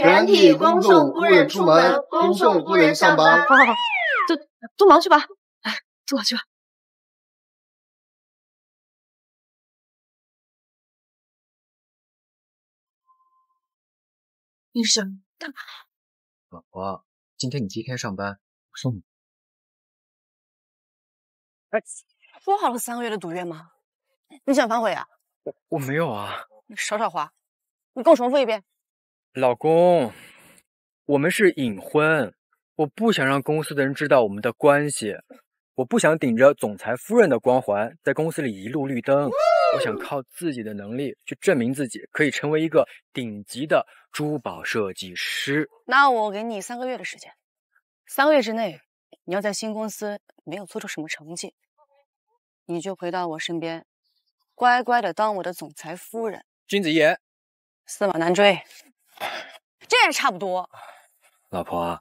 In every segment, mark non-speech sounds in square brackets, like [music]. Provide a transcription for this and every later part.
全体恭送夫人出门，恭送夫人上班好，都都忙去吧，坐去吧。你是干嘛？老婆，今天你第一天上班，我送你。哎，说好了三个月的赌约吗？你想反悔啊？我我没有啊。少少花，你给我重复一遍。老公，我们是隐婚，我不想让公司的人知道我们的关系，我不想顶着总裁夫人的光环在公司里一路绿灯，我想靠自己的能力去证明自己可以成为一个顶级的珠宝设计师。那我给你三个月的时间，三个月之内你要在新公司没有做出什么成绩，你就回到我身边，乖乖的当我的总裁夫人。君子一言，驷马难追。这也差不多，老婆，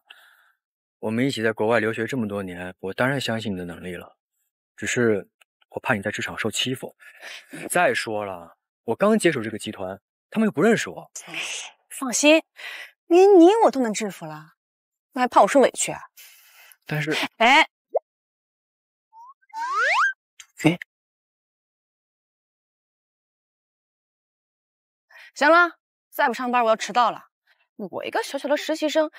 我们一起在国外留学这么多年，我当然相信你的能力了。只是我怕你在职场受欺负。再说了，我刚接手这个集团，他们又不认识我。放心，连你我都能制服了，那还怕我受委屈？但是，哎，行了。再不上班，我要迟到了。我一个小小的实习生，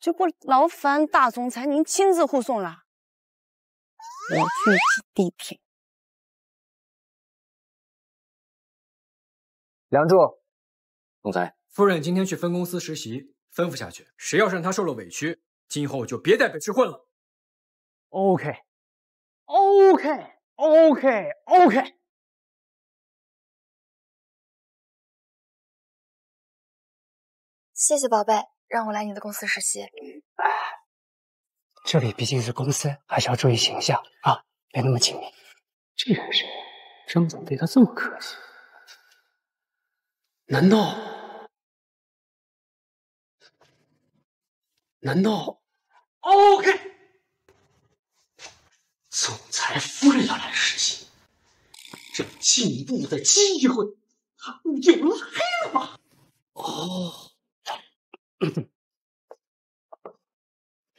就不劳烦大总裁您亲自护送了。我去地铁。梁祝，总裁夫人今天去分公司实习，吩咐下去，谁要是让她受了委屈，今后就别在北区混了。OK，OK，OK，OK。谢谢宝贝，让我来你的公司实习。这里毕竟是公司，还是要注意形象啊，别那么亲密。这人是张总对他这么客气？难道？难道？OK，总裁夫人要来实习，这进步的机会，就来了吗？哦。[coughs]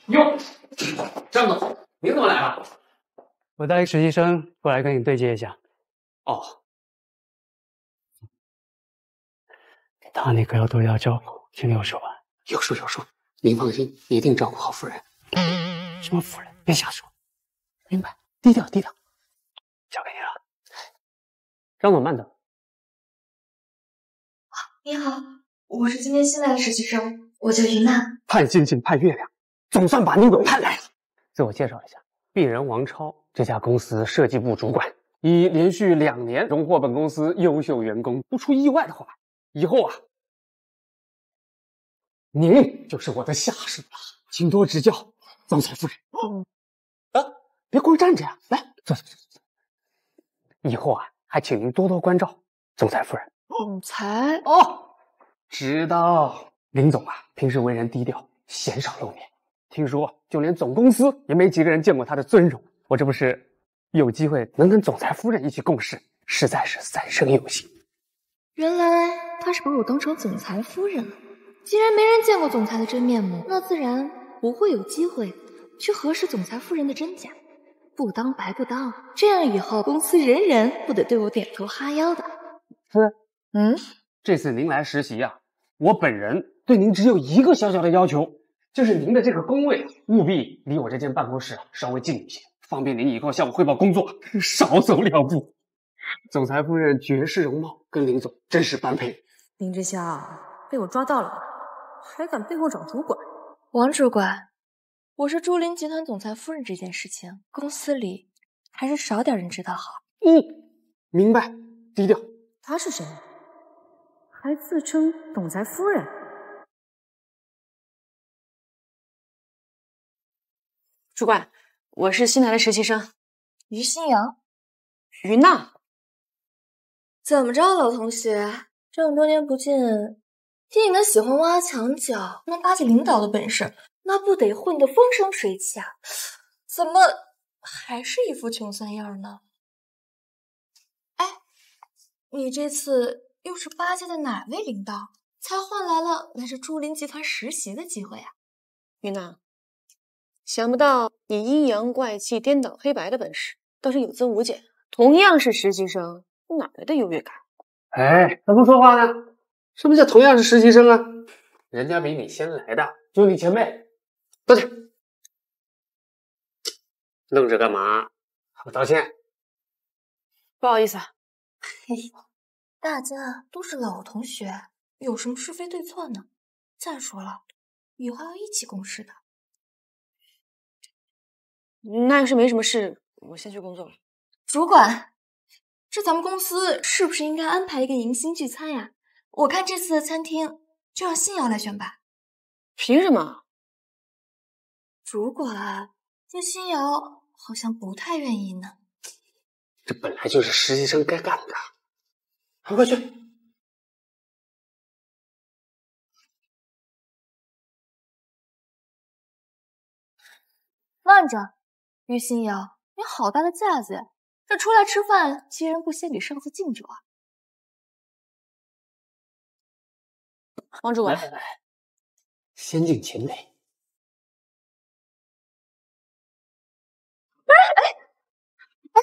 哟，张总，您怎么来了？我带一个实习生过来跟你对接一下。哦，他你可要多加照顾，听我说完。有数有数，您放心，一定照顾好夫人。什么夫人？别瞎说。明白，低调低调。交给你了，张总慢走。你好，我是今天新来的实习生。我叫于娜，盼星星盼月亮，总算把你给盼来了。自我介绍一下，鄙人王超，这家公司设计部主管，已连续两年荣获本公司优秀员工。不出意外的话，以后啊，您就是我的下属了，请多指教，总裁夫人。啊，别光站着呀，来，坐坐坐坐坐。以后啊，还请您多多关照，总裁夫人。总裁哦，知道。林总啊，平时为人低调，鲜少露面。听说就连总公司也没几个人见过他的尊容。我这不是有机会能跟总裁夫人一起共事，实在是三生有幸。原来他是把我当成总裁夫人了。既然没人见过总裁的真面目，那自然不会有机会去核实总裁夫人的真假。不当白不当，这样以后公司人人不得对我点头哈腰的。人，嗯，这次您来实习啊，我本人。对您只有一个小小的要求，就是您的这个工位务必离我这间办公室稍微近一些，方便您以后向我汇报工作少走两步。总裁夫人绝世容貌跟林总真是般配。林之萧被我抓到了，还敢背后找主管？王主管，我是朱林集团总裁夫人这件事情，公司里还是少点人知道好。嗯，明白，低调。她是谁？还自称总裁夫人？主管，我是新来的实习生，于新阳，于娜，怎么着，老同学，这么多年不见，听你那喜欢挖墙脚、能巴结领导的本事，那不得混得风生水起啊？怎么还是一副穷酸样呢？哎，你这次又是巴结的哪位领导，才换来了来这朱林集团实习的机会啊，于娜。想不到你阴阳怪气、颠倒黑白的本事，倒是有增无减。同样是实习生，哪来的优越感？哎，怎么不说话呢？什么叫同样是实习生啊？人家比你先来的，就你前辈。过去，愣着干嘛？我道歉？不好意思啊。嘿，大家都是老同学，有什么是非对错呢？再说了，以后要一起共事的。那要是没什么事，我先去工作了。主管，这咱们公司是不是应该安排一个迎新聚餐呀？我看这次的餐厅就让新瑶来选吧。凭什么？主管，这新瑶好像不太愿意呢。这本来就是实习生该干的，快快去。慢着。于心瑶，你好大的架子呀！这出来吃饭，居然不先给上司敬酒啊！王主管，先敬前辈。哎哎哎！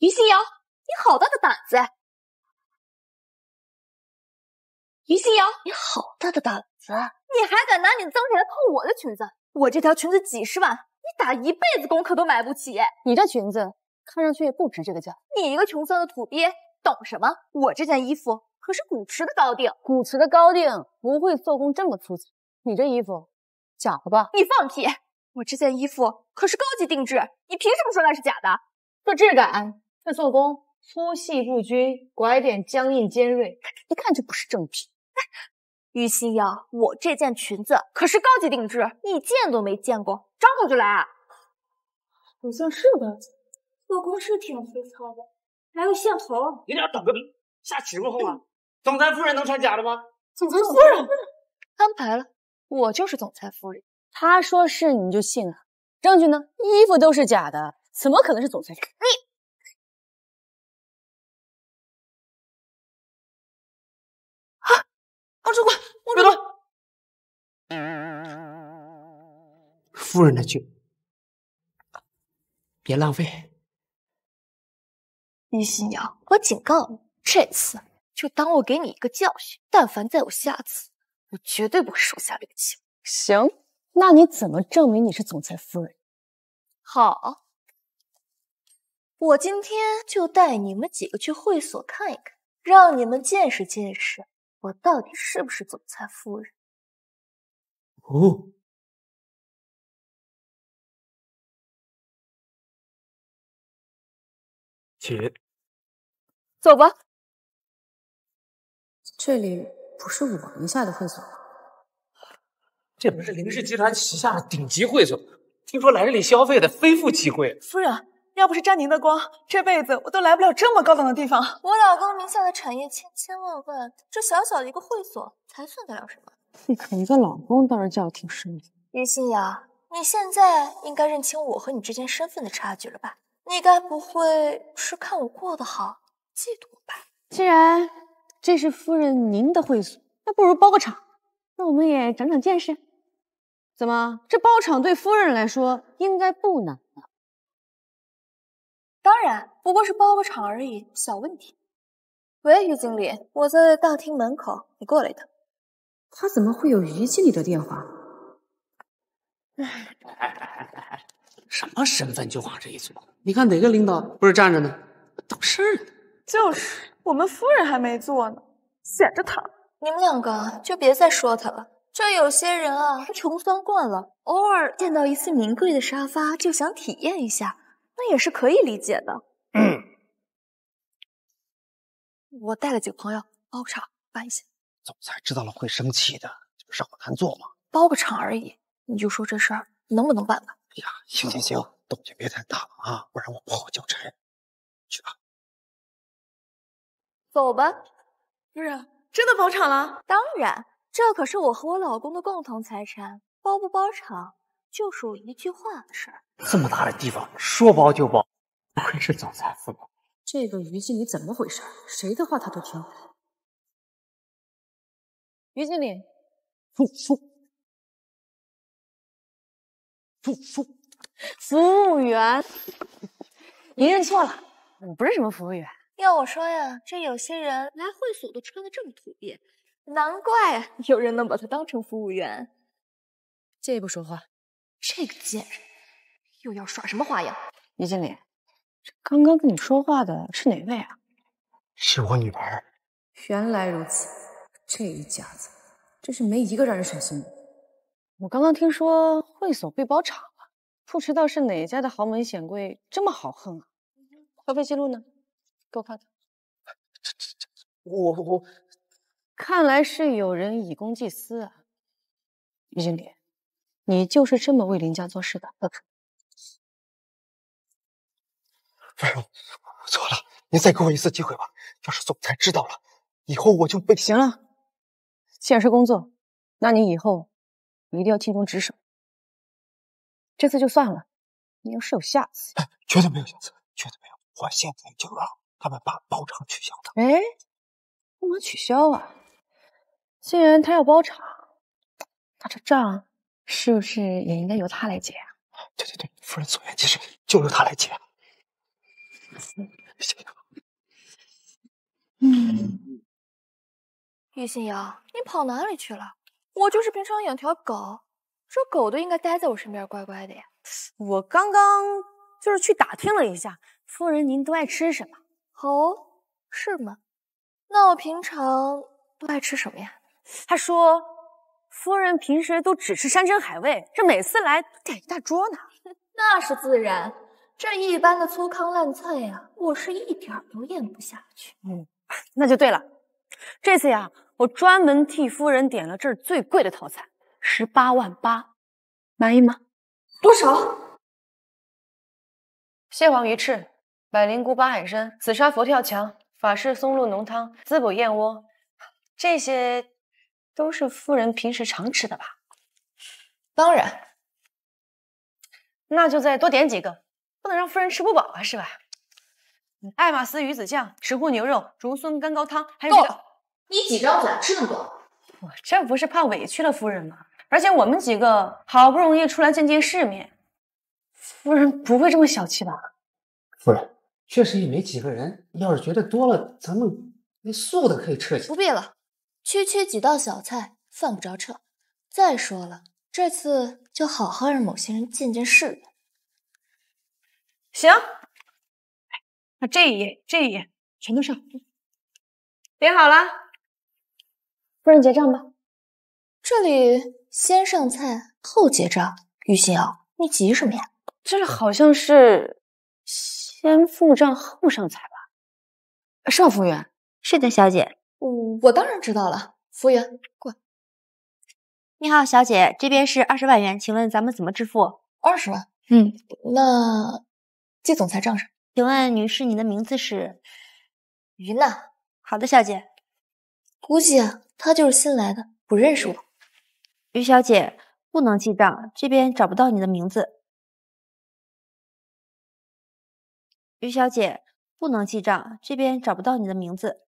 于心瑶，你好大的胆子！于心瑶，你好大的胆子！你还敢拿你的脏钱来碰我的裙子！我这条裙子几十万，你打一辈子工可都买不起。你这裙子看上去也不值这个价。你一个穷酸的土鳖，懂什么？我这件衣服可是古驰的高定，古驰的高定不会做工这么粗糙。你这衣服假的吧？你放屁！我这件衣服可是高级定制，你凭什么说那是假的？这质感，这做工粗细不均，拐点僵硬尖锐，一看就不是正品。[laughs] 玉心瑶，我这件裙子可是高级定制，你见都没见过，张口就来啊？好像是吧，做工是挺粗糙的，还有线头。你俩等个屁，瞎起哄啊！总裁夫人能穿假的吗？总裁夫人，安排了，我就是总裁夫人。他说是你就信啊？证据呢？衣服都是假的，怎么可能是总裁？你啊，王主管。夫人的酒，别浪费。易新瑶，我警告你，这次就当我给你一个教训。但凡再有下次，我绝对不会手下留情。行，那你怎么证明你是总裁夫人？好，我今天就带你们几个去会所看一看，让你们见识见识，我到底是不是总裁夫人。哦。姐，走吧。这里不是我名下的会所吗？这不是林氏集团旗下的顶级会所，听说来这里消费的非富即贵。夫人，要不是沾您的光，这辈子我都来不了这么高档的地方。我老公名下的产业千千万万，这小小的一个会所才算得了什么？你可一个老公倒是叫的挺深的。于心瑶，你现在应该认清我和你之间身份的差距了吧？你该不会是看我过得好，嫉妒吧？既然这是夫人您的会所，那不如包个场，那我们也长长见识。怎么，这包场对夫人来说应该不难吧？当然，不过是包个场而已，小问题。喂，于经理，我在大厅门口，你过来一趟。他怎么会有于经理的电话？哎。[laughs] 什么身份就往这一坐？你看哪个领导不是站着呢？不懂事呢。就是，我们夫人还没坐呢，显着她。你们两个就别再说他了。这有些人啊，穷酸惯了，偶尔见到一次名贵的沙发就想体验一下，那也是可以理解的。嗯，我带了几个朋友包个场办一下。总裁知道了会生气的，这不是好难做吗？包个场而已，你就说这事儿能不能办吧。呀，行行行，动静别太大了啊，不然我不好交差。去吧，走吧。夫人，真的包场了？当然，这可是我和我老公的共同财产，包不包场就是我一句话的事儿。这么大的地方，说包就包，不愧是总裁夫人。这个于经理怎么回事？谁的话他都听。于经理，说说服服，服务员，[laughs] 您认错了，我不是什么服务员。要我说呀，这有些人来会所都穿的这么土鳖，难怪有人能把他当成服务员。借一步说话。这个贱人又要耍什么花样？于经理，这刚刚跟你说话的是哪位啊？是我女儿。原来如此，这一家子真是没一个让人省心的。我刚刚听说会所被包场了，不知道是哪家的豪门显贵这么豪横啊！消费记录呢？给我看看。[laughs] 这这这，我我……看来是有人以公济私啊！于经理，你就是这么为林家做事的？不是，我错了，您再给我一次机会吧。要是总裁知道了，以后我就被……行了，既然是工作，那你以后……一定要尽忠职守。这次就算了，你要是有下次，哎，绝对没有下次，绝对没有。我现在就让他们把包场取消掉。哎，不能取消啊！既然他要包场，那这账是不是也应该由他来结呀？对对对，夫人所言极是，就由他来结。嗯，叶嗯，玉心瑶，你跑哪里去了？我就是平常养条狗，这狗都应该待在我身边乖乖的呀。[laughs] 我刚刚就是去打听了一下，夫人您都爱吃什么？哦，是吗？那我平常都爱吃什么呀？他说，夫人平时都只吃山珍海味，这每次来都点一大桌呢。[laughs] 那是自然，这一般的粗糠烂菜啊，我是一点都咽不下去。嗯，[laughs] 那就对了，这次呀。我专门替夫人点了这儿最贵的套餐，十八万八，满意吗？多少？蟹黄鱼翅、百灵菇、八海参、紫砂佛跳墙、法式松露浓汤、滋补燕窝，这些都是夫人平时常吃的吧？当然，那就再多点几个，不能让夫人吃不饱啊，是吧？爱马仕鱼子酱、石锅牛肉、竹荪干高汤，还有够。你几张嘴，吃那么多？我这不是怕委屈了夫人吗？而且我们几个好不容易出来见见世面，夫人不会这么小气吧？夫人确实也没几个人，要是觉得多了，咱们那素的可以撤下，不必了，区区几道小菜，犯不着撤。再说了，这次就好好让某些人见见世面。行，那这一页，这一页全都上，点好了。夫人结账吧，这里先上菜后结账。玉心瑶，你急什么呀？这里好像是先付账后上菜吧？是吧，服务员？是的，小姐。我当然知道了。服务员，过。你好，小姐，这边是二十万元，请问咱们怎么支付？二十万？嗯，那记总裁账上。请问女士，您的名字是？于娜。好的，小姐。估计。啊、他就是新来的，不认识我。于小姐，不能记账，这边找不到你的名字。于小姐，不能记账，这边找不到你的名字。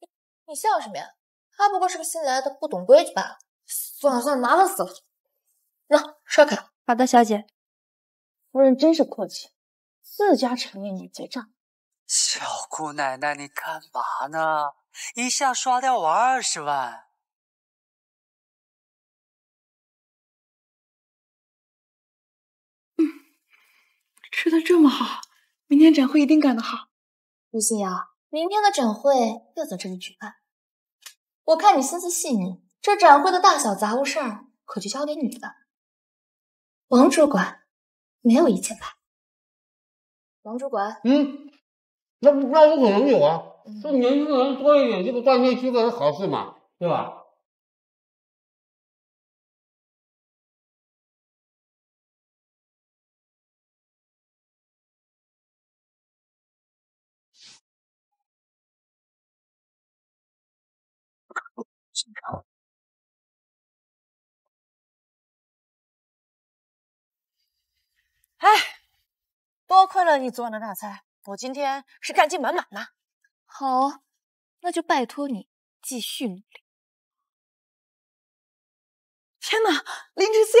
你你笑什么呀？他不过是个新来的，不懂规矩罢了。算了算了，麻烦死了。那刷卡。好的，小姐。夫人真是阔气，自家产业你结账。笑。姑奶奶，你干嘛呢？一下刷掉我二十万！吃的这么好，明天展会一定干得好。陆心瑶，明天的展会要在这里举办，我看你心思细腻，这展会的大小杂物事儿可就交给你了。王主管，没有意见吧？王主管，嗯。那那有可能有啊，这年轻人多一点，这个锻炼机会是好事嘛，对吧？哎，多亏了你昨晚的大餐。我今天是干劲满满呐。好，那就拜托你继续努力。天哪，林志星，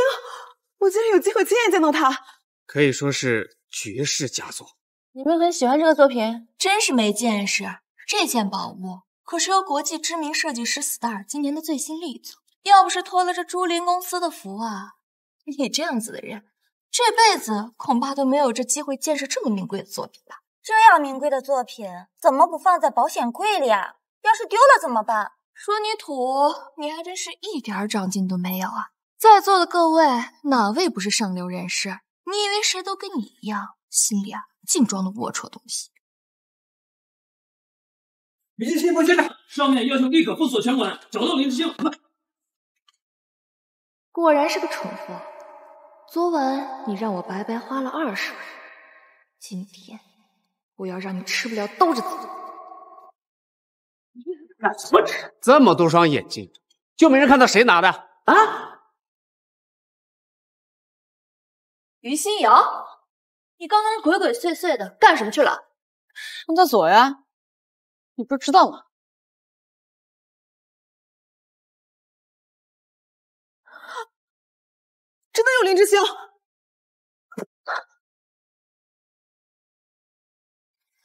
我竟然有机会亲眼见到他，可以说是绝世佳作。你们很喜欢这个作品，真是没见识。这件宝物可是由国际知名设计师 Star 今年的最新力作。要不是托了这朱林公司的福啊，你这样子的人，这辈子恐怕都没有这机会见识这么名贵的作品吧。这样名贵的作品，怎么不放在保险柜里啊？要是丢了怎么办？说你土，你还真是一点长进都没有啊！在座的各位，哪位不是上流人士？你以为谁都跟你一样，心里啊净装的龌龊东西？林志新副县长，上面要求立刻封锁全馆，找到林志果然是个蠢货，昨晚你让我白白花了二十万，今天。我要让你吃不了兜着走。[laughs] 吃？这么多双眼睛，就没人看到谁拿的啊？于心瑶，你刚刚鬼鬼祟祟的干什么去了？上厕所呀？你不是知道吗？真的有林志星？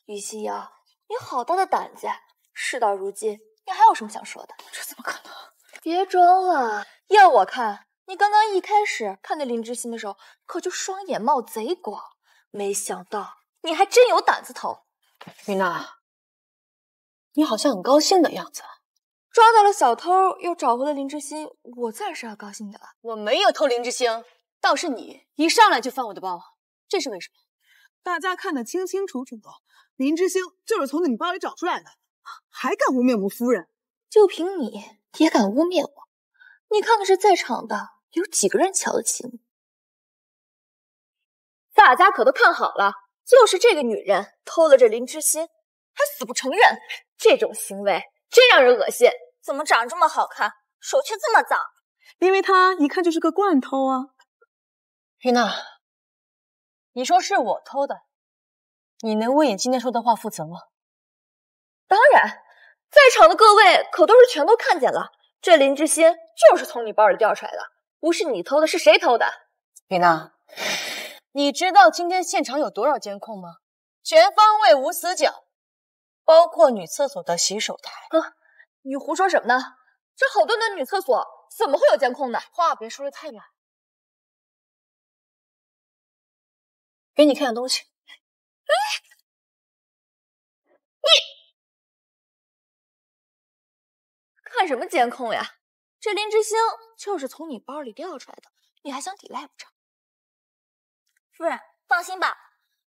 于心瑶，你好大的胆子！事到如今，你还有什么想说的？这怎么可能？[laughs] 别装了！要我看，你刚刚一开始看那林之心的时候，可就双眼冒贼光。没想到你还真有胆子头。于娜，你好像很高兴的样子。抓到了小偷，又找回了林之心，我自然是要高兴的了。我没有偷林之心，倒是你一上来就翻我的包，这是为什么？大家看得清清楚楚的。林之星就是从你包里找出来的，还敢污蔑我夫人？就凭你也敢污蔑我？你看看这在场的有几个人瞧得起你？大家可都看好了，就是这个女人偷了这林之心，还死不承认，这种行为真让人恶心。怎么长这么好看，手却这么脏？因为她一看就是个惯偷啊。云娜，你说是我偷的？你能为你今天说的话负责吗？当然，在场的各位可都是全都看见了，这林知心就是从你包里掉出来的，不是你偷的，是谁偷的？李娜，你知道今天现场有多少监控吗？全方位无死角，包括女厕所的洗手台。你胡说什么呢？这好端端女厕所怎么会有监控呢？话别说的太满，给你看点东西。看什么监控呀！这林之星就是从你包里掉出来的，你还想抵赖不成？夫人，放心吧，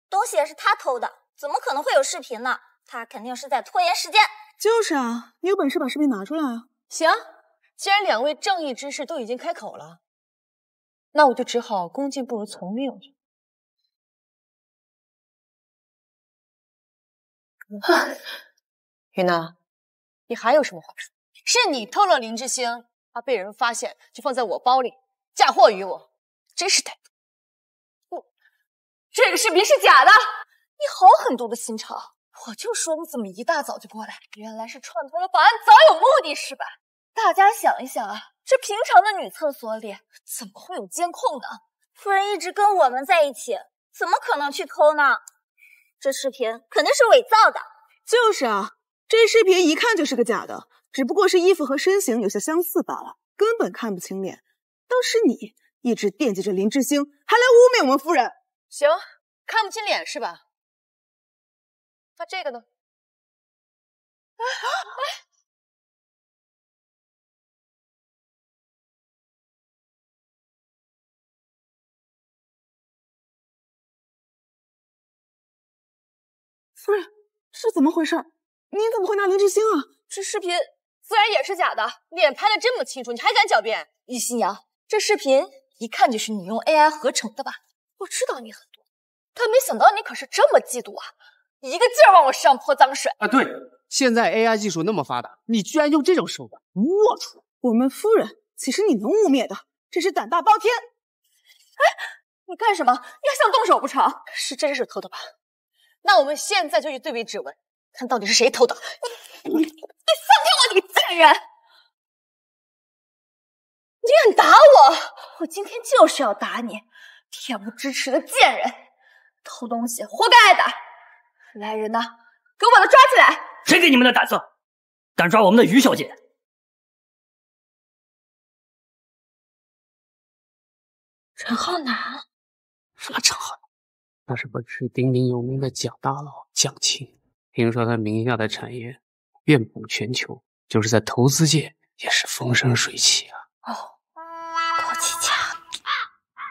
东西也是他偷的，怎么可能会有视频呢？他肯定是在拖延时间。就是啊，你有本事把视频拿出来啊！行，既然两位正义之士都已经开口了，那我就只好恭敬不如从命了。[laughs] 云娜，你还有什么话说？是你偷了林之星，怕被人发现，就放在我包里，嫁祸于我，真是歹毒！不，这个视频是假的！你好狠毒的心肠！我就说你怎么一大早就过来，原来是串通了保安，早有目的是吧？大家想一想啊，这平常的女厕所里怎么会有监控呢？夫人一直跟我们在一起，怎么可能去偷呢？这视频肯定是伪造的。就是啊，这视频一看就是个假的。只不过是衣服和身形有些相似罢了，根本看不清脸。倒是你一直惦记着林志星，还来污蔑我们夫人。行，看不清脸是吧？那这个呢？夫人，是怎么回事？您怎么会拿林志星啊？这视频。自然也是假的，脸拍的这么清楚，你还敢狡辩？易新瑶，这视频一看就是你用 AI 合成的吧？我知道你很多，但没想到你可是这么嫉妒啊！一个劲儿往我身上泼脏水啊！对，现在 AI 技术那么发达，你居然用这种手段，龌龊！我们夫人岂是你能污蔑的？真是胆大包天！哎，你干什么？你还想动手不成？是真是偷的吧？那我们现在就去对比指纹，看到底是谁偷的。你你你放开我！贱人，你敢打我！我今天就是要打你，恬不知耻的贱人，偷东西活该挨打！来人呐，给我把他抓起来！谁给你们的胆子？敢抓我们的于小姐？陈浩南？什么陈浩南？那是本市鼎鼎有名的蒋大佬蒋青，听说他名下的产业遍布全球。就是在投资界也是风生水起啊！哦，高启强，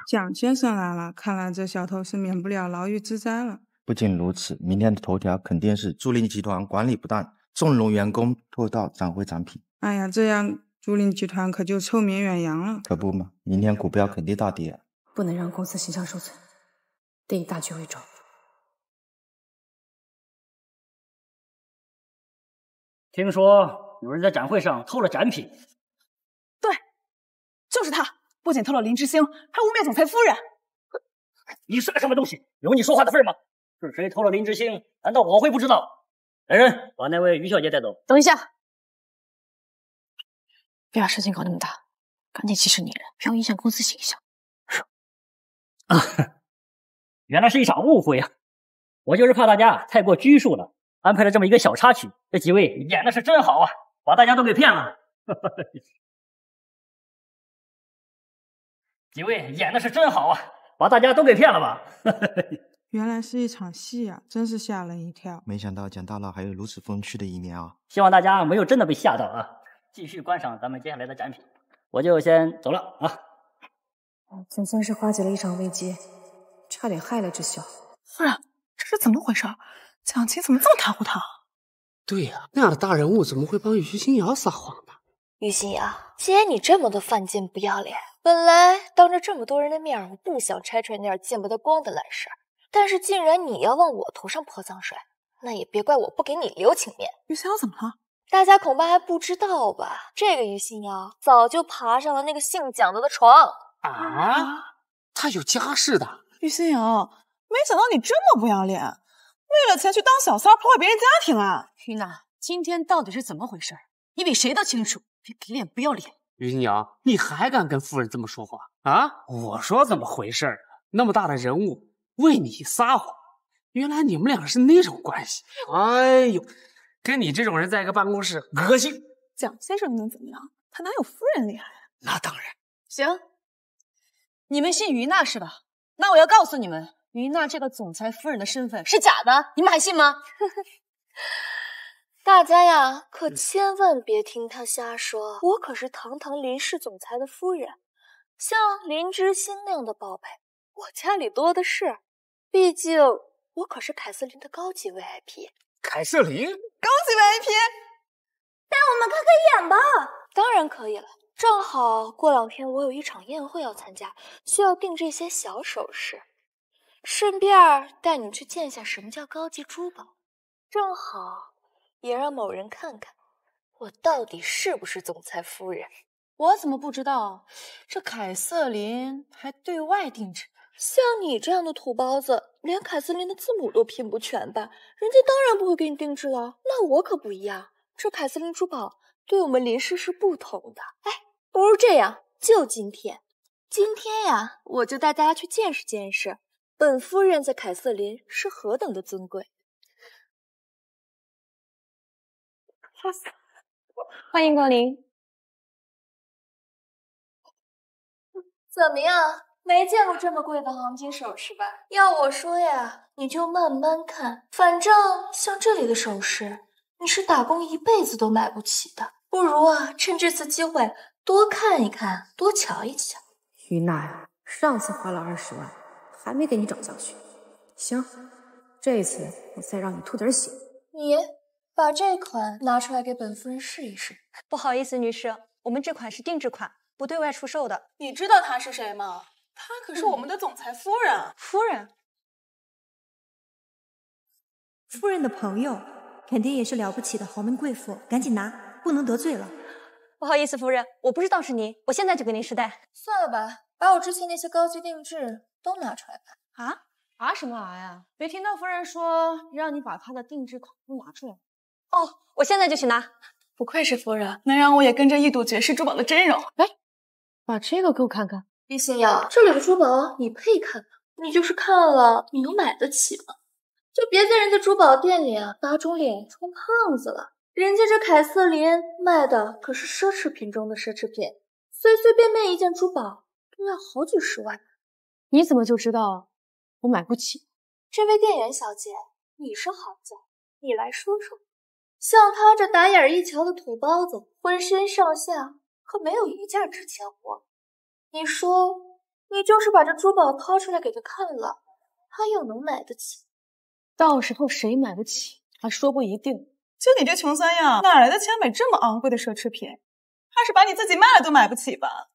蒋先生来了，看来这小偷是免不了牢狱之灾了。不仅如此，明天的头条肯定是租赁集团管理不当，纵容员工偷盗展会展品。哎呀，这样租赁集团可就臭名远扬了。可不嘛，明天股票肯定大跌。不能让公司形象受损，得以大局为重。听说。有人在展会上偷了展品，对，就是他！不仅偷了林之星，还污蔑总裁夫人。你是什么东西？有你说话的份吗？是谁偷了林之星？难道我会不知道？来人，把那位于小姐带走。等一下，别把事情搞那么大，赶紧息事宁人，不要影响公司形象。啊，原来是一场误会啊！我就是怕大家太过拘束了，安排了这么一个小插曲。这几位演的是真好啊！把大家都给骗了，几位演的是真好啊！把大家都给骗了吧，[laughs] 原来是一场戏啊，真是吓人一跳。没想到蒋大佬还有如此风趣的一面啊！希望大家没有真的被吓到啊！继续观赏咱们接下来的展品，我就先走了啊。总算是化解了一场危机，差点害了这小夫人。这是怎么回事？蒋勤怎么这么袒护他？对呀，那样的大人物怎么会帮于心瑶撒谎呢？于心瑶，既然你这么多犯贱、不要脸，本来当着这么多人的面，我不想拆穿那点见不得光的烂事但是既然你要往我头上泼脏水，那也别怪我不给你留情面。于心瑶怎么了？大家恐怕还不知道吧？这个于心瑶早就爬上了那个姓蒋的的床啊！他有家室的。于心瑶，没想到你这么不要脸。为了钱去当小三，破坏别人家庭啊！于娜，今天到底是怎么回事？你比谁都清楚，别给脸不要脸。于新阳，你还敢跟夫人这么说话啊？我说怎么回事儿？那么大的人物为你撒谎，原来你们两个是那种关系。哎呦，跟你这种人在一个办公室，恶心！蒋先生能怎么样？他哪有夫人厉害啊？那当然。行，你们姓于娜是吧？那我要告诉你们。于娜这个总裁夫人的身份是假的，你们还信吗？[laughs] 大家呀，可千万别听她瞎说。我可是堂堂林氏总裁的夫人，像林之星那样的宝贝，我家里多的是。毕竟我可是凯瑟琳的高级 VIP，凯瑟琳高级 VIP，带我们开开眼吧。当然可以了，正好过两天我有一场宴会要参加，需要定制一些小首饰。顺便带你去见下什么叫高级珠宝，正好也让某人看看我到底是不是总裁夫人。我怎么不知道？这凯瑟琳还对外定制像你这样的土包子，连凯瑟琳的字母都拼不全吧？人家当然不会给你定制了。那我可不一样，这凯瑟琳珠宝对我们林氏是不同的。哎，不如这样，就今天，今天呀，我就带大家去见识见识。本夫人在凯瑟琳是何等的尊贵！[laughs] 欢迎光临。怎么样，没见过这么贵的黄金首饰吧？要我说呀，你就慢慢看，反正像这里的首饰，你是打工一辈子都买不起的。不如啊，趁这次机会多看一看，多瞧一瞧。于娜呀，上次花了二十万。还没给你长教训，行，这一次我再让你吐点血。你把这款拿出来给本夫人试一试。不好意思，女士，我们这款是定制款，不对外出售的。你知道她是谁吗？她可是我们的总裁夫人。夫人，夫人的朋友肯定也是了不起的豪门贵妇。赶紧拿，不能得罪了。不好意思，夫人，我不知道是您，我现在就给您试戴。算了吧，把我之前那些高级定制。都拿出来吧！啊啊什么啊呀？没听到夫人说让你把她的定制款都拿出来？哦，我现在就去拿。不愧是夫人，能让我也跟着一睹绝世珠宝的真容。哎，把这个给我看看。李新瑶，这里的珠宝你配看吗？你就是看了，你能买得起吗？就别在人家珠宝店里啊打肿脸充胖子了。人家这凯瑟琳卖的可是奢侈品中的奢侈品，随随便便一件珠宝都要好几十万呢。你怎么就知道我买不起？这位店员小姐，你是行家，你来说说。像他这打眼一瞧的土包子，浑身上下可没有一件值钱货。你说，你就是把这珠宝掏出来给他看了，他又能买得起？到时候谁买不起还说不一定。就你这穷酸样，哪来的钱买这么昂贵的奢侈品？怕是把你自己卖了都买不起吧？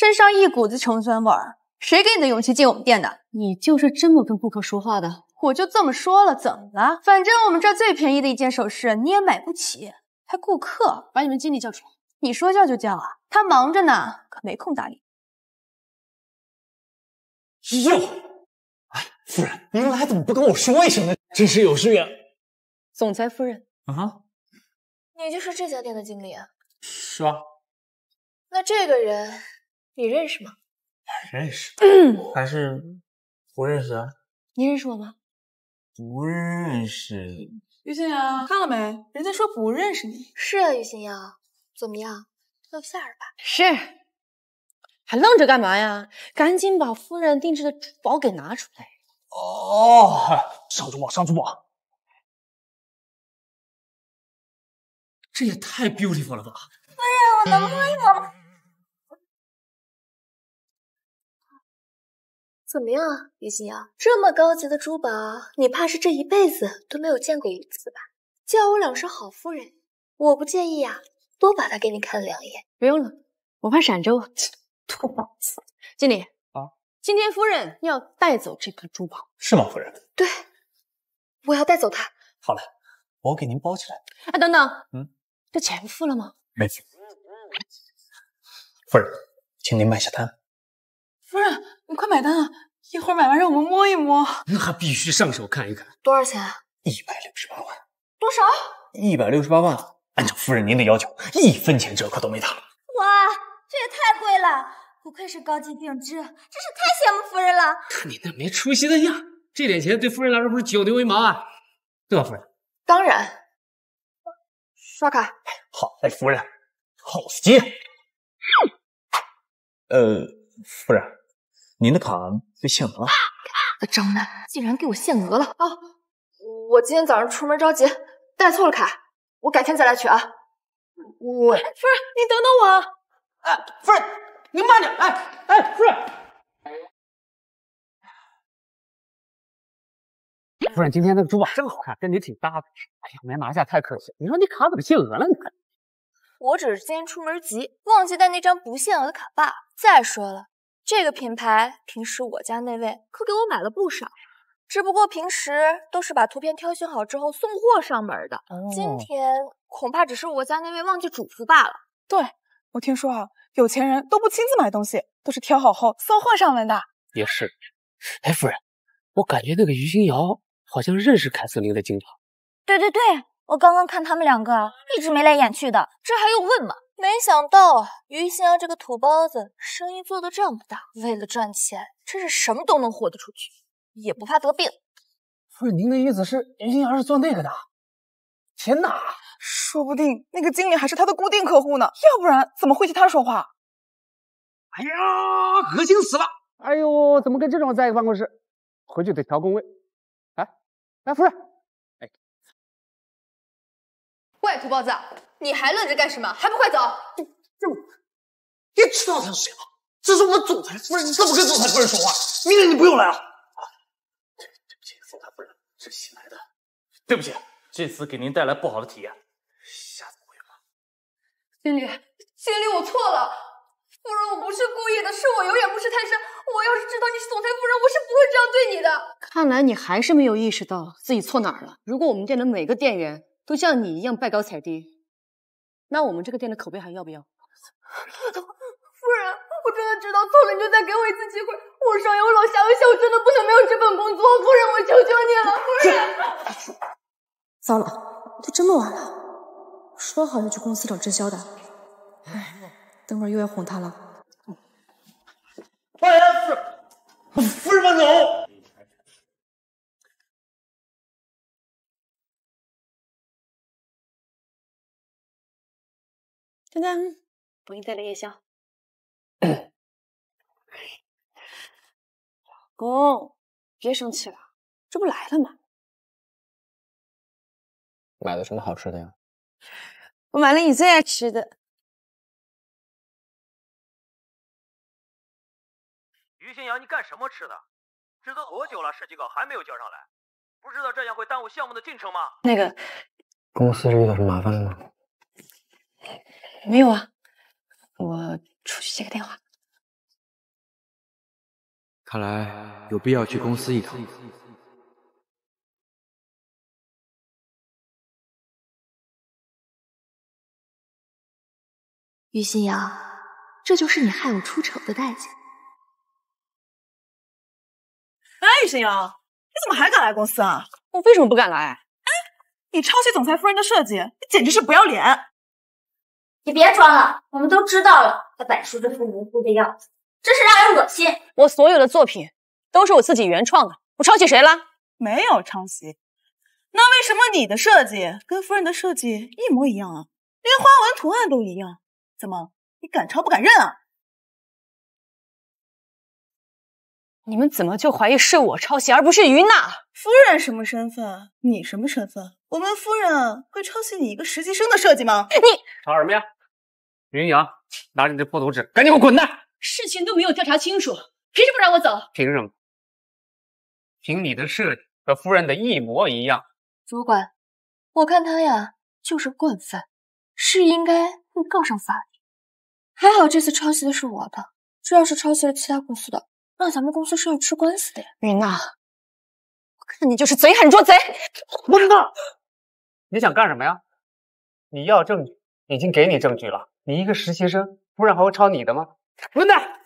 身上一股子穷酸味儿，谁给你的勇气进我们店的？你就是这么跟顾客说话的？我就这么说了，怎么了？反正我们这最便宜的一件首饰你也买不起，还顾客？把你们经理叫出来！你说叫就叫啊？他忙着呢，可没空搭理。哟，哎，夫人，您来怎么不跟我说一声呢？真是有失远。总裁夫人，啊你就是这家店的经理啊？是啊。那这个人。你认识吗？认识，还 [clears throat] 是不认识？你认识我吗？不认识。于心瑶，看了没？人家说不认识你。是啊，于心瑶，怎么样？露馅了吧？是。还愣着干嘛呀？赶紧把夫人定制的珠宝给拿出来。哦，上珠宝，上珠宝。这也太 beautiful 了吧！夫人，我能不能吗？怎么样，于心瑶？这么高级的珠宝，你怕是这一辈子都没有见过一次吧？叫我两声好夫人，我不介意呀，多把它给你看两眼。不用了，我怕闪着我。兔宝子，经理啊，今天夫人要带走这颗珠宝，是吗？夫人，对，我要带走它。好嘞，我给您包起来。哎，等等，嗯，这钱付了吗？没付。夫人，请您买下单。夫人。你快买单啊！一会儿买完让我们摸一摸，那必须上手看一看。多少钱？一百六十八万。多少？一百六十八万。按照夫人您的要求，一分钱折扣都没打。哇，这也太贵了！不愧是高级定制，真是太羡慕夫人了。看你那没出息的样，这点钱对夫人来说不是九牛一毛啊，对吧，夫人？当然。刷卡。好，哎，夫人，好子机。呃，夫人。您的卡被限额了，张曼竟然给我限额了啊！我今天早上出门着急，带错了卡，我改天再来取啊。喂，夫人，您等等我。哎，夫人，您慢点。哎哎，夫人。夫人，今天那个珠宝真好看，跟你挺搭的。哎呀，没拿下太可惜。你说你卡怎么限额了？呢？我只是今天出门急，忘记带那张不限额的卡罢了。再说了。这个品牌平时我家那位可给我买了不少，只不过平时都是把图片挑选好之后送货上门的，今天恐怕只是我家那位忘记嘱咐罢了。对，我听说啊，有钱人都不亲自买东西，都是挑好后送货上门的。也是，哎，夫人，我感觉那个于星瑶好像认识凯瑟琳的经常。对对对，我刚刚看他们两个一直眉来眼去的，这还用问吗？没想到啊，于心儿这个土包子，生意做得这么大，为了赚钱，真是什么都能豁得出去，也不怕得病。夫人，您的意思是于心儿是做那个的？天哪！说不定那个经理还是他的固定客户呢，要不然怎么会替他说话？哎呀，恶心死了！哎呦，怎么跟这种在一个办公室？回去得调工位。哎，来，夫人。哎，喂，土包子。你还愣着干什么？还不快走！这你知道他是谁吗？这是我总裁夫人，你怎么跟总裁夫人说话？明天你不用来了。啊，对，对不起，总裁夫人是新来的，对不起，这次给您带来不好的体验，下次不会了。经理，经理，我错了，夫人，我不是故意的，是我有眼不识泰山。我要是知道你是总裁夫人，我是不会这样对你的。看来你还是没有意识到自己错哪儿了。如果我们店的每个店员都像你一样拜高踩低，那我们这个店的口碑还要不要？副总夫人，我真的知道错了，你就再给我一次机会。我上有老，下有小，我真的不想没有这份工作。夫人，我求求你了，夫人。[laughs] 糟了，都这么晚了，说好要去公司找郑潇的。哎，等会又要哄他了。哎呀，夫人慢走。当当，我给你带了夜宵。老公，别生气了，这不来了吗？买了什么好吃的呀？我买了你最爱吃的。于新阳，你干什么吃的？知道多久了，设计稿还没有交上来，不知道这样会耽误项目的进程吗？那个，公司是遇到什么麻烦了吗？没有啊，我出去接个电话。看来有必要去公司一趟。于心瑶，这就是你害我出丑的代价。哎，于心瑶，你怎么还敢来公司啊？我为什么不敢来？哎，你抄袭总裁夫人的设计，你简直是不要脸！你别装了，我们都知道了。他摆出这副无辜的样子，真是让人恶心。我所有的作品都是我自己原创的，我抄袭谁了？没有抄袭。那为什么你的设计跟夫人的设计一模一样啊？连花纹图案都一样。怎么？你敢抄不敢认啊？你们怎么就怀疑是我抄袭，而不是于娜夫人？什么身份？你什么身份？我们夫人会抄袭你一个实习生的设计吗？你吵什么呀？云阳，拿着你的破图纸，赶紧给我滚蛋！事情都没有调查清楚，凭什么让我走？凭什么？凭你的设计和夫人的一模一样。主管，我看他呀，就是惯犯，是应该会告上法庭。还好这次抄袭的是我的，这要是抄袭了其他公司的。那咱们公司是要吃官司的呀，云娜，我看你就是贼喊捉贼。云娜，你想干什么呀？你要证据，已经给你证据了。你一个实习生，不然还会抄你的吗？云娜。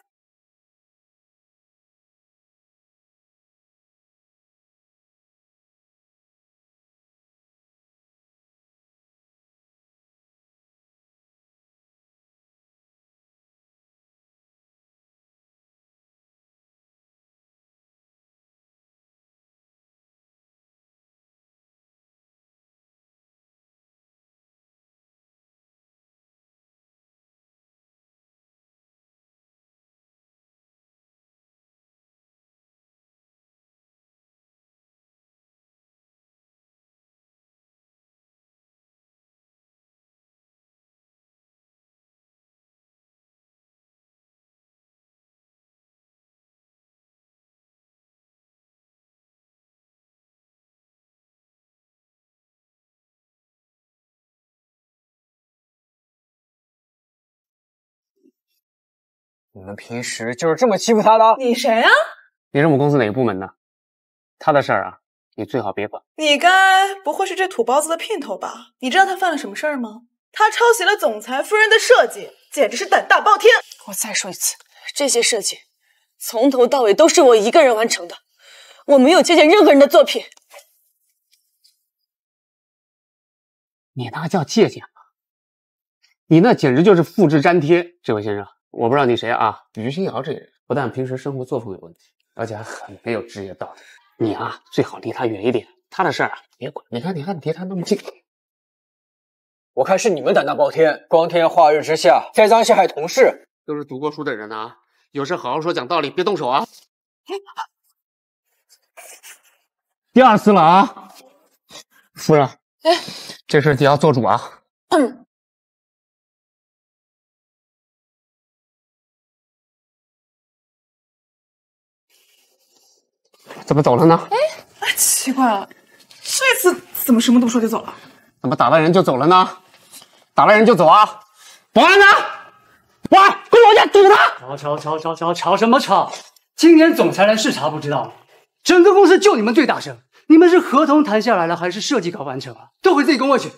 你们平时就是这么欺负他的？你谁啊？你是我们公司哪个部门的？他的事儿啊，你最好别管。你该不会是这土包子的姘头吧？你知道他犯了什么事儿吗？他抄袭了总裁夫人的设计，简直是胆大包天！我再说一次，这些设计从头到尾都是我一个人完成的，我没有借鉴任何人的作品。你那叫借鉴吗？你那简直就是复制粘贴。这位先生。我不知道你谁啊？于新瑶这个人不但平时生活作风有问题，而且还很没有职业道德。你啊，最好离他远一点，他的事儿啊别管。你看，你看，离他那么近，我看是你们胆大包天，光天化日之下栽赃陷害同事。都是读过书的人啊，有事好好说，讲道理，别动手啊。[laughs] 第二次了啊，夫人，哎，这事儿你要做主啊。[laughs] 怎么走了呢？哎，奇怪了，这次怎么什么不说就走了？怎么打了人就走了呢？打了人就走啊！保安呢？保安，给我拿下堵他！吵吵吵吵吵吵什么吵？今天总裁来视察，不知道吗？整个公司就你们最大声，你们是合同谈下来了，还是设计稿完成了？都回自己工位去！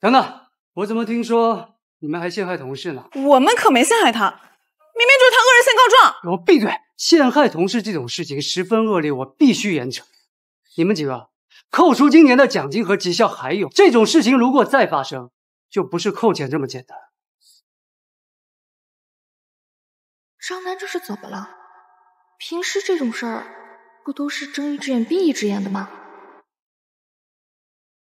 等等，我怎么听说你们还陷害同事呢？我们可没陷害他，明明就是他恶人先告状。给我闭嘴！陷害同事这种事情十分恶劣，我必须严惩。你们几个扣除今年的奖金和绩效，还有这种事情如果再发生，就不是扣钱这么简单。张楠，这是怎么了？平时这种事儿不都是睁一只眼闭一只眼的吗？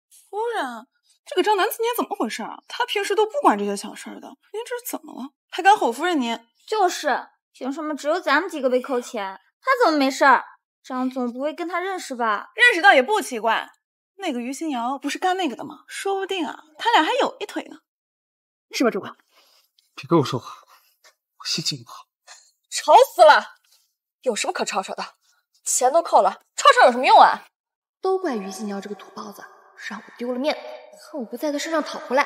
夫人，这个张楠今年怎么回事？啊？他平时都不管这些小事的，您这是怎么了？还敢吼夫人您？就是。凭什么只有咱们几个被扣钱？他怎么没事儿？张总不会跟他认识吧？认识倒也不奇怪。那个于新瑶不是干那个的吗？说不定啊，他俩还有一腿呢。是吧，主管？别跟我说话，我心情不好。吵死了！有什么可吵吵的？钱都扣了，吵吵有什么用啊？都怪于新瑶这个土包子，让我丢了面，子，恨我不在他身上讨回来。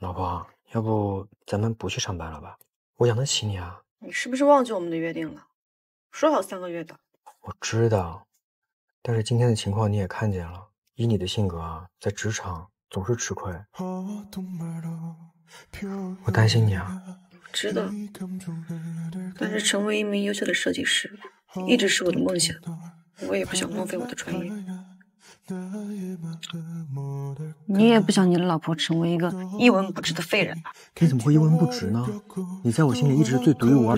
老婆，要不咱们不去上班了吧？我养得起你啊。你是不是忘记我们的约定了？说好三个月的。我知道，但是今天的情况你也看见了。以你的性格啊，在职场总是吃亏，我担心你啊。知道，但是成为一名优秀的设计师一直是我的梦想，我也不想浪费我的专业。你也不想你的老婆成为一个一文不值的废人吧？你怎么会一文不值呢？你在我心里一直是最独一无二。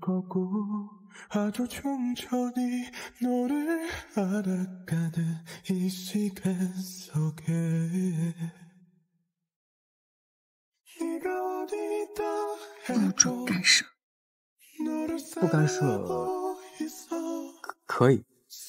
不，不准干涉。不干涉可以。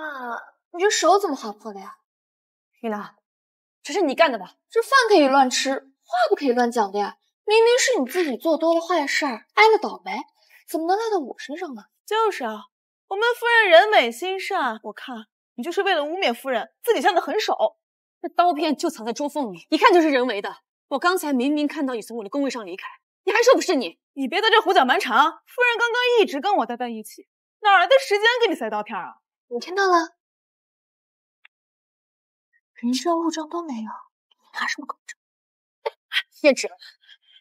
那你这手怎么划破的呀？玉兰，这是你干的吧？这饭可以乱吃，话不可以乱讲的呀。明明是你自己做多了坏事儿，挨了倒霉，怎么能赖到我身上呢？就是啊，我们夫人人美心善，我看你就是为了污蔑夫人，自己下的狠手。那刀片就藏在桌缝里，一看就是人为的。我刚才明明看到你从我的工位上离开，你还说不是你，你别在这胡搅蛮缠。啊！夫人刚刚一直跟我待在一起，哪来的时间给你塞刀片啊？你听到了？人证物证都没有，你拿什么公证？叶 [laughs] 芷，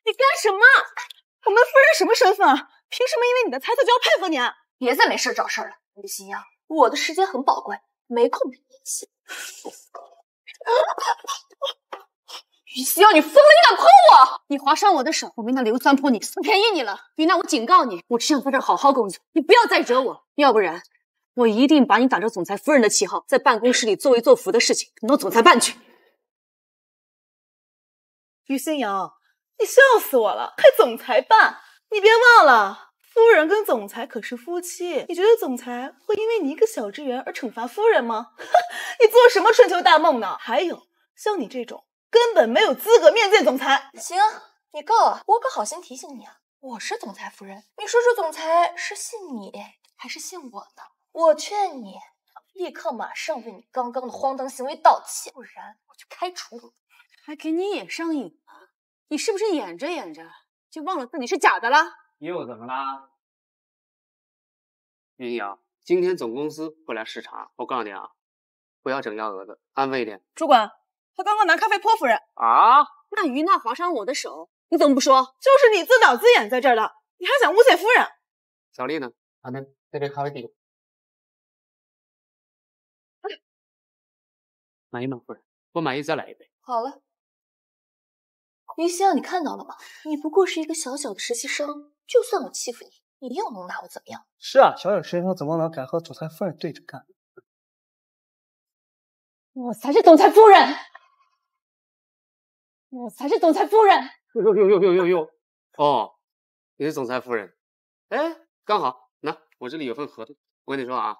你干什么？我们夫人什么身份？凭什么因为你的猜测就要佩服你？别再没事找事了，于心耀，我的时间很宝贵，没空陪你戏。于心瑶，你疯了？你敢碰我？你划伤我的手，我没那硫酸泼你，我便宜你了。于娜，我警告你，我只想在这好好工作，你不要再惹我，要不然。我一定把你打着总裁夫人的旗号在办公室里作威作福的事情，挪总裁办去。于心阳，你笑死我了！还总裁办？你别忘了，夫人跟总裁可是夫妻。你觉得总裁会因为你一个小职员而惩罚夫人吗？[laughs] 你做什么春秋大梦呢？还有，像你这种根本没有资格面见总裁。行，你够了！我可好心提醒你啊，我是总裁夫人。你说说，总裁是信你还是信我呢？我劝你立刻马上为你刚刚的荒唐行为道歉，不然我就开除你，还给你演上瘾了。你是不是演着演着就忘了自己是假的了？又怎么啦？云瑶？今天总公司过来视察，我告诉你啊，不要整幺蛾子，安分一点。主管，他刚刚拿咖啡泼夫人啊！那于娜划伤我的手，你怎么不说？就是你自导自演在这儿的，你还想诬陷夫人？小丽呢？啊，那那杯咖啡给你。满意吗，夫人？不满意，再来一杯。好了，于星啊，你看到了吗？你不过是一个小小的实习生，就算我欺负你，你又能拿我怎么样？是啊，小小实习生怎么能敢和总裁夫人对着干？我才是总裁夫人！我才是总裁夫人！呦呦呦呦呦呦！哦，你是总裁夫人？哎，刚好，那我这里有份合同，我跟你说啊，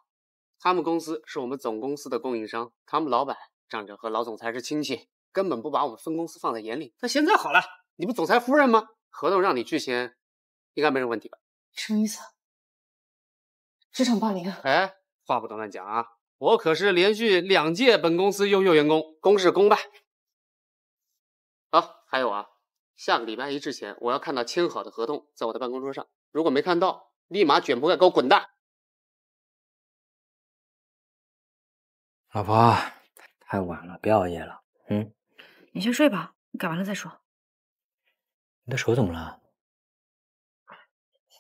他们公司是我们总公司的供应商，他们老板。仗着和老总裁是亲戚，根本不把我们分公司放在眼里。但现在好了，你不总裁夫人吗？合同让你去签，应该没什么问题吧？什么意思？职场霸凌？哎，话不能乱讲啊！我可是连续两届本公司优秀员工，公事公办。好，还有啊，下个礼拜一之前，我要看到签好的合同在我的办公桌上。如果没看到，立马卷铺盖给我滚蛋！老婆。太晚了，别熬夜了。嗯，你先睡吧，改完了再说。你的手怎么了？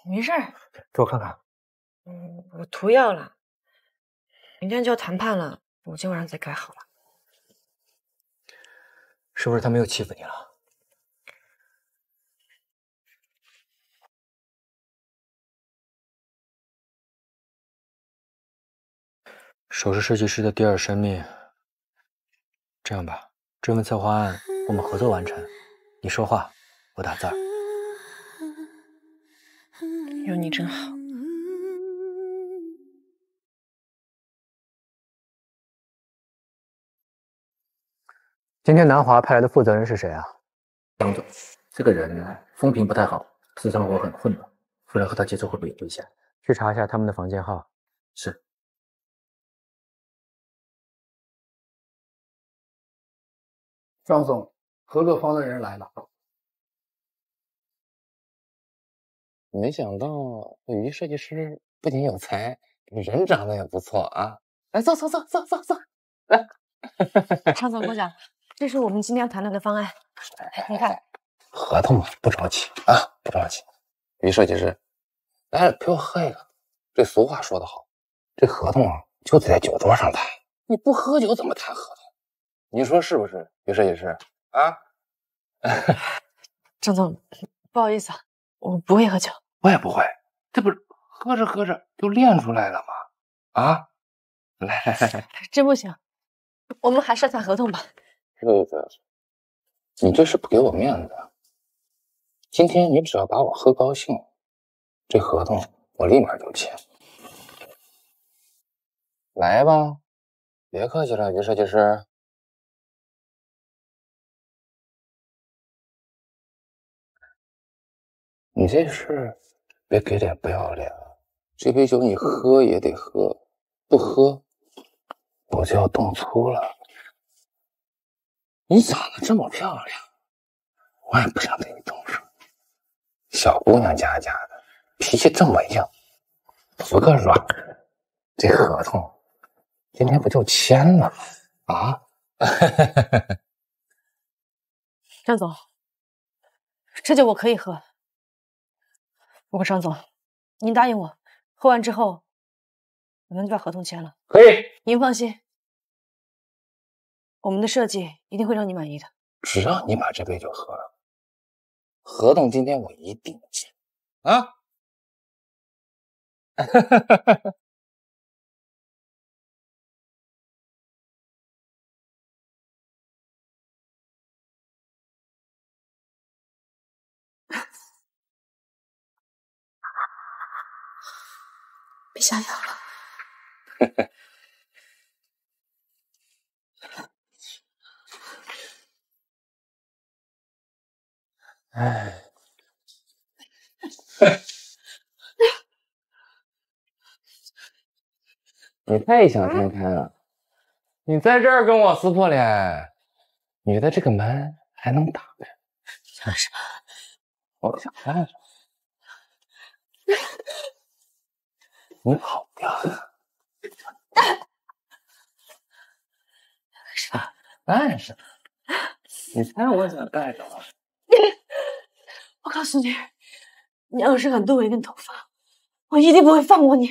没事儿，给我看看。嗯，我涂药了。明天就要谈判了，我今晚上再改好了。是不是他们又欺负你了？首饰设计师的第二生命。这样吧，这份策划案我们合作完成。你说话，我打字。有你真好。今天南华派来的负责人是谁啊？张总，这个人风评不太好，私生活很混乱，夫人和他接触会不会有危险？去查一下他们的房间号。是。张总，合作方的人来了。没想到于设计师不仅有才，人长得也不错啊！来，坐坐坐坐坐坐，来，张总鼓掌。这是我们今天谈论的方案，你看。合同嘛，不着急啊，不着急。于设计师，来陪我喝一个。这俗话说得好，这合同啊，就得在酒桌上谈。你不喝酒怎么谈合同？你说是不是？于设计师，啊，[laughs] 张总，不好意思，我不会喝酒。我也不会，这不是喝着喝着就练出来了吗？啊，来 [laughs] 真不行，我们还是谈合同吧。对对你这是不给我面子。今天你只要把我喝高兴，这合同我立马就签。来吧，别客气了，于设计师。你这事别给脸不要脸，这杯酒你喝也得喝，不喝我就要动粗了。你长得这么漂亮，我也不想对你动手。小姑娘家家的，脾气这么硬，服个软。这合同今天不就签了吗？啊？[laughs] 张总，这酒我可以喝。我张总，您答应我，喝完之后，我们就把合同签了。可以，您放心，我们的设计一定会让你满意的。只要你把这杯酒喝了，合同今天我一定签。啊！哈哈哈哈哈。别想要了。哎，[laughs] 你太异想天开了。你在这儿跟我撕破脸，你觉得这个门还能打开？想什么？我想办法。[laughs] 你跑不掉的！干什么？干什么？你猜我怎么带走？我告诉你，你要是敢动我一根头发，我一定不会放过你！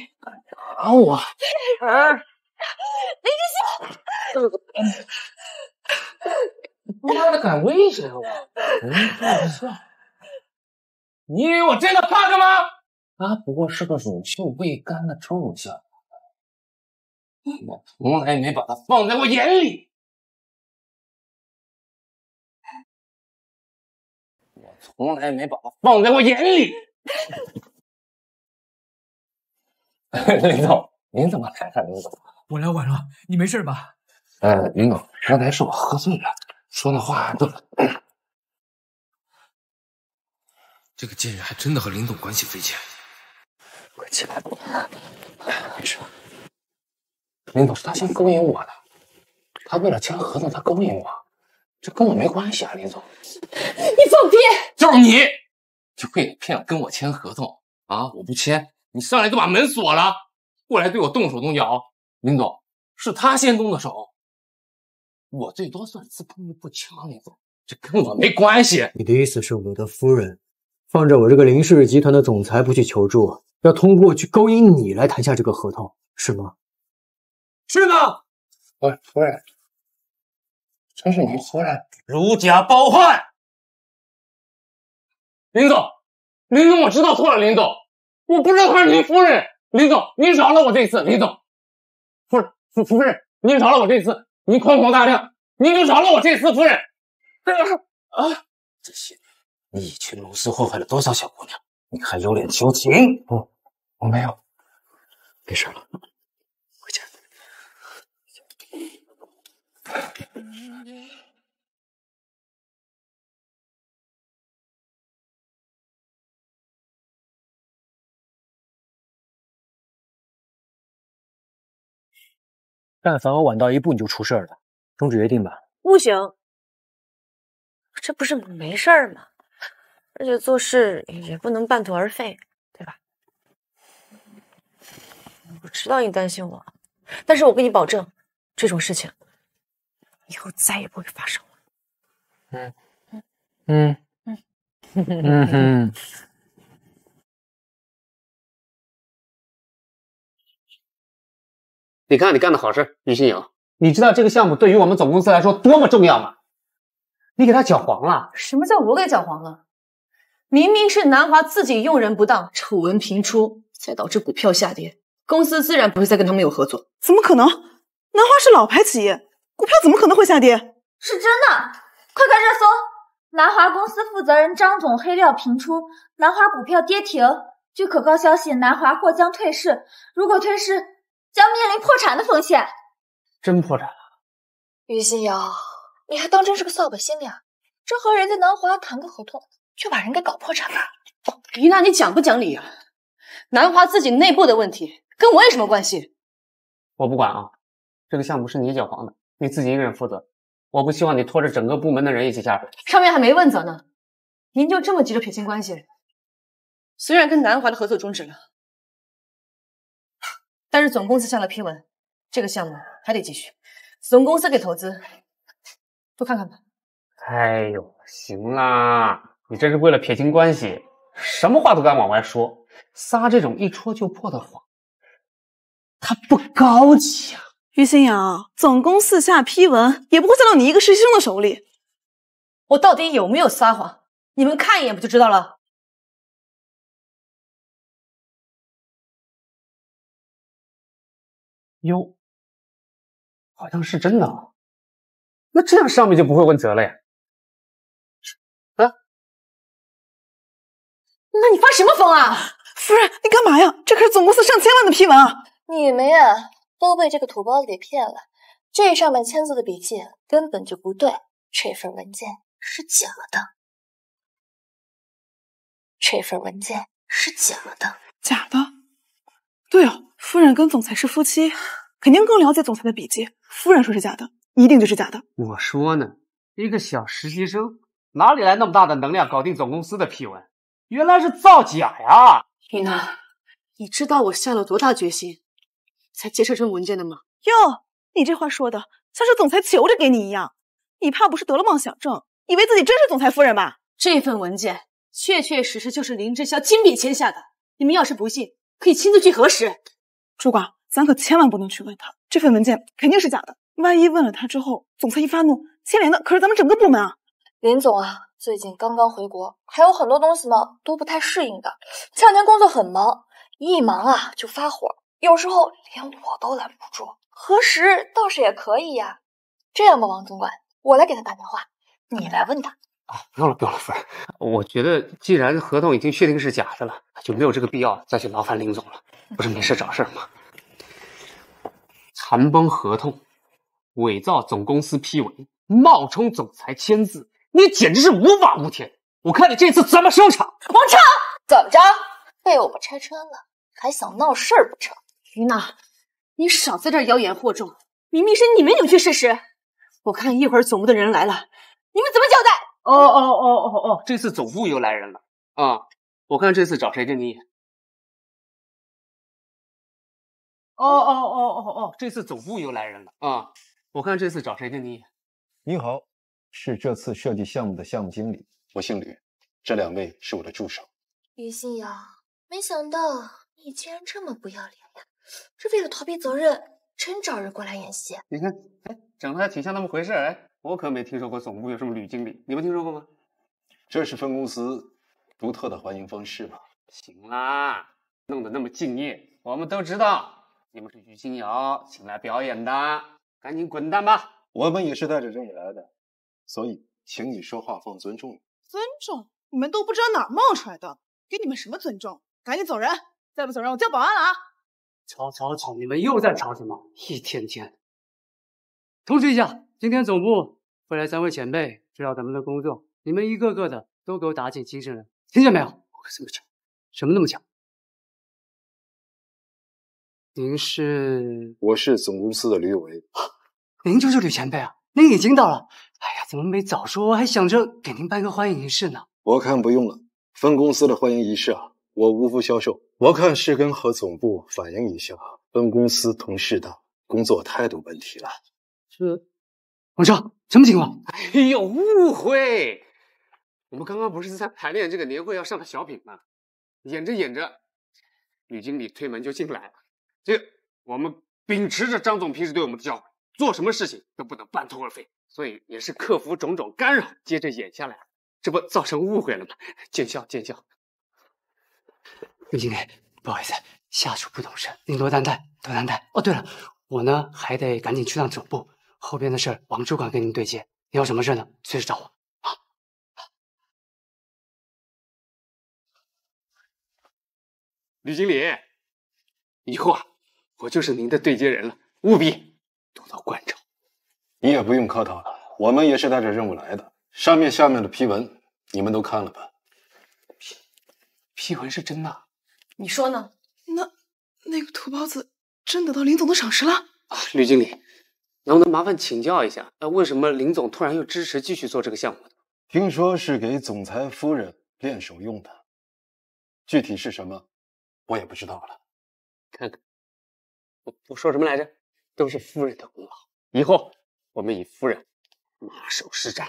打我！林志秀，你他妈的敢威胁我？林志炫，你以为我真的怕他吗？他不过是个乳臭未干的臭小子，我从来没把他放在我眼里。我从来没把他放在我眼里。林 [laughs] 总，您怎么来了？林总，我来晚了，你没事吧？呃，林总，刚才是我喝醉了，说那话都……这个贱人还真的和林总关系匪浅。快起来吧！没事。林总是他先勾引我的，他为了签合同，他勾引我，这跟我没关系啊！林总，你放屁！就是你，就为了骗我跟我签合同啊！我不签，你上来就把门锁了，过来对我动手动脚。林总，是他先动的手，我最多算是自控力不强。林总，这跟我没关系。你的意思是，我的夫人放着我这个林氏集团的总裁不去求助？要通过去勾引你来谈下这个合同，是吗？是吗？喂，夫人，真是你夫人？如假包换。林总，林总，我知道错了，林总，我不知道她是您夫人。林总，您饶了我这一次，林总。夫人，夫夫人，您饶了我这一次，您宽宏大量，您就饶了我这次，夫人。啊！这些年你一群龙私祸害了多少小姑娘？你还有脸求情？不。我没有，没事了，回家。但凡我晚到一步，你就出事了。终止约定吧。不行，这不是没事儿吗？而且做事也不能半途而废，对吧？我知道你担心我，但是我跟你保证，这种事情以后再也不会发生了。嗯嗯嗯嗯，嗯哼嗯哼。你看你干的好事，于新颖，你知道这个项目对于我们总公司来说多么重要吗？你给他搅黄了？什么叫我给搅黄了？明明是南华自己用人不当，丑闻频出，才导致股票下跌。公司自然不会再跟他们有合作，怎么可能？南华是老牌企业，股票怎么可能会下跌？是真的，快看热搜，南华公司负责人张总黑料频出，南华股票跌停。据可靠消息，南华或将退市，如果退市，将面临破产的风险。真破产了？于心瑶，你还当真是个扫把星呀！这和人家南华谈个合同，就把人给搞破产了。于娜，你讲不讲理呀？南华自己内部的问题跟我有什么关系？我不管啊！这个项目是你搅黄的，你自己一个人负责。我不希望你拖着整个部门的人一起下水。上面还没问责呢，您就这么急着撇清关系？虽然跟南华的合作终止了，但是总公司下了批文，这个项目还得继续。总公司给投资，多看看吧。哎呦，行啦！你这是为了撇清关系，什么话都敢往外说。撒这种一戳就破的谎，他不高级啊！于新瑶，总工四下批文也不会再到你一个实习生的手里。我到底有没有撒谎？你们看一眼不就知道了？哟，好像是真的。那这样上面就不会问责了呀？那你发什么疯啊，夫人？你干嘛呀？这可是总公司上千万的批文啊！你们呀，都被这个土包子给骗了。这上面签字的笔迹根本就不对，这份文件是假的。这份文件是假的，假的。对啊，夫人跟总裁是夫妻，肯定更了解总裁的笔迹。夫人说是假的，一定就是假的。我说呢，一个小实习生哪里来那么大的能量搞定总公司的批文？原来是造假呀，云娜，你知道我下了多大决心才接受这份文件的吗？哟，你这话说的像是总裁求着给你一样，你怕不是得了妄想症，以为自己真是总裁夫人吧？这份文件确确实实就是林志霄亲笔签下的，你们要是不信，可以亲自去核实。主管，咱可千万不能去问他，这份文件肯定是假的，万一问了他之后，总裁一发怒，牵连的可是咱们整个部门啊！林总啊。最近刚刚回国，还有很多东西嘛，都不太适应的。前两天工作很忙，一忙啊就发火，有时候连我都拦不住。核实倒是也可以呀，这样吧，王总管，我来给他打电话，你来问他。啊，不用了，不用了，夫人。我觉得既然合同已经确定是假的了，就没有这个必要再去劳烦林总了，不是没事找事吗？谈崩合同，伪造总公司批文，冒充总裁签字。你简直是无法无天！我看你这次怎么收场，王超怎么着？被我们拆穿了，还想闹事儿不成？于娜，你少在这妖言惑众！明明是你们扭曲事实。我看一会儿总部的人来了，你们怎么交代？哦哦哦哦哦，这次总部又来人了啊！我看这次找谁跟你？哦哦哦哦哦，这次总部又来人了啊！我看这次找谁跟你？你好。是这次设计项目的项目经理，我姓吕，这两位是我的助手。于欣瑶，没想到你竟然这么不要脸呀！这为了逃避责任，真找人过来演戏？你看，哎，长得还挺像那么回事哎，我可没听说过总部有什么吕经理，你们听说过吗？这是分公司独特的欢迎方式吧？行啦，弄得那么敬业，我们都知道你们是于金瑶请来表演的，赶紧滚蛋吧！我们也是带着任务来的。所以，请你说话放尊重点。尊重？你们都不知道哪冒出来的？给你们什么尊重？赶紧走人！再不走人，我叫保安了啊！吵吵吵！你们又在吵什么？一天天！通知一下，今天总部会来三位前辈指导咱们的工作，你们一个个的都给我打起精神来，听见没有？我这么巧？什么那么巧？您是？我是总公司的吕有为。您就是吕前辈啊？您已经到了。哎呀，怎么没早说？我还想着给您办个欢迎仪式呢。我看不用了，分公司的欢迎仪式啊，我无福消受。我看是跟何总部反映一下，分公司同事的工作态度问题了。这，王超，什么情况？哎呦，误会！我们刚刚不是在排练这个年会要上的小品吗？演着演着，女经理推门就进来了。这，我们秉持着张总平时对我们的教诲，做什么事情都不能半途而废。所以也是克服种种干扰，接着演下来，这不造成误会了吗？见笑见笑。吕经理，不好意思，下属不懂事。您多担待，多担待。哦，对了，我呢还得赶紧去趟总部，后边的事王主管跟您对接。有什么事呢，随时找我。啊。吕经理，以后啊，我就是您的对接人了，务必多多关你也不用客套了，我们也是带着任务来的。上面下面的批文，你们都看了吧？批批文是真的，你说呢？那那个土包子真得到林总的赏识了？啊，吕经理，能不能麻烦请教一下？那为什么林总突然又支持继续做这个项目听说是给总裁夫人练手用的，具体是什么，我也不知道了。看看，我我说什么来着？都是夫人的功劳，以后。我们以夫人马首是瞻。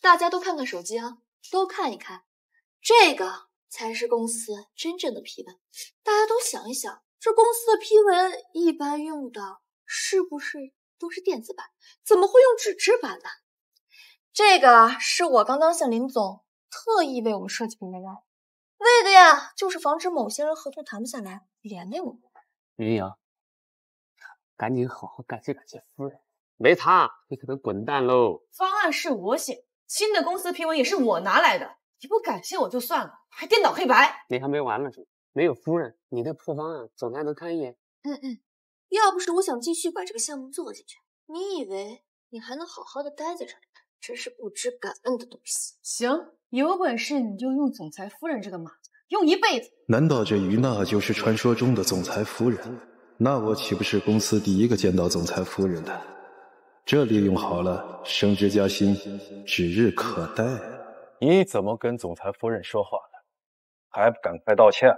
大家都看看手机啊，都看一看，这个才是公司真正的批文。大家都想一想，这公司的批文一般用的是不是都是电子版？怎么会用纸质版呢？这个是我刚刚向林总特意为我们设计的来的，为的呀，就是防止某些人合同谈不下来，连累我们。云瑶，赶紧好好感谢感谢夫人，没她你可能滚蛋喽。方案是我写，新的公司评文也是我拿来的，你不感谢我就算了，还颠倒黑白。你还没完了是吗？没有夫人，你那破方案总裁能看一眼？嗯嗯，要不是我想继续把这个项目做下去，你以为你还能好好的待在这里？真是不知感恩的东西。行，有本事你就用总裁夫人这个马子。用一辈子？难道这于娜就是传说中的总裁夫人？那我岂不是公司第一个见到总裁夫人的？这利用好了，升职加薪指日可待。你怎么跟总裁夫人说话的？还不赶快道歉！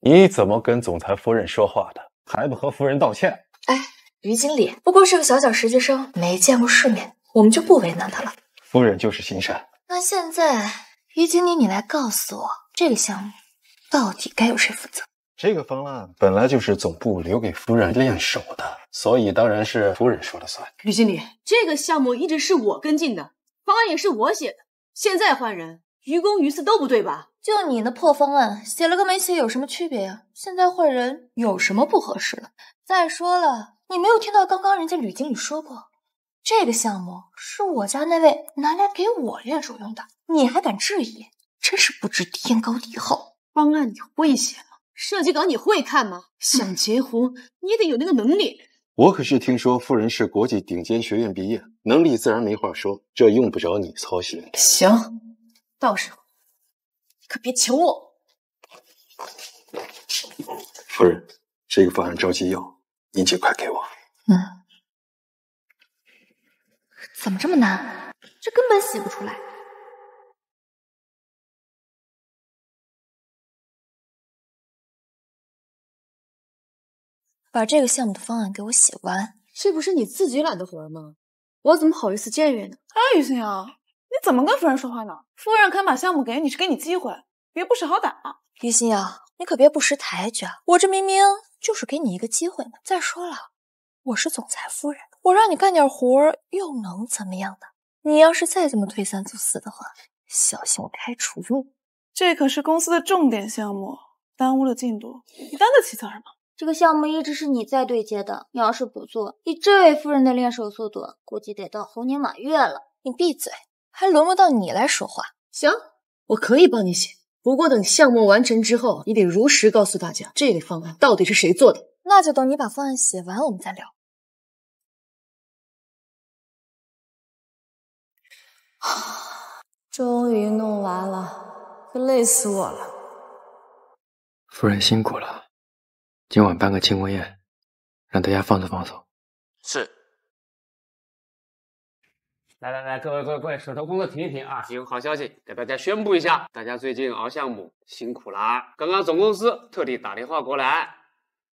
你怎么跟总裁夫人说话的？还不和夫人道歉？哎，于经理不过是个小小实习生，没见过世面，我们就不为难他了。夫人就是心善，那现在。于经理，你来告诉我，这个项目到底该由谁负责？这个方案本来就是总部留给夫人练手的，所以当然是夫人说了算。于经理，这个项目一直是我跟进的，方案也是我写的，现在换人，于公于私都不对吧？就你那破方案，写了跟没写有什么区别呀？现在换人有什么不合适的？再说了，你没有听到刚刚人家吕经理说过？这个项目是我家那位拿来给我练手用的，你还敢质疑？真是不知天高地厚！方案你会写吗？设计稿你会看吗？想截胡你也得有那个能力。我可是听说夫人是国际顶尖学院毕业，能力自然没话说，这用不着你操心。行，到时候可别求我。夫人，这个方案着急要，您尽快给我。嗯。怎么这么难？这根本写不出来。把这个项目的方案给我写完。这不是你自己揽的活吗？我怎么好意思僭越呢？于心啊，你怎么跟夫人说话呢？夫人肯把项目给你，是给你机会，别不识好歹啊！于心啊，你可别不识抬举啊！我这明明就是给你一个机会嘛。再说了，我是总裁夫人。我让你干点活又能怎么样呢？你要是再这么推三阻四的话，小心我开除你！这可是公司的重点项目，耽误了进度，你担得起责任吗？这个项目一直是你在对接的，你要是不做，以这位夫人的练手速度，估计得到猴年马月了。你闭嘴，还轮不到你来说话。行，我可以帮你写，不过等项目完成之后，你得如实告诉大家这个方案到底是谁做的。那就等你把方案写完，我们再聊。[sighs] 终于弄完了，可累死我了。夫人辛苦了，今晚办个庆功宴，让大家放松放松。是。来来来，各位各位各位，手头工作停一停啊！有好消息给大家宣布一下，大家最近熬项目辛苦了。刚刚总公司特地打电话过来，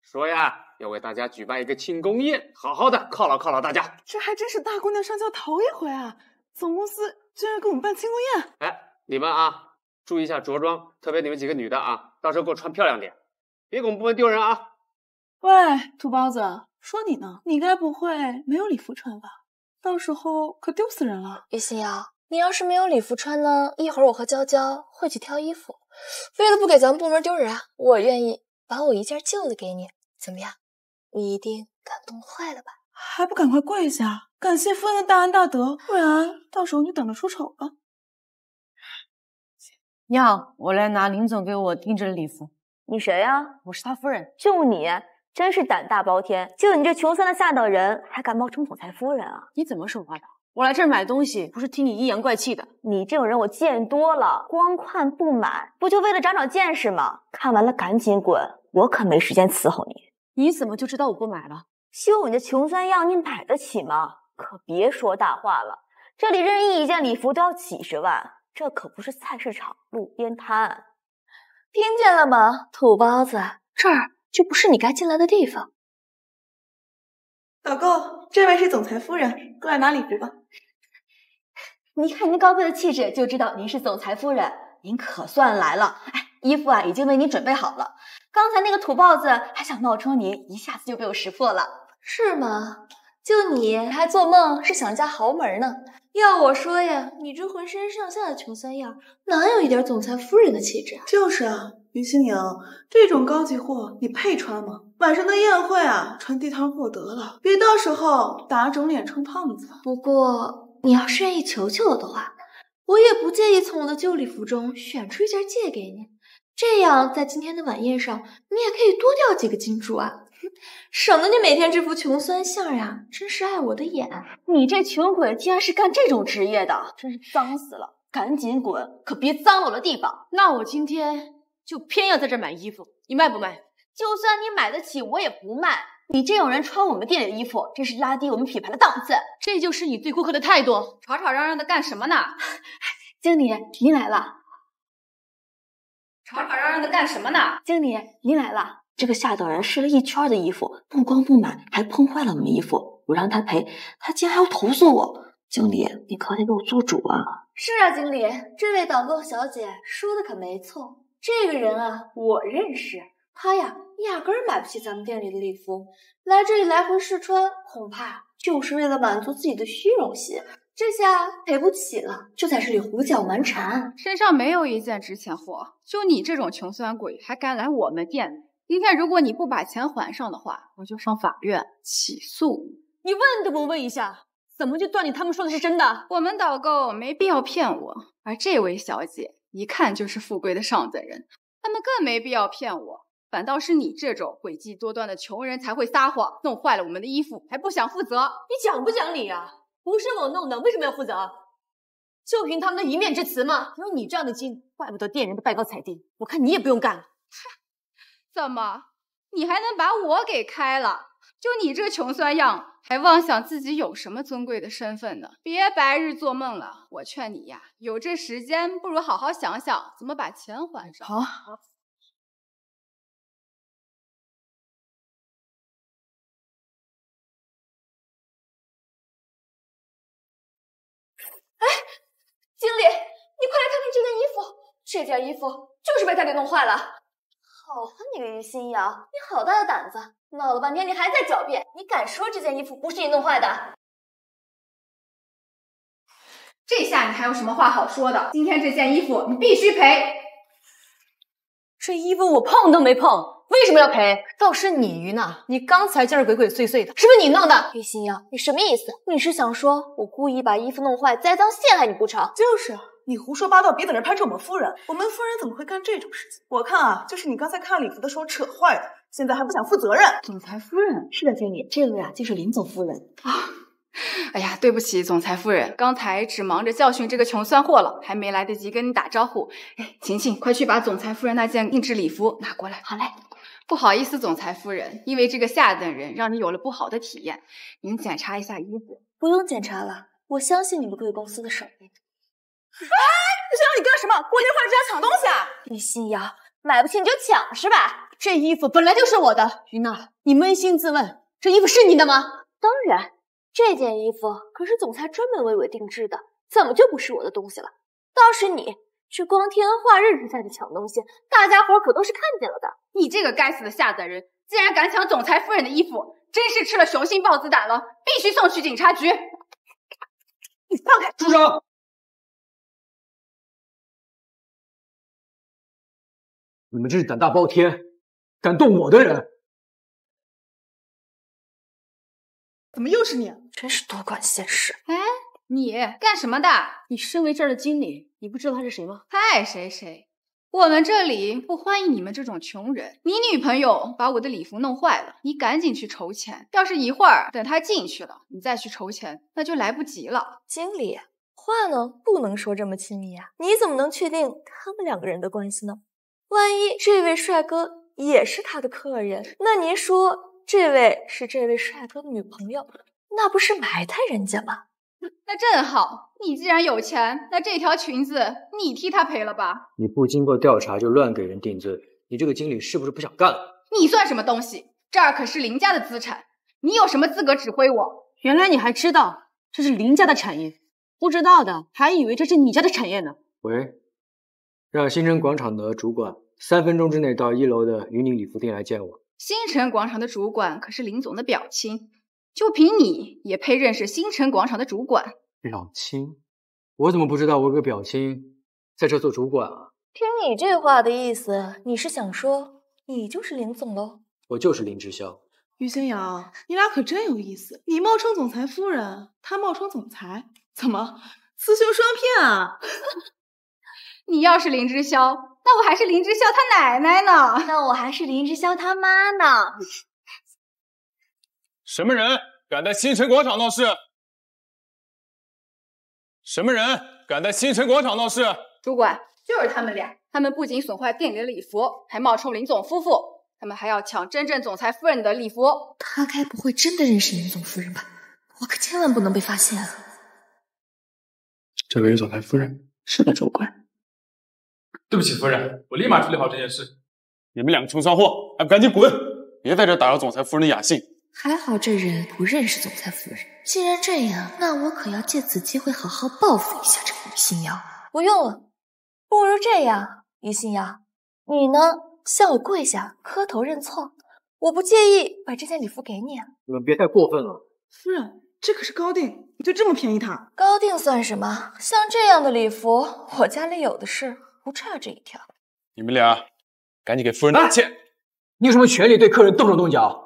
说呀，要为大家举办一个庆功宴，好好的犒劳犒劳大家。这还真是大姑娘上轿头一回啊！总公司居然给我们办庆功宴！哎，你们啊，注意一下着装，特别你们几个女的啊，到时候给我穿漂亮点，别给我们部门丢人啊！喂，土包子，说你呢，你该不会没有礼服穿吧？到时候可丢死人了！于心瑶，你要是没有礼服穿呢？一会儿我和娇娇会去挑衣服，为了不给咱们部门丢人啊，我愿意把我一件旧的给你，怎么样？你一定感动坏了吧？还不赶快跪下，感谢夫人的大恩大德，不然到时候你等着出丑吧。娘，我来拿林总给我定制的礼服。你谁呀？我是他夫人。就你，真是胆大包天！就你这穷酸的下等人，还敢冒充总裁夫人啊？你怎么说话的？我来这儿买东西，不是听你阴阳怪气的。你这种人我见多了，光看不买，不就为了长长见识吗？看完了赶紧滚，我可没时间伺候你。你怎么就知道我不买了？修你这穷酸样，你买得起吗？可别说大话了，这里任意一件礼服都要几十万，这可不是菜市场、路边摊。听见了吗，土包子？这儿就不是你该进来的地方。导购，这位是总裁夫人，过来拿礼服吧。[laughs] 您看您高贵的气质，就知道您是总裁夫人。您可算来了，哎，衣服啊已经为您准备好了。刚才那个土包子还想冒充您，一下子就被我识破了。是吗？就你还做梦是想嫁豪门呢？要我说呀，你这浑身上下的穷酸样，哪有一点总裁夫人的气质啊？就是啊，于心颖，这种高级货你配穿吗？晚上的宴会啊，穿地摊货得了，别到时候打肿脸充胖子。不过你要是愿意求求我的话，我也不介意从我的旧礼服中选出一件借给你，这样在今天的晚宴上，你也可以多钓几个金主啊。省得你每天这副穷酸相呀，真是碍我的眼！你这穷鬼竟然是干这种职业的，真是脏死了！赶紧滚，可别脏了我的地方。那我今天就偏要在这买衣服，你卖不卖？就算你买得起，我也不卖。你这种人穿我们店里的衣服，真是拉低我们品牌的档次。这就是你对顾客的态度？吵吵嚷嚷的干什么呢？[laughs] 经理您来了！吵吵嚷嚷的干什么呢？经理您来了！这个下等人试了一圈的衣服，不光不买，还碰坏了我们衣服，我让他赔，他竟然还要投诉我。经理，你可得给我做主啊！是啊，经理，这位导购小姐说的可没错。这个人啊，我认识，他呀，压根买不起咱们店里的礼服，来这里来回试穿，恐怕就是为了满足自己的虚荣心。这下赔不起了，就在这里胡搅蛮缠，身上没有一件值钱货，就你这种穷酸鬼还敢来我们店。今天如果你不把钱还上的话，我就上法院起诉你。你问都不问一下，怎么就断定他们说的是真的？我们导购没必要骗我，而这位小姐一看就是富贵的上等人，他们更没必要骗我。反倒是你这种诡计多端的穷人才会撒谎，弄坏了我们的衣服还不想负责。你讲不讲理啊？不是我弄的，为什么要负责？就凭他们的一面之词吗？有你这样的经理，怪不得店人都拜高踩低。我看你也不用干了。怎么？你还能把我给开了？就你这穷酸样，还妄想自己有什么尊贵的身份呢？别白日做梦了！我劝你呀，有这时间，不如好好想想怎么把钱还上。好。哎，经理，你快来看看这件衣服，这件衣服就是被他给弄坏了。好啊，你个于心瑶，你好大的胆子！闹了半天，你还在狡辩。你敢说这件衣服不是你弄坏的？这下你还有什么话好说的？今天这件衣服你必须赔。这衣服我碰都没碰，为什么要赔？倒是你于娜，你刚才就是鬼鬼祟祟的，是不是你弄的？于心瑶，你什么意思？你是想说我故意把衣服弄坏，栽赃陷害你不成？就是。你胡说八道，别这儿拍扯我们夫人。我们夫人怎么会干这种事情？我看啊，就是你刚才看礼服的时候扯坏的，现在还不想负责任。总裁夫人是的，经理，这位啊就是林总夫人啊。哎呀，对不起，总裁夫人，刚才只忙着教训这个穷酸货了，还没来得及跟你打招呼。哎，晴晴，快去把总裁夫人那件定制礼服拿过来。好嘞，不好意思，总裁夫人，因为这个下等人让你有了不好的体验，您检查一下衣服。不用检查了，我相信你们贵公司的手艺。哎，李欣瑶，你干什么？光天化日之下抢东西啊！李欣瑶，买不起你就抢是吧？这衣服本来就是我的，于娜，你扪心自问，这衣服是你的吗？当然，这件衣服可是总裁专门为我定制的，怎么就不是我的东西了？倒是你，去光天化日之下的抢东西，大家伙可都是看见了的。你这个该死的下等人，竟然敢抢总裁夫人的衣服，真是吃了雄心豹子胆了，必须送去警察局。你放开，住手！你们真是胆大包天，敢动我的人！怎么又是你？真是多管闲事！哎，你干什么的？你身为这儿的经理，你不知道他是谁吗？他爱谁谁？我们这里不欢迎你们这种穷人。你女朋友把我的礼服弄坏了，你赶紧去筹钱。要是一会儿等她进去了，你再去筹钱，那就来不及了。经理，话呢不能说这么亲密啊？你怎么能确定他们两个人的关系呢？万一这位帅哥也是他的客人，那您说这位是这位帅哥的女朋友，那不是埋汰人家吗？那正好，你既然有钱，那这条裙子你替他赔了吧。你不经过调查就乱给人定罪，你这个经理是不是不想干了？你算什么东西？这儿可是林家的资产，你有什么资格指挥我？原来你还知道这是林家的产业，不知道的还以为这是你家的产业呢。喂。让新城广场的主管三分钟之内到一楼的云宁礼服店来见我。新城广场的主管可是林总的表亲，就凭你也配认识新城广场的主管？表亲？我怎么不知道我有个表亲在这做主管啊？听你这话的意思，你是想说你就是林总喽？我就是林之霄。于新阳，你俩可真有意思，你冒充总裁夫人，他冒充总裁，怎么？雌雄双骗啊？[laughs] 你要是林之萧，那我还是林之萧他奶奶呢；那我还是林之萧他妈呢。什么人敢在星辰广场闹事？什么人敢在星辰广场闹事？主管，就是他们俩。他们不仅损坏店里的礼服，还冒充林总夫妇。他们还要抢真正总裁夫人的礼服。他该不会真的认识林总夫人吧？我可千万不能被发现啊！这位是总裁夫人。是的，主管。对不起，夫人，我立马处理好这件事。你们两个穷酸货，还不赶紧滚！别在这打扰总裁夫人的雅兴。还好这人不认识总裁夫人。既然这样，那我可要借此机会好好报复一下这个于心瑶。不用了，不如这样，于心瑶，你呢向我跪下，磕头认错，我不介意把这件礼服给你。你们别太过分了，夫人，这可是高定，就这么便宜他？高定算什么？像这样的礼服，我家里有的是。不差这一条，你们俩赶紧给夫人道歉。你有什么权利对客人动手动脚？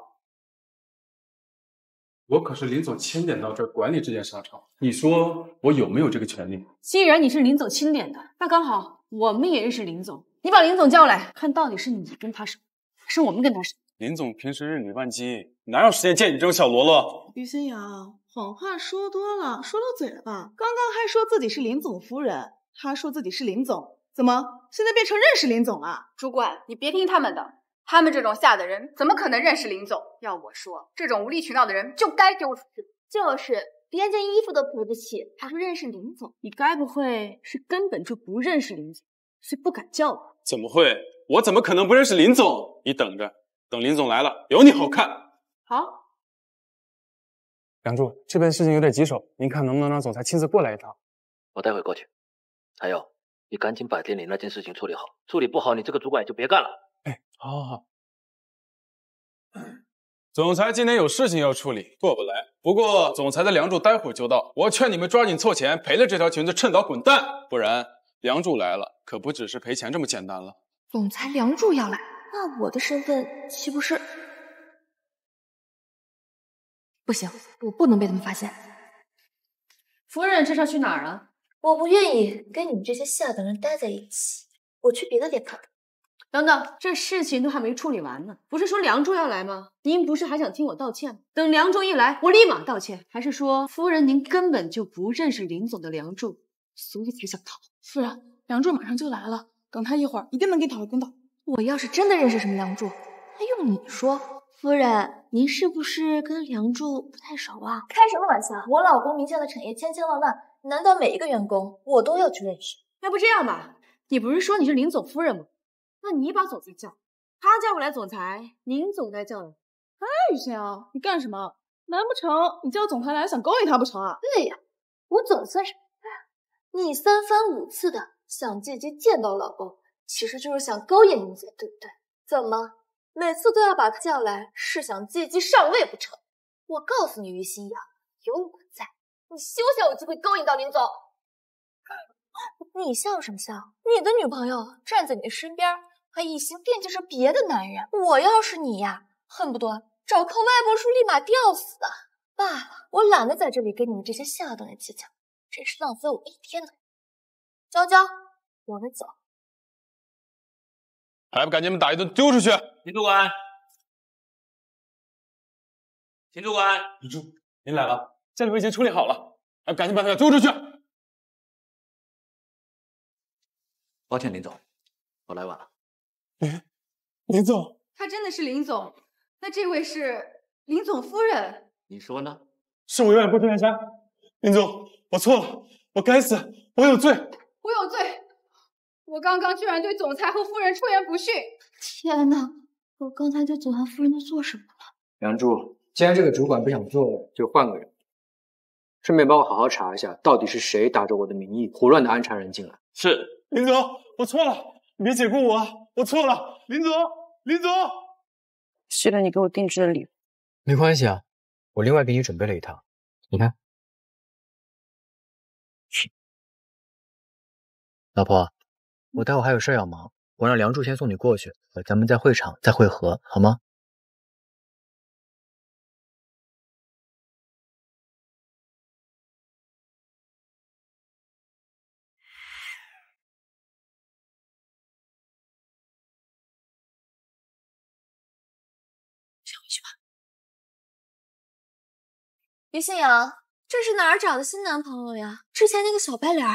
我可是林总钦点到这儿管理这件纱厂，你说我有没有这个权利？既然你是林总钦点的，那刚好我们也认识林总，你把林总叫来看，到底是你跟他熟，还是我们跟他熟？林总平时日理万机，哪有时间见你这种小喽啰？于新阳，谎话说多了，说漏嘴了吧？刚刚还说自己是林总夫人，他说自己是林总。怎么现在变成认识林总了？主管，你别听他们的，他们这种下等人怎么可能认识林总？要我说，这种无理取闹的人就该丢出去。就是，连件衣服都赔不起，还说认识林总？你该不会是根本就不认识林总，所以不敢叫吧？怎么会？我怎么可能不认识林总？你等着，等林总来了，有你好看。好，梁柱，这边事情有点棘手，您看能不能让总裁亲自过来一趟？我待会过去。还有。你赶紧把店里那件事情处理好，处理不好，你这个主管也就别干了。哎，好好好，总裁今天有事情要处理，过不来。不过总裁的梁祝待会儿就到，我劝你们抓紧凑钱赔了这条裙子，趁早滚蛋，不然梁祝来了，可不只是赔钱这么简单了。总裁梁祝要来，那我的身份岂不是？不行，我不能被他们发现。夫人，这是要去哪儿啊？我不愿意跟你们这些下等人待在一起，我去别的看看。等等，这事情都还没处理完呢，不是说梁祝要来吗？您不是还想听我道歉吗？等梁祝一来，我立马道歉。还是说，夫人您根本就不认识林总的梁祝，所以才想逃？夫人，梁祝马上就来了，等他一会儿，一定能给你讨回公道。我要是真的认识什么梁祝，还用你说？夫人，您是不是跟梁祝不太熟啊？开什么玩笑？我老公名下的产业千千万万。难道每一个员工我都要去认识？要不这样吧，你不是说你是林总夫人吗？那你把总裁叫，他叫不来总裁，您总该叫来。哎，于心啊，你干什么？难不成你叫总裁来想勾引他不成啊？对呀，我总算是，你三番五次的想借机见到老公，其实就是想勾引林总，对不对？怎么每次都要把他叫来，是想借机上位不成？我告诉你，于心瑶，有我在。你休想有机会勾引到林总！[laughs] 你笑什么笑？你的女朋友站在你的身边，还一心惦记着别的男人。我要是你呀，恨不得找棵歪脖树立马吊死啊！爸，我懒得在这里跟你们这些下等人计较，真是浪费我一天的。娇娇，我们走。还不赶紧把打一顿，丢出去！林主管，秦主管，你叔，您来了。现里我已经处理好了，赶紧把他拖出去！抱歉，林总，我来晚了。哎，林总，他真的是林总，那这位是林总夫人。你说呢？是我永远不泰山。林总，我错了，我该死，我有罪，我有罪！我刚刚居然对总裁和夫人出言不逊！天哪，我刚才对总裁夫人都做什么了？梁祝，既然这个主管不想做，就换个人。顺便帮我好好查一下，到底是谁打着我的名义胡乱的安插人进来？是林总，我错了，你别解雇我，我错了，林总，林总。谢了你给我定制的礼物，没关系啊，我另外给你准备了一套，你看。老婆，我待会还有事要忙，我让梁祝先送你过去，咱们在会场再会合，好吗？林信阳，这是哪儿找的新男朋友呀？之前那个小白脸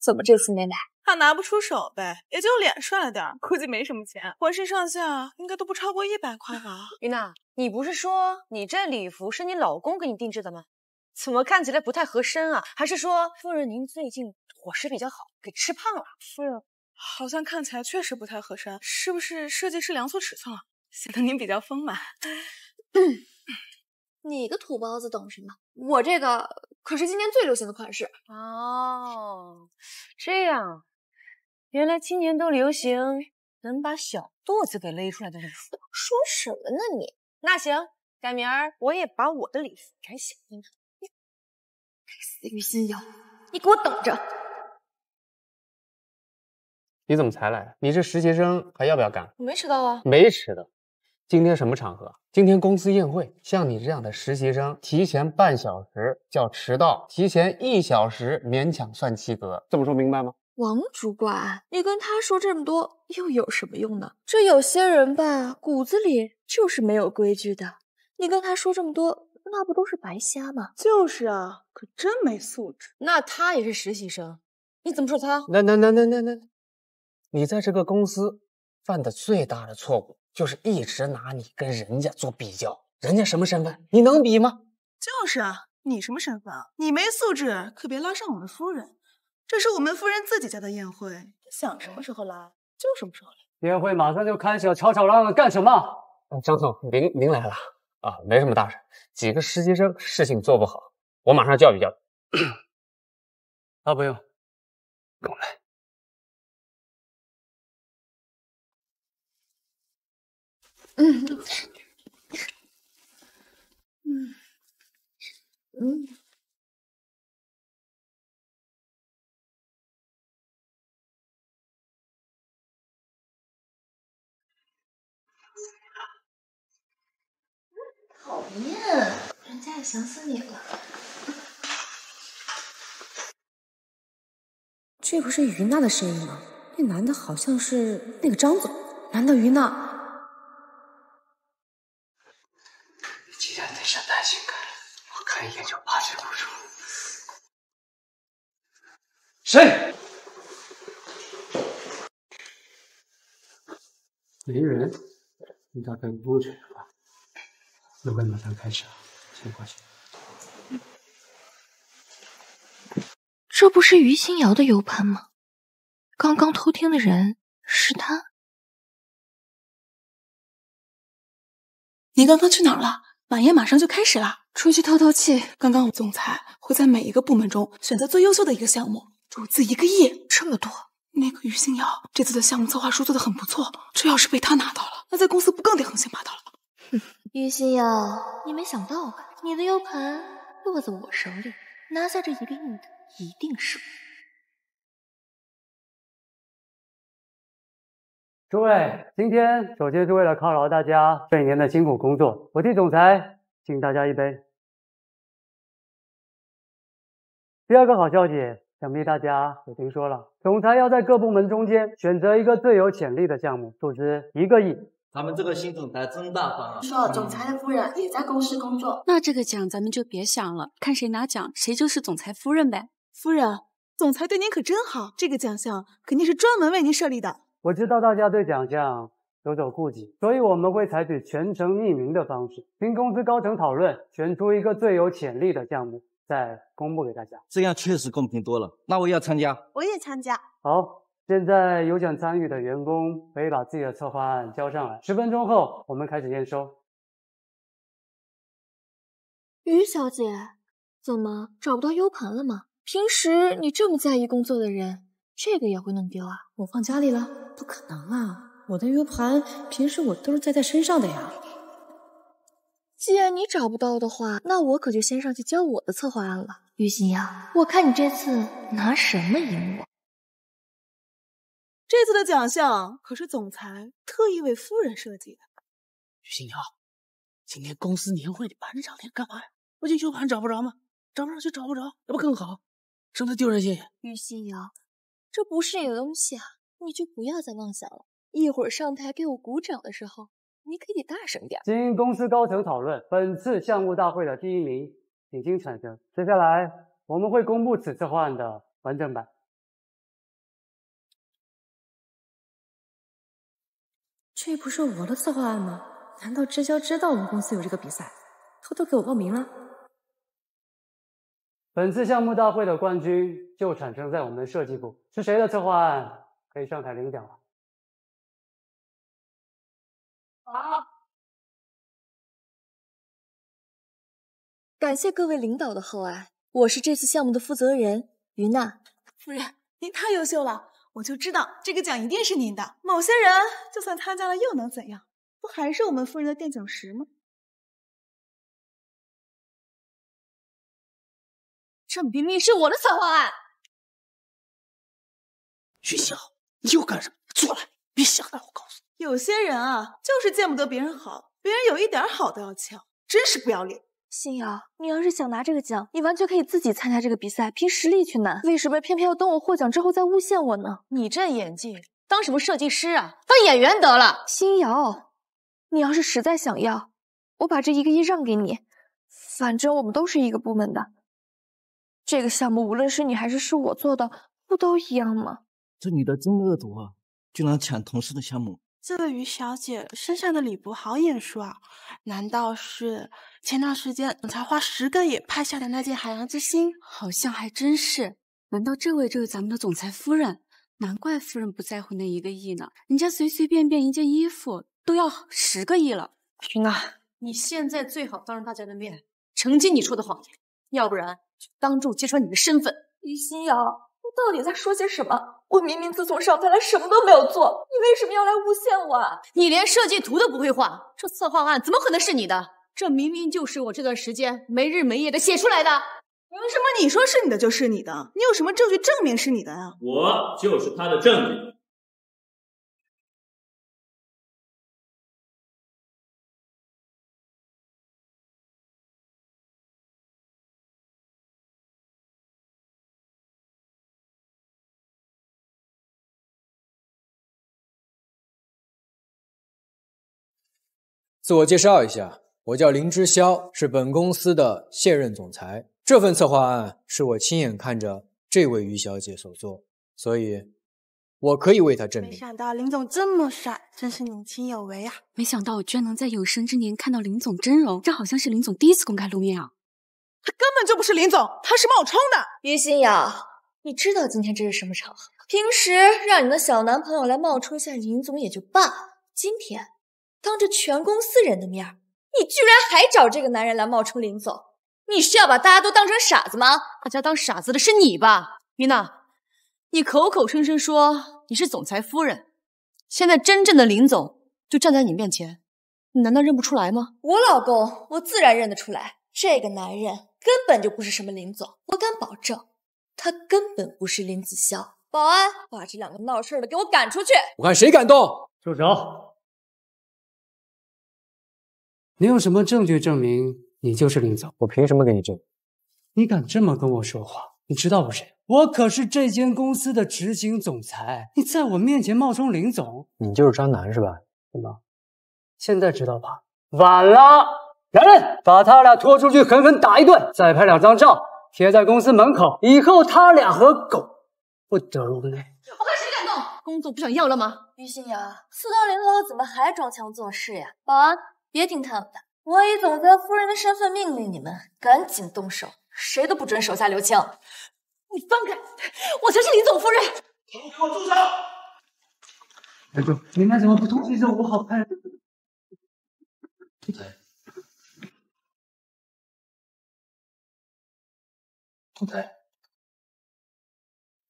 怎么这次没来？他拿不出手呗，也就脸帅了点，估计没什么钱，浑身上下应该都不超过一百块吧。[laughs] 于娜，你不是说你这礼服是你老公给你定制的吗？怎么看起来不太合身啊？还是说夫人您最近伙食比较好，给吃胖了？夫人，好像看起来确实不太合身，是不是设计师量错尺寸了，[laughs] 显得您比较丰满？[laughs] 你个土包子懂什么？我这个可是今年最流行的款式哦。这样，原来今年都流行能把小肚子给勒出来的礼服。说什么呢你？那行，改明儿我也把我的礼服改小一你，该死于心瑶，你给我等着！你怎么才来？你这实习生还要不要干？我没迟到啊。没迟到。今天什么场合？今天公司宴会。像你这样的实习生，提前半小时叫迟到，提前一小时勉强算及格。这么说明白吗？王主管，你跟他说这么多又有什么用呢？这有些人吧，骨子里就是没有规矩的。你跟他说这么多，那不都是白瞎吗？就是啊，可真没素质。那他也是实习生，你怎么说他？那那那那那那，你在这个公司犯的最大的错误。就是一直拿你跟人家做比较，人家什么身份，你能比吗？就是啊，你什么身份啊？你没素质，可别拉上我们夫人。这是我们夫人自己家的宴会，想什么时候来就什么时候来。宴会马上就开始了，吵吵嚷嚷干什么？张总，您您来了啊？没什么大事，几个实习生事情做不好，我马上教育教育。啊，不用。跟我来。嗯嗯讨厌，人家也想死你了。这不是于娜的声音吗？那男的好像是那个张总，难道于娜？也就把持不住。谁？没人，你到办公室去吧。那宴马上开始了，先过去。这不是于欣瑶的 U 盘吗？刚刚偷听的人是他？你刚刚去哪儿了？晚宴马上就开始了。出去透透气。刚刚总裁会在每一个部门中选择最优秀的一个项目，注资一个亿，这么多。那个于星瑶这次的项目策划书做的很不错，这要是被他拿到了，那在公司不更得横行霸道了吗？[laughs] 于星瑶，你没想到吧？你的 U 盘落在我手里，拿下这一个亿的，一定是我。诸位，今天首先是为了犒劳大家这一年的辛苦工作，我替总裁敬大家一杯。第二个好消息，想必大家也听说了。总裁要在各部门中间选择一个最有潜力的项目，投资一个亿。咱们这个新总裁真大方啊！说总裁的夫人也在公司工作，那这个奖咱们就别想了，看谁拿奖，谁就是总裁夫人呗。夫人，总裁对您可真好，这个奖项肯定是专门为您设立的。我知道大家对奖项有所顾忌，所以我们会采取全程匿名的方式，经公司高层讨论，选出一个最有潜力的项目。再公布给大家，这样确实公平多了。那我要参加，我也参加。好，现在有奖参与的员工可以把自己的策划案交上来。十分钟后我们开始验收。于小姐，怎么找不到 U 盘了吗？平时你这么在意工作的人，这个也会弄丢啊？我放家里了，不可能啊！我的 U 盘平时我都是带在身上的呀。既然你找不到的话，那我可就先上去交我的策划案了。于心瑶，我看你这次拿什么赢我？这次的奖项可是总裁特意为夫人设计的。于心瑶，今天公司年会你板着张脸干嘛呀？不就 U 盘找不着吗？找不着就找不着，那不更好，省得丢人现眼。于心瑶，这不是你的东西啊，你就不要再妄想了。一会儿上台给我鼓掌的时候。你可以大声点！经公司高层讨论，本次项目大会的第一名已经产生。接下来我们会公布此次方案的完整版。这不是我的策划案吗？难道知交知道我们公司有这个比赛，偷偷给我报名了？本次项目大会的冠军就产生在我们设计部，是谁的策划案可以上台领奖了？好，感谢各位领导的厚爱。我是这次项目的负责人，于娜。夫人，您太优秀了，我就知道这个奖一定是您的。某些人就算参加了又能怎样？不还是我们夫人的垫脚石吗？这明明是我的策划案。云霄，你又干什么？坐来，别吓大伙。有些人啊，就是见不得别人好，别人有一点好都要抢，真是不要脸。心瑶，你要是想拿这个奖，你完全可以自己参加这个比赛，凭实力去拿。为什么偏偏要等我获奖之后再诬陷我呢？你这演技，当什么设计师啊？当演员得了。心瑶，你要是实在想要，我把这一个亿让给你。反正我们都是一个部门的，这个项目无论是你还是是我做的，不都一样吗？这女的真恶毒啊！居然抢同事的项目。这位于小姐身上的礼服好眼熟啊！难道是前段时间总裁花十个亿拍下的那件海洋之心？好像还真是。难道这位就是咱们的总裁夫人？难怪夫人不在乎那一个亿呢，人家随随便便一件衣服都要十个亿了。于娜，你现在最好当着大家的面澄清你说的谎言，要不然就当众揭穿你的身份，于心瑶。你到底在说些什么？我明明自从上班来什么都没有做，你为什么要来诬陷我啊？你连设计图都不会画，这策划案怎么可能是你的？这明明就是我这段时间没日没夜的写出来的，凭什么你说是你的就是你的？你有什么证据证明是你的啊？我就是他的证据。自我介绍一下，我叫林之霄，是本公司的现任总裁。这份策划案是我亲眼看着这位于小姐所做，所以，我可以为她证明。没想到林总这么帅，真是年轻有为啊！没想到我居然能在有生之年看到林总真容，这好像是林总第一次公开露面啊！他根本就不是林总，他是冒充的。于心瑶，你知道今天这是什么场合？平时让你的小男朋友来冒充一下林总也就罢了，今天。当着全公司人的面，你居然还找这个男人来冒充林总，你是要把大家都当成傻子吗？大家当傻子的是你吧，米娜？你口口声声说你是总裁夫人，现在真正的林总就站在你面前，你难道认不出来吗？我老公，我自然认得出来。这个男人根本就不是什么林总，我敢保证，他根本不是林子潇。保安，把这两个闹事的给我赶出去！我看谁敢动，住手！你有什么证据证明你就是林总？我凭什么给你证据？你敢这么跟我说话？你知道我谁？我可是这间公司的执行总裁。你在我面前冒充林总，你就是渣男是吧？怎么？现在知道吧？晚了！来人，把他俩拖出去，狠狠打一顿，再拍两张照，贴在公司门口。以后他俩和狗不得入内。我看谁敢动！工作不想要了吗？于心瑶，四到临头怎么还装腔作势呀？保安。别听他们的！我以总裁夫人的身份命令你们，赶紧动手，谁都不准手下留情！你放开！我才是林总夫人！都给我住手！梁总，你们怎么不通知一下我好人？总裁，总裁，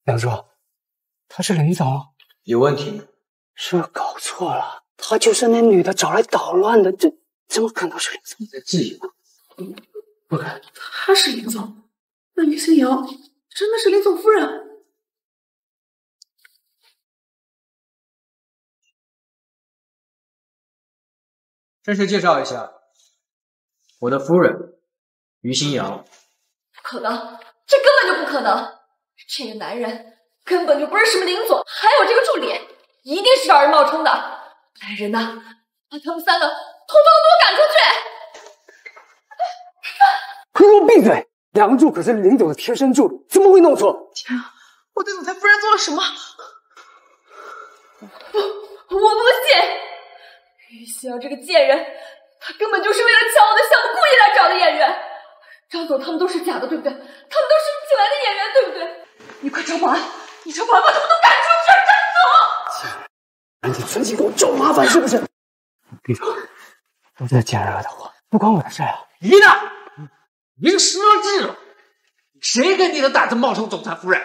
梁叔，他是林总？有问题？是不是搞错了？她就是那女的找来捣乱的，这怎么可能是林总在质疑呢？不可他是林总，那于心瑶真的是林总夫人。正式介绍一下，我的夫人于心瑶。不可能，这根本就不可能！这个男人根本就不是什么林总，还有这个助理，一定是找人冒充的。来人呐！把他们三个统统都给我赶出去！快给我闭嘴！梁祝可是林总的贴身助理，怎么会弄错？天啊！我对总裁夫人做了什么？不，我不信！于心瑶这个贱人，她根本就是为了抢我的项目，故意来找的演员。张总他们都是假的，对不对？他们都是请来的演员，对不对？你快找保安！你找保安把他们都赶出去！赶紧存心给我找麻烦是不是？闭嘴！都在贱人惹的祸，不关我的事啊！米娜，您失了智了？谁给你的胆子冒充总裁夫人，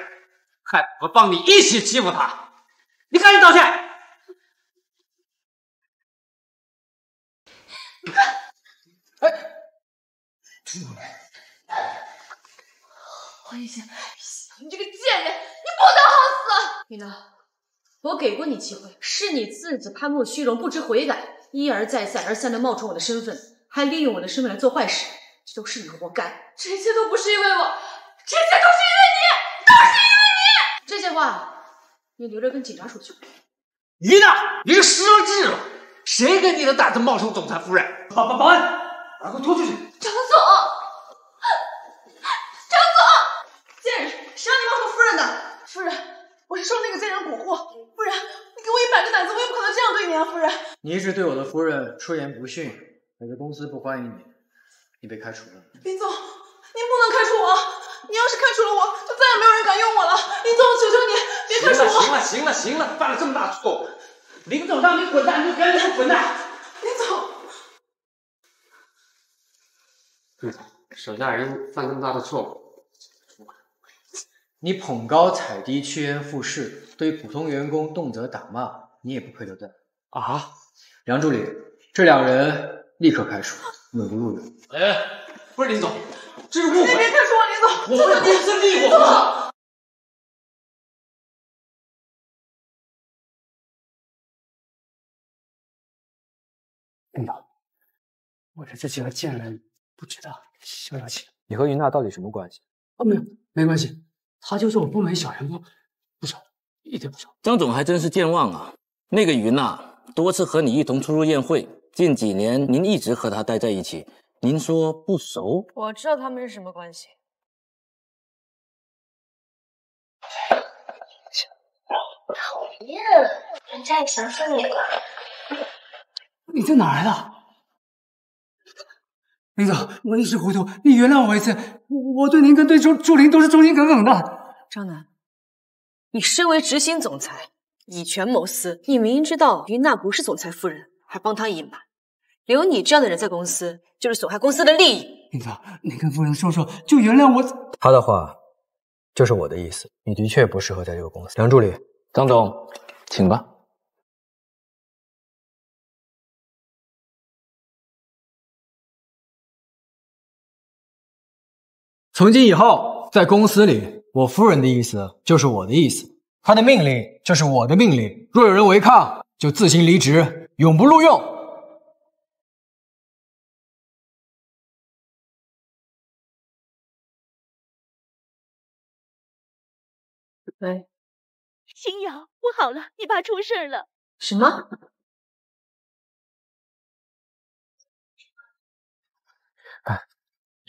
害我帮你一起欺负他？你赶紧道歉！[laughs] 哎，出来！黄一晴，你这个贱人，你不得好死！米娜。我给过你机会，是你自己攀慕虚荣，不知悔改，一而再，再而三的冒充我的身份，还利用我的身份来做坏事，这都是你活该。这一切都不是因为我，这一切都是因为你，都是因为你。这些话你留着跟警察说去。你呢？你是失了智了？谁给你的胆子冒充总裁夫人？把把保安，把快拖出去！张总，张总，贱人，谁让你冒充夫人的？夫人。我是受那个贱人蛊惑，不然你给我一百个胆子，我也不可能这样对你啊，夫人。你一直对我的夫人出言不逊，我的公司不欢迎你，你被开除了。林总，您不能开除我，你要是开除了我，就再也没有人敢用我了。林总，我求求你，别开除我。行了，行了，行了，犯了这么大错误，林总让你滚蛋，你就赶紧滚蛋。林总，林总，手下人犯这么大的错误。你捧高踩低、趋炎附势，对普通员工动辄打骂，你也不配留罪啊！梁助理，这两人立刻开除，永不录用。哎，不是林总，这是误会，你别开除我，林总，我们公司误会了。领导，我这这几个贱人，不知道消消气。你和云娜到底什么关系？哦，没有，没关系。他就是我部门小员工，不熟，一点不熟。张总还真是健忘啊！那个于娜多次和你一同出入宴会，近几年您一直和他待在一起，您说不熟？我知道他们是什么关系。讨厌，人家也想死你了。你在哪的？林总，我一时糊涂，你原谅我一次。我我对您跟对朱朱林都是忠心耿耿的。张楠，你身为执行总裁，以权谋私，你明知道云娜不是总裁夫人，还帮她隐瞒，留你这样的人在公司，就是损害公司的利益。林总，你跟夫人说说，就原谅我。他的话，就是我的意思。你的确不适合在这个公司。梁助理，张总，请吧。从今以后，在公司里，我夫人的意思就是我的意思，她的命令就是我的命令。若有人违抗，就自行离职，永不录用。喂，星瑶，不好了，你爸出事了。什么？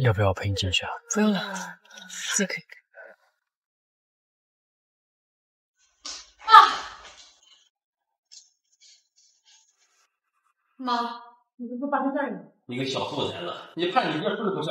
要不要我陪你进去啊？不用了，自己可以。爸，妈，你不是发传单吗？你个小兔崽子，你怕你爹是不是？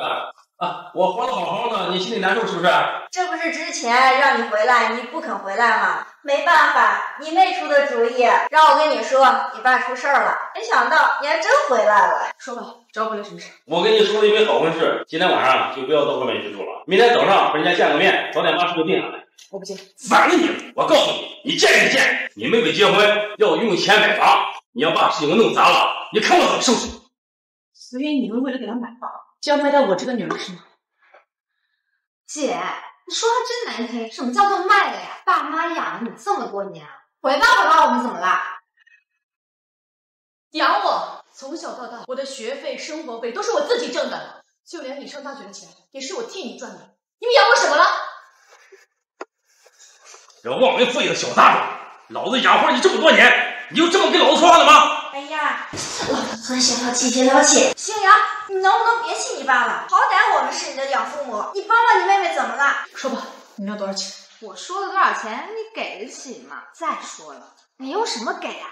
我活得好好的，你心里难受是不是？这不是之前让你回来，你不肯回来吗？没办法，你妹出的主意。让我跟你说，你爸出事儿了，没想到你还真回来了。说吧，找回来什么事？我跟你说一笔好婚事，今天晚上就不要到外面去住了，明天早上和人家见个面，早点把事就定下来。我不信，反了你！我告诉你，你见就见，你妹妹结婚要用钱买房，你要把事情弄砸了，你看我怎么收拾你。所以你们为了给她买房？就要卖掉我这个女儿是吗？姐，你说的真难听。什么叫做卖了呀？爸妈养了你这么多年啊，回报爸报我们怎么啦？养我从小到大，我的学费、生活费都是我自己挣的，就连你上大学的钱也是我替你赚的。你们养我什么了？这忘恩负义的小杂种，老子养活你这么多年，你就这么跟老子说话的吗？哎呀，老婆，先不要气，先不气。星瑶，你能不能别气你爸了？好歹我们是你的养父母，你帮帮你妹妹怎么了？说吧，你要多少钱？我说了多少钱，你给得起吗？再说了，你用什么给啊？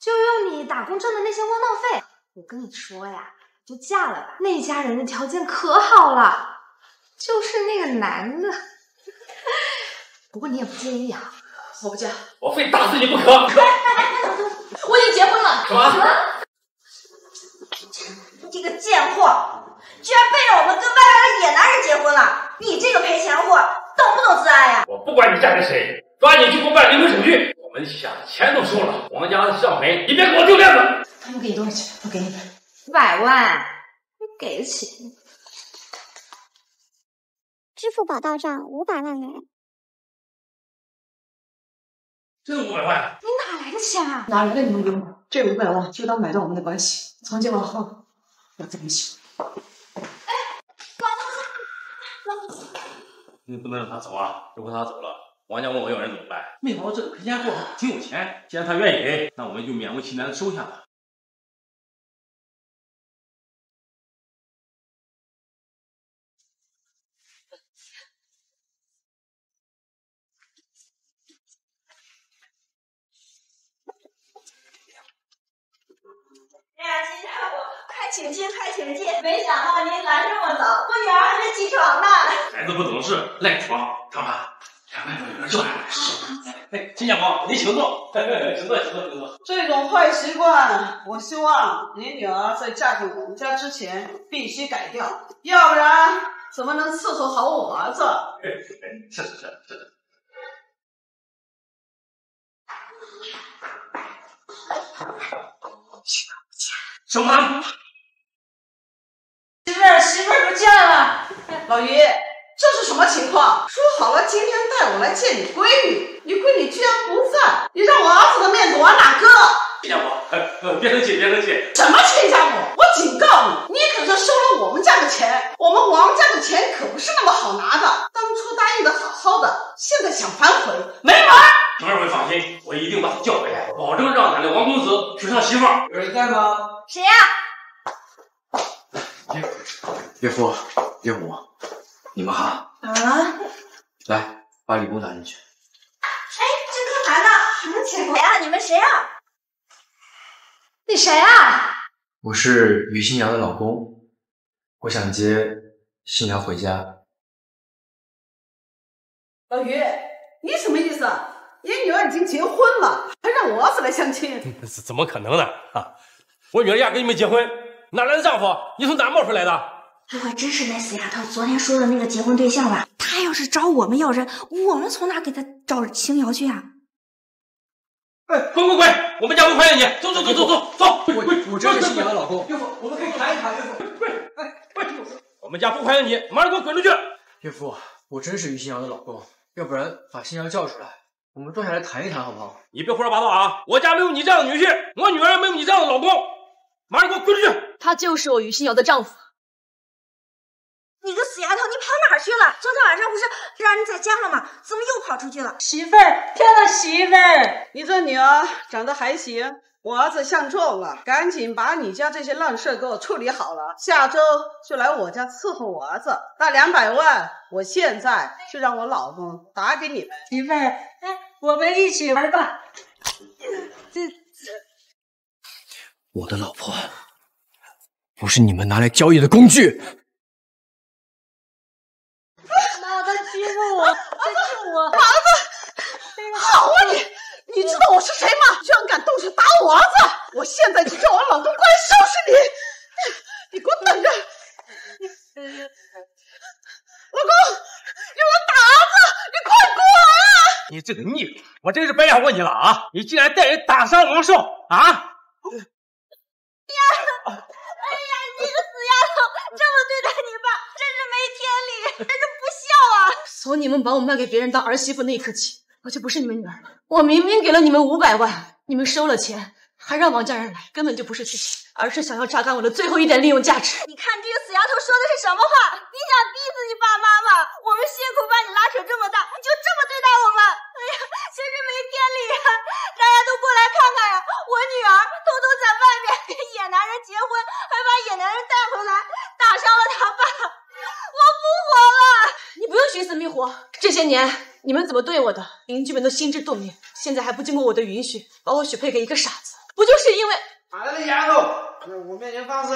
就用你打工挣的那些窝囊费。我跟你说呀，就嫁了吧，那家人的条件可好了，就是那个男的。[laughs] 不过你也不介意啊？我不嫁，我非打死你不可。我已经结婚了，什么？你这个贱货，居然背着我们跟外面的野男人结婚了！你这个赔钱货，懂不懂自爱呀？我不管你嫁给谁，抓紧去给我办离婚手续。我们想钱都收了，王家的上门，你别给我丢面子。他们给你多少钱？我给你五百万，你给得起吗？支付宝到账五百万元。真五百万你哪来的钱啊？哪来的你不用管，这五百万就当买断我们的关系，从今往后要在一起。哎，老四，老你不能让他走啊！如果他走了，王家问我要人怎么办？没想到这个赔钱货挺有钱，既然他愿意给，那我们就勉为其难的收下吧。请进，快请进！没想到您来这么早，我女儿还没起床呢。孩子不懂事，赖床，他妈，两位头有人叫他起床。哎，金建宝，您请坐，请坐，请坐，请坐。这种坏习惯，我希望您女儿在嫁给我们家之前必须改掉，要不然怎么能伺候好我儿子？是是是是。小马。媳妇儿不见了，老于，这是什么情况？说好了今天带我来见你闺女，你闺女居然不在，你让我儿子的面子往哪搁？亲家母，[laughs] 别生气，别生气。什么亲家母？我警告你，你可是收了我们家的钱，我们王家的钱可不是那么好拿的。当初答应的好好的，现在想反悔，没门！王二位放心，我一定把他叫回来，保证让咱的王公子娶上媳妇儿。有人在吗？谁呀？岳父、岳母，你们好。啊，来，把礼物拿进去。哎，这干嘛呢？什么情况？谁啊？你们谁啊？你谁啊？我是于新阳的老公，我想接新娘回家。老于，你什么意思？你女儿已经结婚了，还让我儿子来相亲？怎 [laughs] 怎么可能呢？啊，我女儿压根就没结婚。哪来的丈夫？你从哪冒出来的？不会真是那死丫头昨天说的那个结婚对象吧？她要是找我们要人，我们从哪给她找青瑶去啊？哎，滚，滚，滚！我们家不欢迎你，走，走，走，走，走，走！我，我真是青的老公。岳父，我们可以谈一谈。岳父，滚！哎，滚！我们家不欢迎你，马上给我滚出去！岳父，我真是于青瑶的老公，要不然把青瑶叫出来，我们坐下来谈一谈，好不好？你别胡说八道啊！我家没有你这样的女婿，我女儿也没有你这样的老公，马上给我滚出去！他就是我于心瑶的丈夫。你个死丫头，你跑哪儿去了？昨天晚上不是让人在家了吗？怎么又跑出去了？媳妇儿，漂亮媳妇儿。你这女儿长得还行，我儿子像壮了。赶紧把你家这些烂事儿给我处理好了，下周就来我家伺候我儿子。那两百万，我现在就让我老公打给你们。媳妇儿，哎，我们一起玩吧。这，我的老婆。不是你们拿来交易的工具。妈，他欺负我，欺负我，儿子！好啊你，你知道我是谁吗？居然敢动手打我儿子！我现在就叫我老公过来收拾你！你给我等着！老公，给我打儿子，你快过来！你这个逆子，我真是白养活你了啊！你竟然带人打伤王少啊！天理真是不孝啊！从你们把我卖给别人当儿媳妇那一刻起，我就不是你们女儿了。我明明给了你们五百万，你们收了钱，还让王家人来，根本就不是去而是想要榨干我的最后一点利用价值。你看这个死丫头说的是什么话？你想逼死你爸妈吗？我们辛苦把你拉扯这么大，你就这么对待我们？哎呀，真是没天理啊！大家都过来看看呀！我女儿偷偷在外面跟野男人结婚，还把野男人带回来，打伤了他爸。我不活了！你不用寻死觅活。这些年你们怎么对我的，邻居们都心知肚明。现在还不经过我的允许，把我许配给一个傻子，不就是因为？哪来的丫头，在我面前放肆！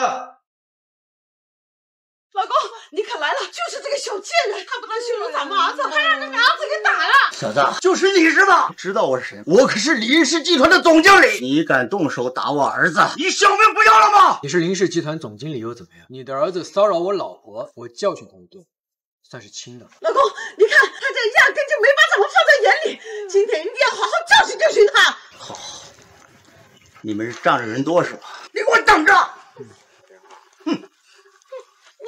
老公，你可来了！就是这个小贱人，他不但羞辱咱们儿子，还让咱们儿子给打了。小子，就是你是吧？知道我是谁吗？我可是林氏集团的总经理。你敢动手打我儿子，你小命不要了吗？你是林氏集团总经理又怎么样？你的儿子骚扰我老婆，我教训他一顿，算是轻的。老公，你看他这压根就没把咱们放在眼里，今天一定要好好教训教训他。好，你们是仗着人多是吧？你给我等着。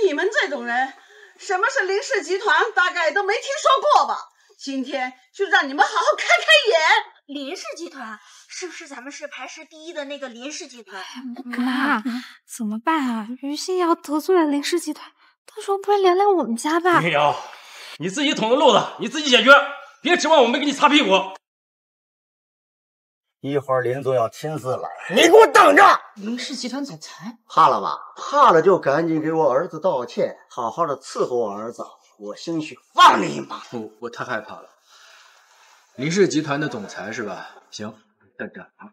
你们这种人，什么是林氏集团，大概都没听说过吧？今天就让你们好好开开眼。林 [laughs] 氏集团是不是咱们市排市第一的那个林氏集团？妈，怎么办啊？于心瑶得罪了林氏集团，到时候不会连累我们家吧？于心瑶，你自己捅的漏子，你自己解决，别指望我们给你擦屁股。一会儿林总要亲自来，你给我等着！林氏集团总裁怕了吧？怕了就赶紧给我儿子道歉，好好的伺候我儿子，我兴许放你一马。我我太害怕了。林氏集团的总裁是吧？行，等着啊。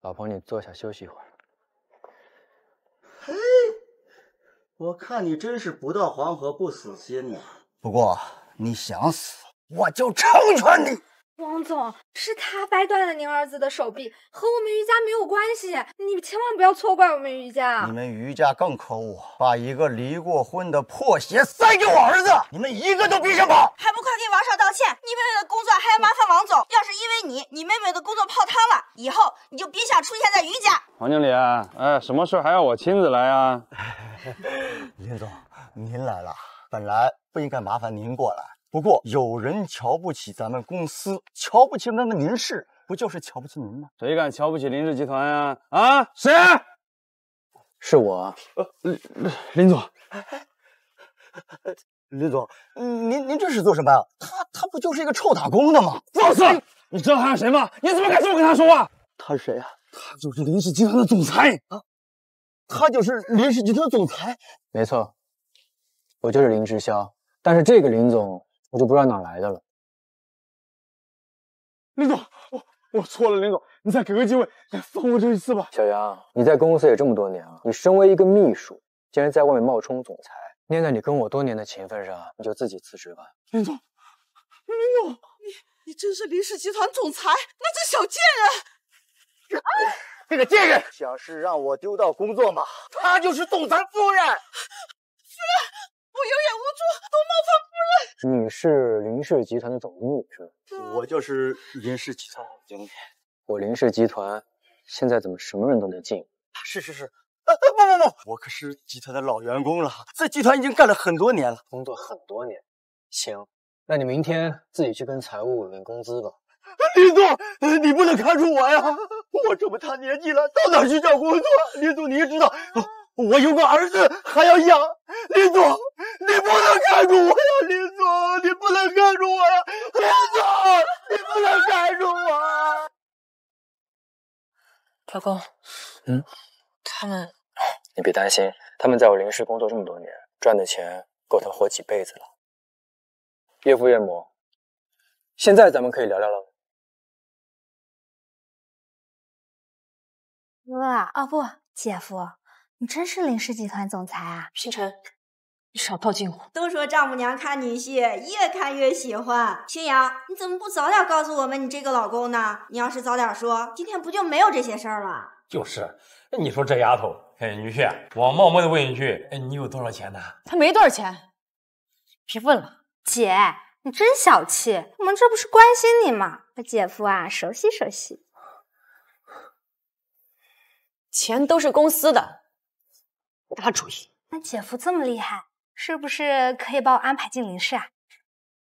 老婆，你坐下休息一会儿。嘿，我看你真是不到黄河不死心呐。不过你想死。我就成全你，王总是他掰断了您儿子的手臂，和我们于家没有关系，你千万不要错怪我们于家。你们于家更可恶，把一个离过婚的破鞋塞给我儿子，你们一个都别想跑，还不快给王少道歉！你妹妹的工作还要麻烦王总，要是因为你，你妹妹的工作泡汤了，以后你就别想出现在于家。王经理，哎，什么事还要我亲自来啊？[laughs] 林总，您来了，本来不应该麻烦您过来。不过有人瞧不起咱们公司，瞧不起咱们林氏，不就是瞧不起您吗？谁敢瞧不起林氏集团呀？啊，谁？是我，林林总。林总，[laughs] 您您这是做什么？呀、他他不就是一个臭打工的吗？放肆！你知道他是谁吗？你怎么敢这么跟他说话？他是谁呀？他就是林氏集团的总裁啊！他就是林氏集团的总裁。没错，我就是林之潇。但是这个林总。我就不知道哪来的了，林总，我我错了，林总，你再给个机会，放过我这一次吧。小杨，你在公司也这么多年了，你身为一个秘书，竟然在外面冒充总裁，念在你跟我多年的情分上，你就自己辞职吧。林总，林总，你你真是林氏集团总裁？那这小贱人，那个贱人想是让我丢掉工作吗？他就是总裁夫人。夫人。我有眼无珠，多冒犯夫人。你是林氏集团的总经理是吧？我就是林氏集团总经理。我林氏集团现在怎么什么人都能进？是是是，不不不，我可是集团的老员工了，在集团已经干了很多年了，工作很多年。行，那你明天自己去跟财务领工资吧。林总，你不能开除我呀！我这么大年纪了，到哪去找工作？林总，你也知道。我有个儿子还要养，林总，你不能赶住我呀！林总，你不能赶住我呀！林总，你不能赶住我！老公，嗯，他们，你别担心，他们在我临时工作这么多年，赚的钱够他们活几辈子了。岳父岳母，现在咱们可以聊聊了哇，啊，哦不，姐夫。你真是林氏集团总裁啊，星辰，你少套近乎。都说丈母娘看女婿，越看越喜欢。青阳，你怎么不早点告诉我们你这个老公呢？你要是早点说，今天不就没有这些事儿了？就是，你说这丫头，哎，女婿，我冒昧的问一句，哎，你有多少钱呢？他没多少钱，别问了。姐，你真小气，我们这不是关心你吗？姐夫啊，熟悉熟悉，钱都是公司的。大主意！那姐夫这么厉害，是不是可以把我安排进林氏啊？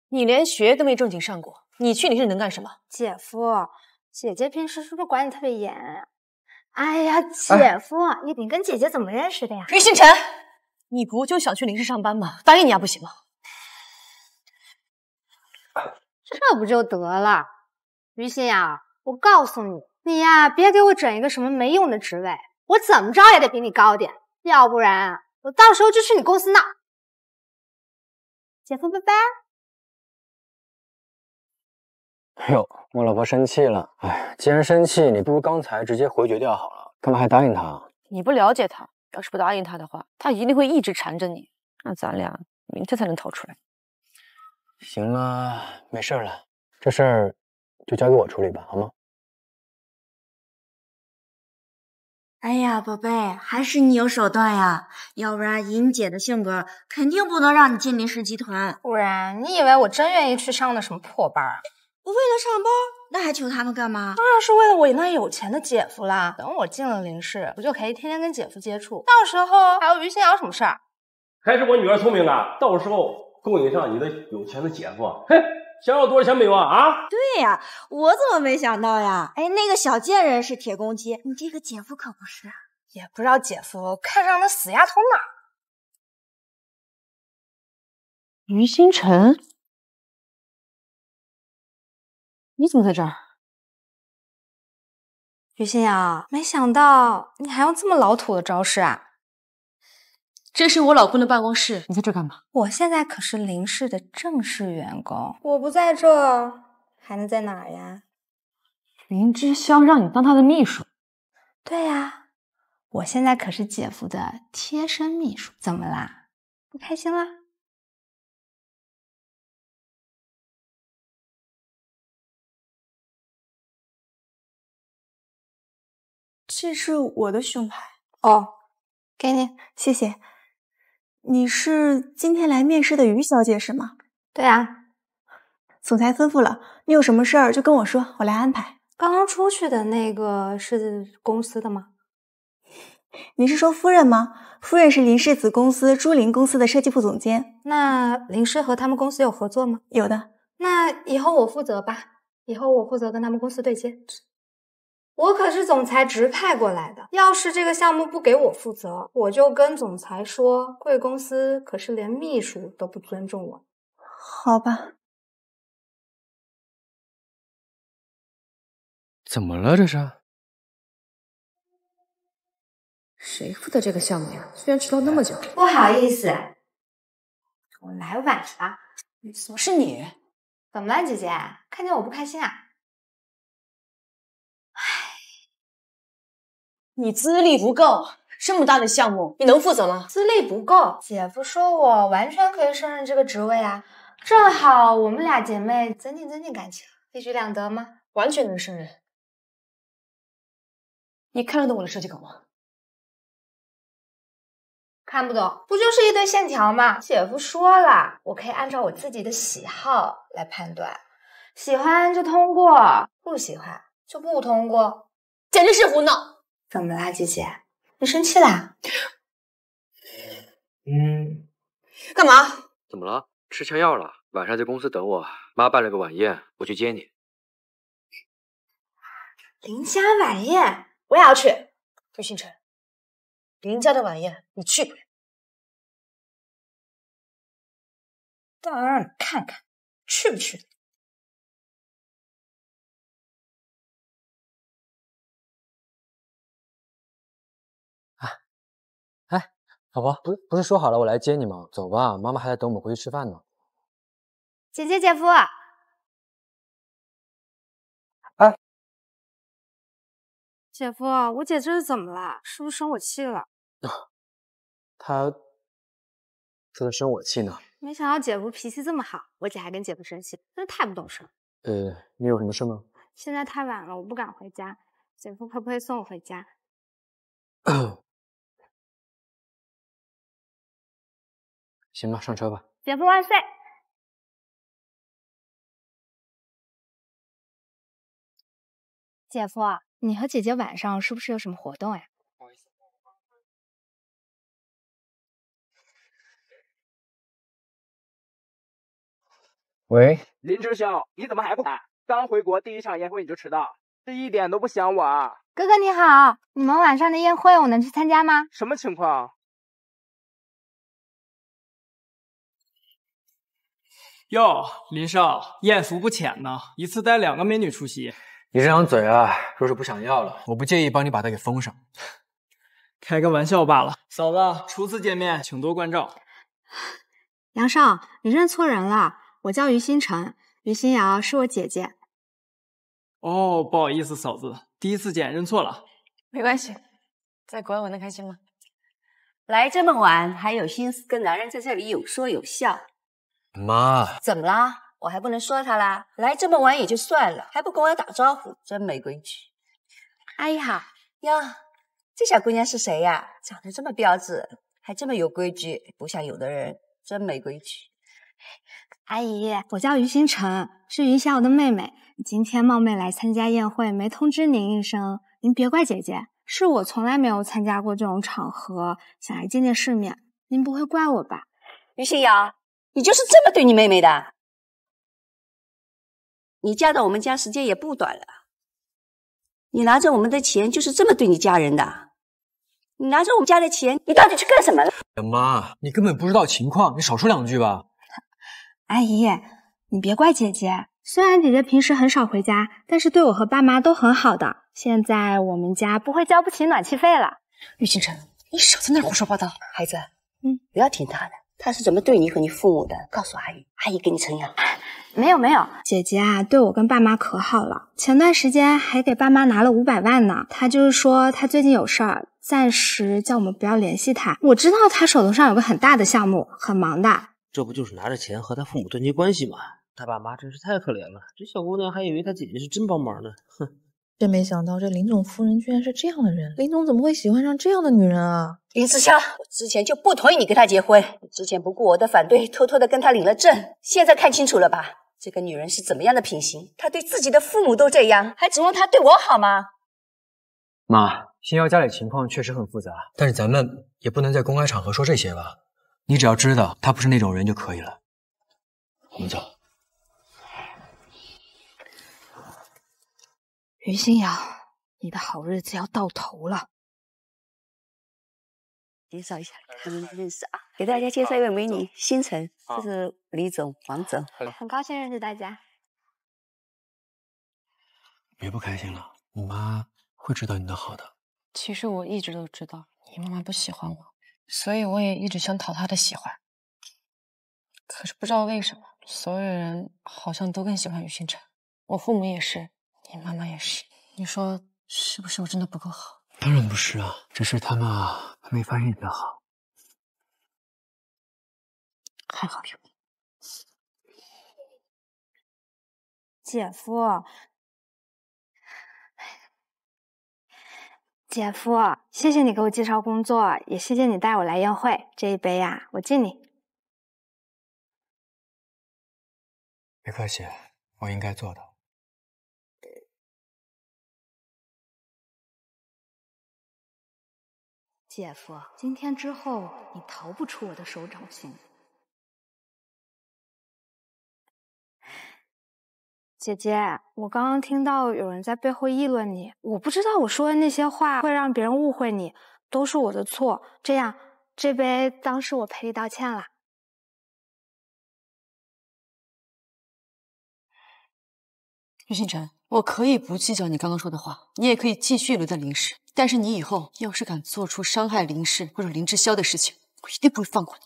你连学都没正经上过，你去林氏能干什么？姐夫，姐姐平时是不是管你特别严啊？哎呀，姐夫，你跟姐姐怎么认识的呀？于星辰，你不就想去林氏上班吗？答应你啊，不行吗？这不就得了？于心呀，我告诉你，你呀别给我整一个什么没用的职位，我怎么着也得比你高点。要不然我到时候就去你公司闹。姐夫，拜拜。哎呦，我老婆生气了。哎，既然生气，你不如刚才直接回绝掉好了，干嘛还答应他？你不了解他，要是不答应他的话，他一定会一直缠着你，那咱俩明天才能逃出来。行了，没事了，这事儿就交给我处理吧，好吗？哎呀，宝贝，还是你有手段呀！要不然以你姐的性格，肯定不能让你进林氏集团。不然你以为我真愿意去上那什么破班啊？为了上班，那还求他们干嘛？当然是为了我那有钱的姐夫啦！等我进了林氏，我就可以天天跟姐夫接触，到时候还有于心瑶什么事儿？还是我女儿聪明啊！到时候勾引上你的有钱的姐夫，嘿，想要多少钱没有啊？啊，对呀，我怎么没想到呀？哎，那个小贱人是铁公鸡，你这个姐夫可不是，也不知道姐夫看上那死丫头哪？于星辰，你怎么在这儿？于新瑶，没想到你还用这么老土的招式啊！这是我老公的办公室，你在这干嘛？我现在可是林氏的正式员工，我不在这还能在哪呀？林之萧让你当他的秘书？对呀，我现在可是姐夫的贴身秘书。怎么啦？不开心啦？这是我的胸牌哦，给你，谢谢。你是今天来面试的于小姐是吗？对啊，总裁吩咐了，你有什么事儿就跟我说，我来安排。刚刚出去的那个是公司的吗？[laughs] 你是说夫人吗？夫人是林氏子公司朱林公司的设计部总监。那林氏和他们公司有合作吗？有的。那以后我负责吧，以后我负责跟他们公司对接。我可是总裁直派过来的，要是这个项目不给我负责，我就跟总裁说，贵公司可是连秘书都不尊重我。好吧。怎么了？这是谁负责这个项目呀？居然迟到那么久！不好意思，我来晚了。怎么是你？怎么了，姐姐？看见我不开心啊？你资历不够，这么大的项目你能负责吗？资历不够，姐夫说我完全可以胜任这个职位啊！正好我们俩姐妹增进增进感情，一举两得吗？完全能胜任。你看得懂我的设计稿吗？看不懂，不就是一堆线条吗？姐夫说了，我可以按照我自己的喜好来判断，喜欢就通过，不喜欢就不通过，简直是胡闹！怎么啦，姐姐？你生气啦？嗯。干嘛？怎么了？吃枪药了？晚上在公司等我。妈办了个晚宴，我去接你。林家晚宴，我也要去。杜星辰，林家的晚宴你去不去？当然让你看看，去不去？老婆，不不是说好了我来接你吗？走吧，妈妈还在等我们回去吃饭呢。姐姐，姐夫，哎，姐夫，我姐这是怎么了？是不是生我气了？[sniffs] 她说她生我气呢。没想到姐夫脾气这么好，我姐还跟姐夫生气，真是太不懂事了。呃，你有什么事吗？现在太晚了，我不敢回家，姐夫会不会送我回家？[sniffs] 行了，上车吧。姐夫万岁！姐夫，你和姐姐晚上是不是有什么活动呀？喂，林之萧，你怎么还不来？刚回国第一场宴会你就迟到，这一点都不想我啊？哥哥你好，你们晚上的宴会我能去参加吗？什么情况？哟，林少，艳福不浅呢，一次带两个美女出席。你这张嘴啊，若是不想要了，我不介意帮你把它给封上。开个玩笑罢了。嫂子，初次见面，请多关照。杨少，你认错人了，我叫于星辰，于心瑶是我姐姐。哦，不好意思，嫂子，第一次见认错了，没关系。在国外玩的开心吗？来这么晚，还有心思跟男人在这里有说有笑。妈，怎么了？我还不能说他啦？来这么晚也就算了，还不跟我打招呼，真没规矩。阿姨好哟，这小姑娘是谁呀？长得这么标致，还这么有规矩，不像有的人，真没规矩。阿姨，我叫于星辰，是于星的妹妹。今天冒昧来参加宴会，没通知您一声，您别怪姐姐，是我从来没有参加过这种场合，想来见见世面，您不会怪我吧？于星瑶。你就是这么对你妹妹的？你嫁到我们家时间也不短了，你拿着我们的钱就是这么对你家人的？你拿着我们家的钱，你到底去干什么了？妈，你根本不知道情况，你少说两句吧。[laughs] 阿姨，你别怪姐姐，虽然姐姐平时很少回家，但是对我和爸妈都很好的。现在我们家不会交不起暖气费了。玉清辰，你少在那儿胡说八道。孩子，嗯，不要听他的。他是怎么对你和你父母的？告诉阿姨，阿姨给你撑腰。没有没有，姐姐啊，对我跟爸妈可好了。前段时间还给爸妈拿了五百万呢。他就是说他最近有事儿，暂时叫我们不要联系他。我知道他手头上有个很大的项目，很忙的。这不就是拿着钱和他父母断绝关系吗？他爸妈真是太可怜了。这小姑娘还以为她姐姐是真帮忙呢。哼。真没想到，这林总夫人居然是这样的人。林总怎么会喜欢上这样的女人啊？林思潇，我之前就不同意你跟他结婚。你之前不顾我的反对，偷偷的跟他领了证。现在看清楚了吧，这个女人是怎么样的品行？她对自己的父母都这样，还指望她对我好吗？妈，星耀家里情况确实很复杂，但是咱们也不能在公开场合说这些吧。你只要知道她不是那种人就可以了。我们走。于欣瑶，你的好日子要到头了。介绍一下，咱们认识啊。给大家介绍一位美女，星辰。这是李总、王总，很高兴认识大家。别不开心了，我妈会知道你的好的。其实我一直都知道，你妈妈不喜欢我，所以我也一直想讨她的喜欢。可是不知道为什么，所有人好像都更喜欢于星辰，我父母也是。你妈妈也是，你说是不是？我真的不够好？当然不是啊，只是他们啊，还没发现你的好。还好有姐夫，姐夫，谢谢你给我介绍工作，也谢谢你带我来宴会。这一杯呀，我敬你。别客气，我应该做的。姐夫，今天之后你逃不出我的手掌心。姐姐，我刚刚听到有人在背后议论你，我不知道我说的那些话会让别人误会你，都是我的错。这样，这杯当是我赔礼道歉了。于星辰。我可以不计较你刚刚说的话，你也可以继续留在林氏，但是你以后要是敢做出伤害林氏或者林之霄的事情，我一定不会放过你。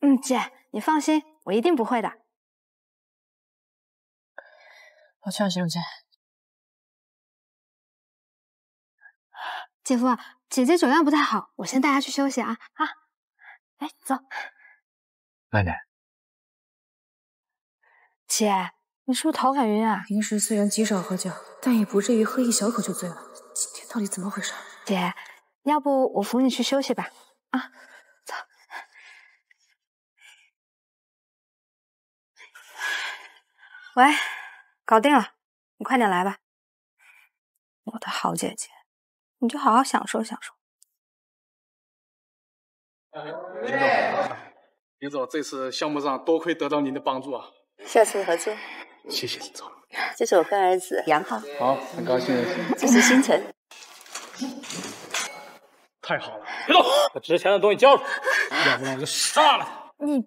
嗯，姐，你放心，我一定不会的。我去趟洗手间。姐夫，姐姐酒量不太好，我先带她去休息啊啊！哎，走。慢点。姐。你是不是头很晕啊？平时虽然极少喝酒，但也不至于喝一小口就醉了。今天到底怎么回事？姐，要不我扶你去休息吧？啊，走。喂，搞定了，你快点来吧。我的好姐姐，你就好好享受享受。林总，林总，这次项目上多亏得到您的帮助啊！下次合作。谢谢林总，这是我干儿子杨浩，好，很高兴。认识你。这是星辰，太好了！别动，把值钱的东西交出来，要不然我就杀了他。你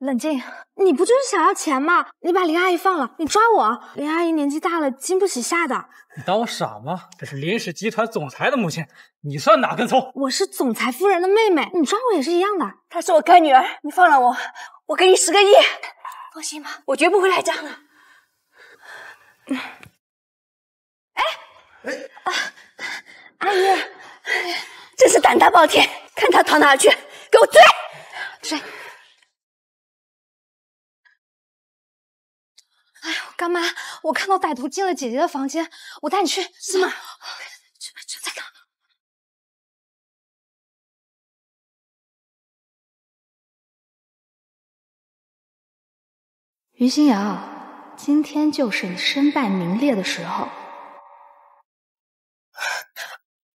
冷静，你不就是想要钱吗？你把林阿姨放了，你抓我。林阿姨年纪大了，经不起吓的。你当我傻吗？这是林氏集团总裁的母亲，你算哪根葱？我是总裁夫人的妹妹，你抓我也是一样的。她是我干女儿，你放了我，我给你十个亿。放心吧，我绝不会赖账的。哎哎啊！阿姨，真是胆大包天，看他逃哪去，给我追追！哎呦，干妈，我看到歹徒进了姐姐的房间，我带你去，是吗？真在哪？于心瑶。今天就是你身败名裂的时候，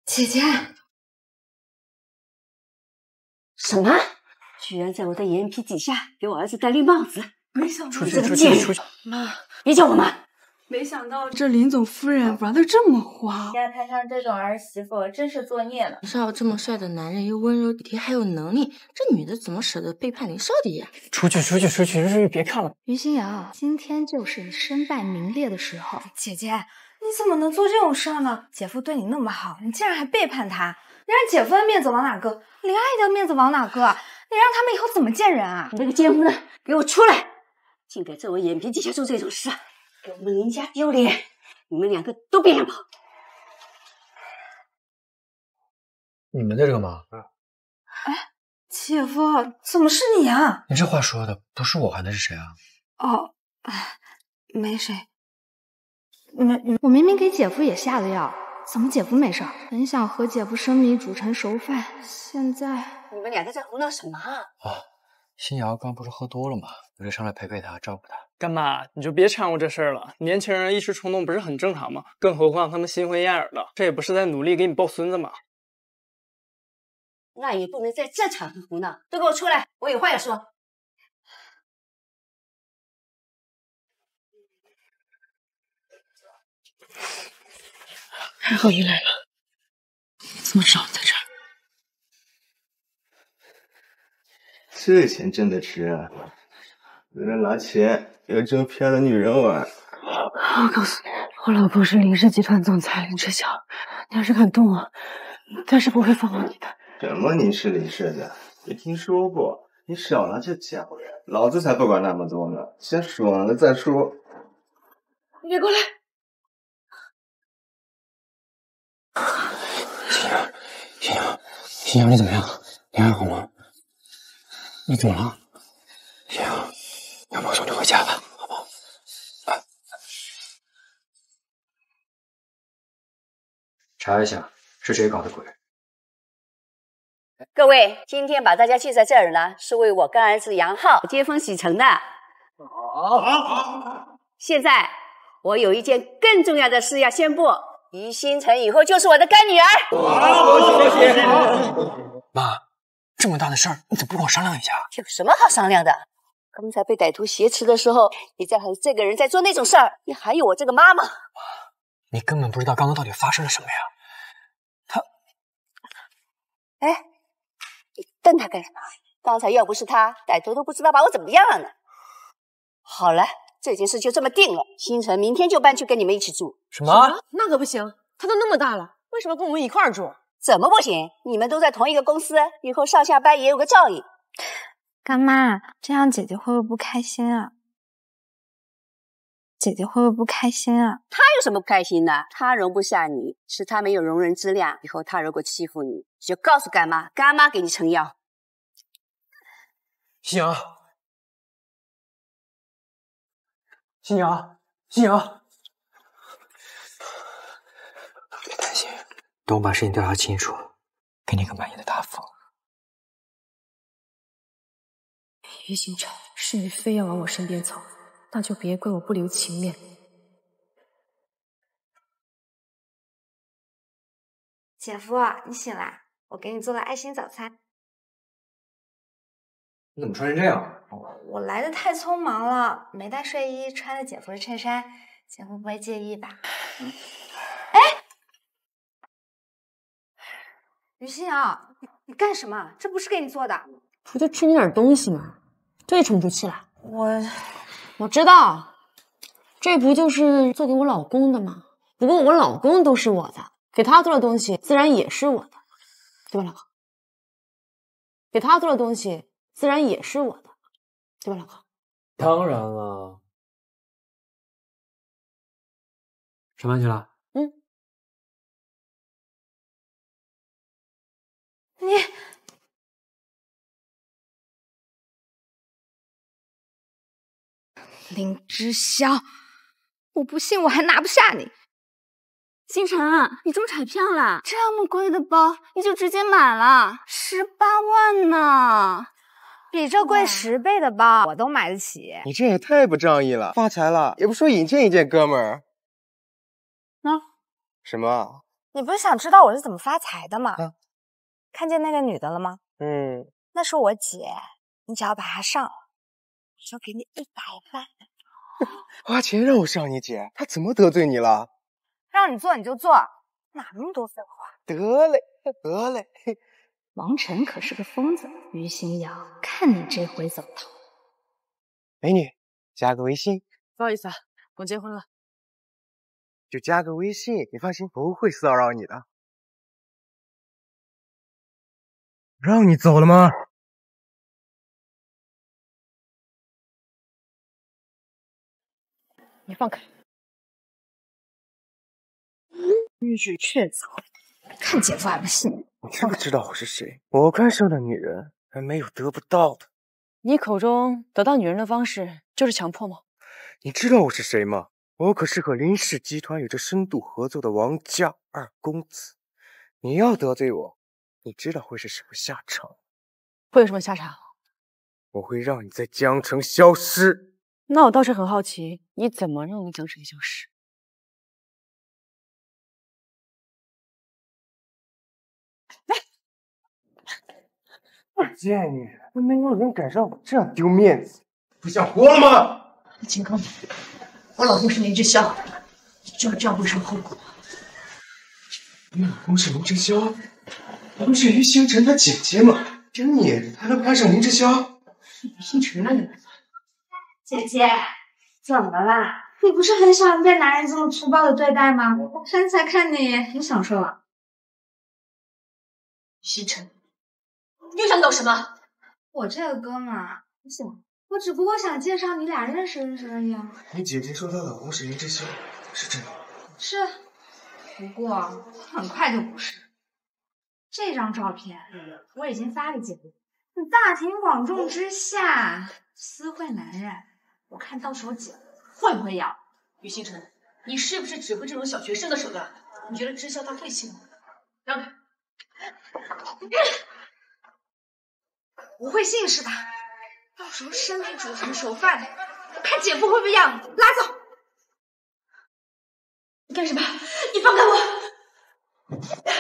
姐姐。什么？居然在我的眼皮底下给我儿子戴绿帽子！没想到这个贱人。妈，别叫我妈。没想到这林总夫人玩的这么花，现在摊上这种儿媳妇真是作孽了。林少这么帅的男人，又温柔体贴，还有能力，这女的怎么舍得背叛林少的呀？出去，出去，出去！日日别看了。于心瑶，今天就是你身败名裂的时候。姐姐，你怎么能做这种事儿呢？姐夫对你那么好，你竟然还背叛他，你让姐夫的面子往哪搁？林爱的面子往哪搁？你让他们以后怎么见人啊？你这个贱呢？给我出来！竟敢在我眼皮底下做这种事！我们林家丢脸，你们两个都别想跑。你们在这干嘛？哎，姐夫，怎么是你啊？你这话说的，不是我还能是谁啊？哦，没谁，没我明明给姐夫也下了药，怎么姐夫没事本想和姐夫生米煮成熟饭，现在你们俩在这胡闹什么啊？新瑶刚不是喝多了吗？我就上来陪陪她，照顾她。干妈，你就别掺和这事儿了。年轻人一时冲动不是很正常吗？更何况他们新婚燕尔的，这也不是在努力给你抱孙子吗？那也不能在这场合胡闹，都给我出来，我有话要说。还好你来了，怎么知道在这？这钱挣得值啊！为了拿钱，又这么漂亮的女人玩。我告诉你，我老婆是林氏集团总裁林志晓，你要是敢动我，他是不会放过你的。什么林氏？林氏的？没听说过，你少拿这假货！老子才不管那么多呢，先爽了再说。你别过来！欣阳，欣阳，欣阳，你怎么样？你还好吗？你怎么了，行，要不送你回家吧，好不好？查一下是谁搞的鬼。各位，今天把大家聚在这儿呢，是为我干儿子杨浩接风洗尘的。好，好，好，现在我有一件更重要的事要宣布：于星成以后就是我的干女儿。好，好，好，好。妈。这么大的事儿，你怎么不跟我商量一下？有什么好商量的？刚才被歹徒挟持的时候，你在和这个人在做那种事儿，你还有我这个妈妈。你根本不知道刚刚到底发生了什么呀！他，哎，你瞪他干什么？刚才要不是他，歹徒都不知道把我怎么样了呢。好了，这件事就这么定了。星辰明天就搬去跟你们一起住。什么？那可不行，他都那么大了，为什么跟我们一块儿住？怎么不行？你们都在同一个公司，以后上下班也有个照应。干妈，这样姐姐会不会不开心啊？姐姐会不会不开心啊？她有什么不开心的？她容不下你，是她没有容人之量。以后她如果欺负你，就告诉干妈，干妈给你撑腰。新娘，新娘，新娘。等我把事情调查清楚，给你个满意的答复。于星辰，是你非要往我身边凑，那就别怪我不留情面。姐夫，你醒啦，我给你做了爱心早餐。你怎么穿成这样？我来的太匆忙了，没带睡衣，穿了姐夫的衬衫，姐夫不会介意吧？于心瑶，你干什么？这不是给你做的？不就吃你点东西吗？这也沉不住气了。我我知道，这不就是做给我老公的吗？不过我老公都是我的，给他做的东西自然也是我的，对吧，老公？给他做的东西自然也是我的，对吧，老公？当然了。上班去了。你林之霄，我不信我还拿不下你。星辰，你中彩票了？这么贵的包，你就直接买了？十八万呢，比这贵十倍的包我都买得起。你这也太不仗义了！发财了也不说引荐引荐哥们儿。那什么？你不是想知道我是怎么发财的吗？看见那个女的了吗？嗯，那是我姐。你只要把她上，了，就给你一百万。[laughs] 花钱让我上你姐？她怎么得罪你了？[laughs] 让你做你就做，哪那么多废话？得嘞，得嘞。[laughs] 王晨可是个疯子，于心瑶，看你这回怎么逃？美女，加个微信。不好意思啊，我结婚了，就加个微信。你放心，不会骚扰你的。让你走了吗？你放开！玉据雀凿，看姐夫还不信？你知不知道我是谁？我看上的女人，还没有得不到的。你口中得到女人的方式，就是强迫吗？你知道我是谁吗？我可是和林氏集团有着深度合作的王家二公子，你要得罪我！你知道会是什么下场？会有什么下场？我会让你在江城消失。那我倒是很好奇，你怎么让江城消失？来，[laughs] 贱女人，没没有人敢让我这样丢面子，不想活了吗？我警告你，我老公是林之祥，你知道这样会有什么后果吗？你老公是林之祥。不是于星辰他姐姐吗？凭你，他能攀上林志霄？于星辰那个男姐姐怎么了？你不是很喜欢被男人这么粗暴的对待吗？身材看你很享受啊。星辰，又想搞什么？我这个哥们，你想，我只不过想介绍你俩认识认识而已。你姐姐说她老公是林志霄，是真的吗？是，不过很快就不是。这张照片我已经发给姐夫。你大庭广众之下私会男人，我看到时候姐夫会不会要？于星辰，你是不是只会这种小学生的手段？你觉得知萧他会信吗？让开！不会信是吧？到时候生米煮成熟饭，我看姐夫会不会要你。拉走！你干什么？你放开我！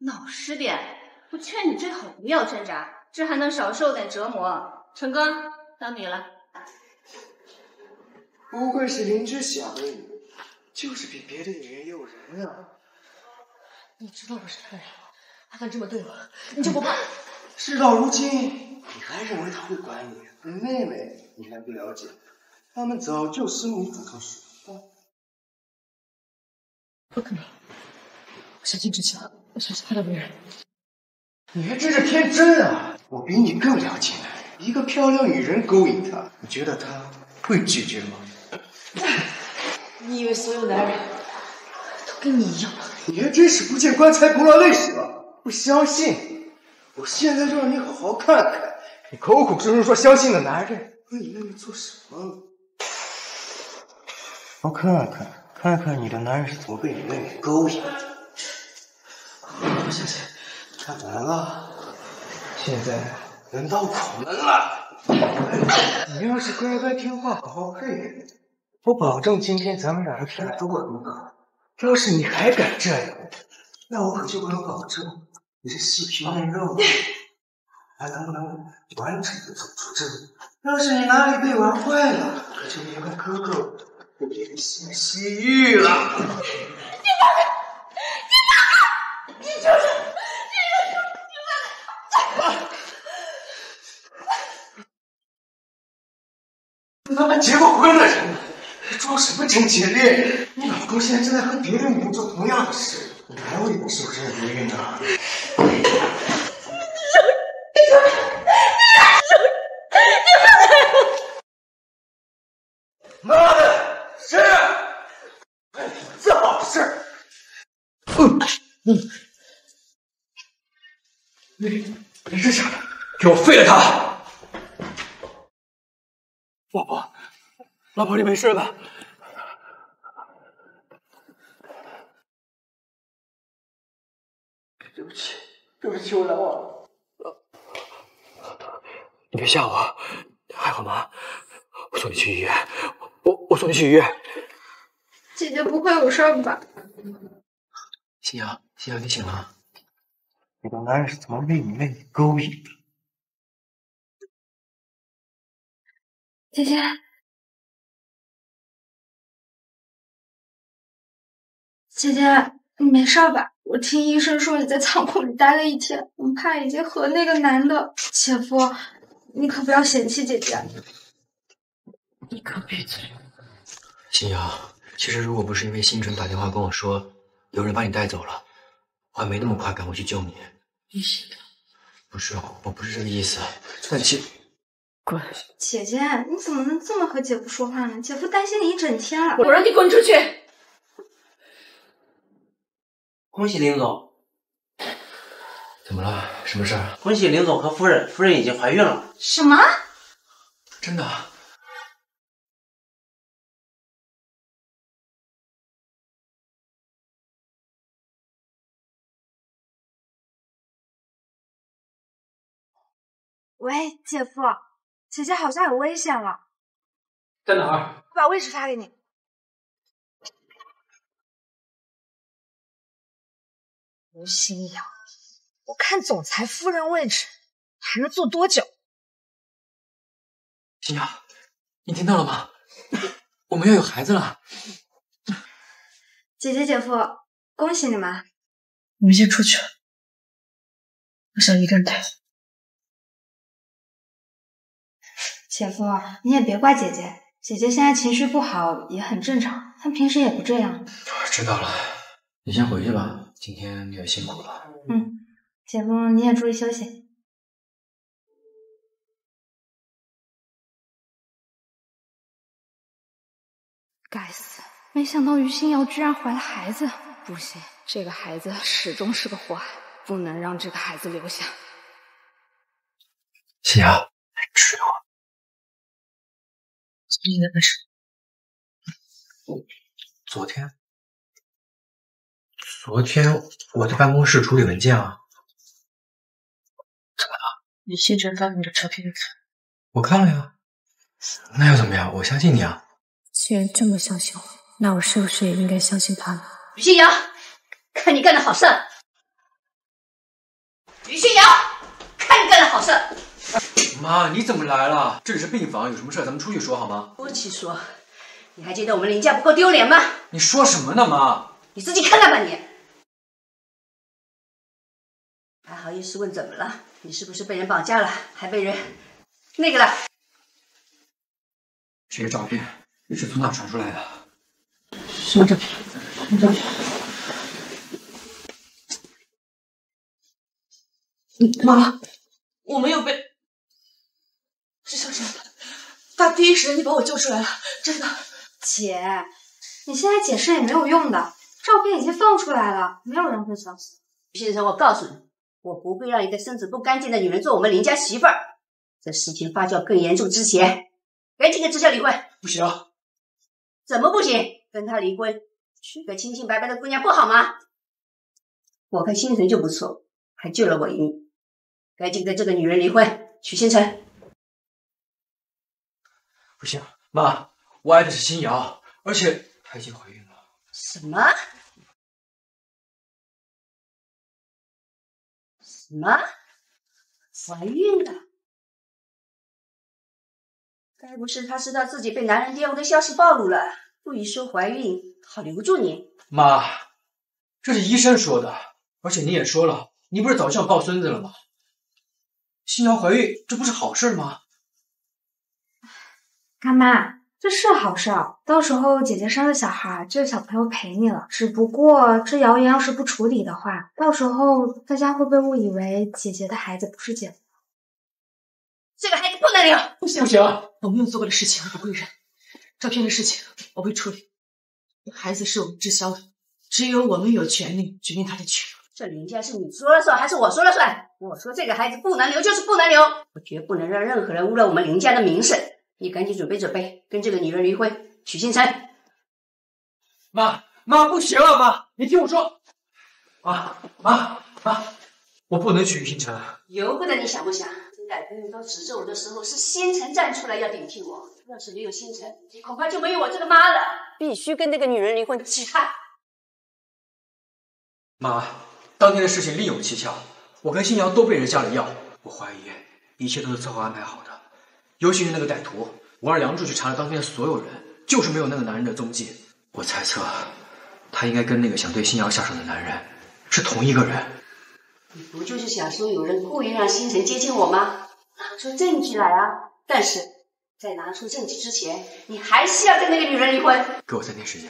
老实点，我劝你最好不要挣扎，这还能少受点折磨。陈哥，到你了。不愧是林之晓，就是比别的女人诱人啊！你知道我是的人，他敢这么对我，你就不怕？事到如今，你还认为他会管你？妹妹，你还不了解，他们早就私密主控室。不可能，我相信志强。心他的别人，你还真是天真啊！我比你更了解男人，一个漂亮女人勾引他，你觉得他会拒绝吗？你以为所有男人都跟你一样？你还真是不见棺材不落泪是吧？不相信？我现在就让你好好看看，你口口声声说相信的男人，和你妹妹做什么？我看看，看看你的男人是怎么被你妹妹勾引的。开门了，现在轮到我们了。你要是乖乖听话，好好配合，我保证今天咱们俩的片都管过冬要是你还敢这样，那我可就不能保证你是细皮嫩肉，还能不能完整的走出这里。要是你哪里被玩坏了，可就连哥哥都怜香惜玉了。你放开！他们结过婚的人，还装什么贞洁？你老公现在正在和别的女人做同样的事，你还有脸说不是别人呢？你手，你妈的，这好事？嗯嗯，你你是假的，给我废了他！老婆，你没事吧？对不起，对不起，我来晚了。你别吓我，还好吗？我送你去医院。我我送你去医院。姐姐不会有事吧？新阳，新阳，你醒了。你的男人是怎么被你为妹勾引的？姐姐。姐姐，你没事吧？我听医生说你在仓库里待了一天，我怕已经和那个男的……姐夫，你可不要嫌弃姐姐。你可闭嘴！新瑶，其实如果不是因为星辰打电话跟我说有人把你带走了，我还没那么快赶过去救你。不是的，不是，我不是这个意思。但姐，滚！姐姐，你怎么能这么和姐夫说话呢？姐夫担心你一整天了。我让你滚出去！恭喜林总！怎么了？什么事儿？恭喜林总和夫人，夫人已经怀孕了。什么？真的？喂，姐夫，姐姐好像有危险了，在哪儿？我把位置发给你。吴欣瑶，我看总裁夫人位置还能坐多久？欣瑶，你听到了吗？我们要有孩子了。姐姐、姐夫，恭喜你们！你们先出去，我想一个人呆。姐夫，你也别怪姐姐，姐姐现在情绪不好也很正常，她平时也不这样。我知道了，你先回去吧。今天你也辛苦了。嗯，姐夫，你也注意休息。该死，没想到于心瑶居然怀了孩子。不行，这个孩子始终是个祸害，不能让这个孩子留下。心瑶，追我！昨天。昨天我在办公室处理文件啊，怎么了？你星辰发给你的照片，我看了呀，那又怎么样？我相信你啊。既然这么相信我，那我是不是也应该相信他了？于新阳，看你干的好事！于新阳，看你干的好事！妈，你怎么来了？这里是病房，有什么事咱们出去说好吗？出去说，你还觉得我们林家不够丢脸吗？你说什么呢，妈？你自己看看吧，你。还好意思问怎么了？你是不是被人绑架了？还被人那个了？这些照片你是从哪传出来的？什么照片？照片。妈，我没有被。是小哥，他第一时间就把我救出来了，真的。姐，你现在解释也没有用的，照片已经放出来了，没有人会相信。徐先生，我告诉你。我不会让一个身子不干净的女人做我们林家媳妇儿。在事情发酵更严重之前，赶紧跟志孝离婚。不行，怎么不行？跟他离婚，娶个清清白白的姑娘不好吗？我看星辰就不错，还救了我一命。赶紧跟这个女人离婚，娶星辰。不行，妈，我爱的是星瑶，而且她已经怀孕了。什么？什么？怀孕了？该不是她知道自己被男人玷污的消息暴露了，故意说怀孕，好留住你？妈，这是医生说的，而且你也说了，你不是早就想抱孙子了吗？新娘怀孕，这不是好事吗？干妈。这是好事，到时候姐姐生了小孩就有小朋友陪你了。只不过这谣言要是不处理的话，到时候大家会被误以为姐姐的孩子不是姐夫。这个孩子不能留，不行！不行，我没有做过的事情，我不会认。照片的事情我会处理，孩子是我们滞销的，只有我们有权利决定他的去留。这林家是你说了算，还是我说了算？我说这个孩子不能留，就是不能留，我绝不能让任何人污了我们林家的名声。你赶紧准备准备。跟这个女人离婚，娶星辰。妈妈不行了，妈，你听我说，妈妈妈，我不能娶星辰。由不得你想不想。歹徒都指着我的时候，是星辰站出来要顶替我。要是没有星辰，你恐怕就没有我这个妈了。必须跟那个女人离婚，娶她。妈，当天的事情另有蹊跷。我跟新瑶都被人下了药，我怀疑一切都是策划安排好的，尤其是那个歹徒。我让梁柱去查了当天的所有人，就是没有那个男人的踪迹。我猜测，他应该跟那个想对新阳下手的男人是同一个人。你不就是想说有人故意让星辰接近我吗？拿出证据来啊！但是在拿出证据之前，你还是要跟那个女人离婚。给我三天时间。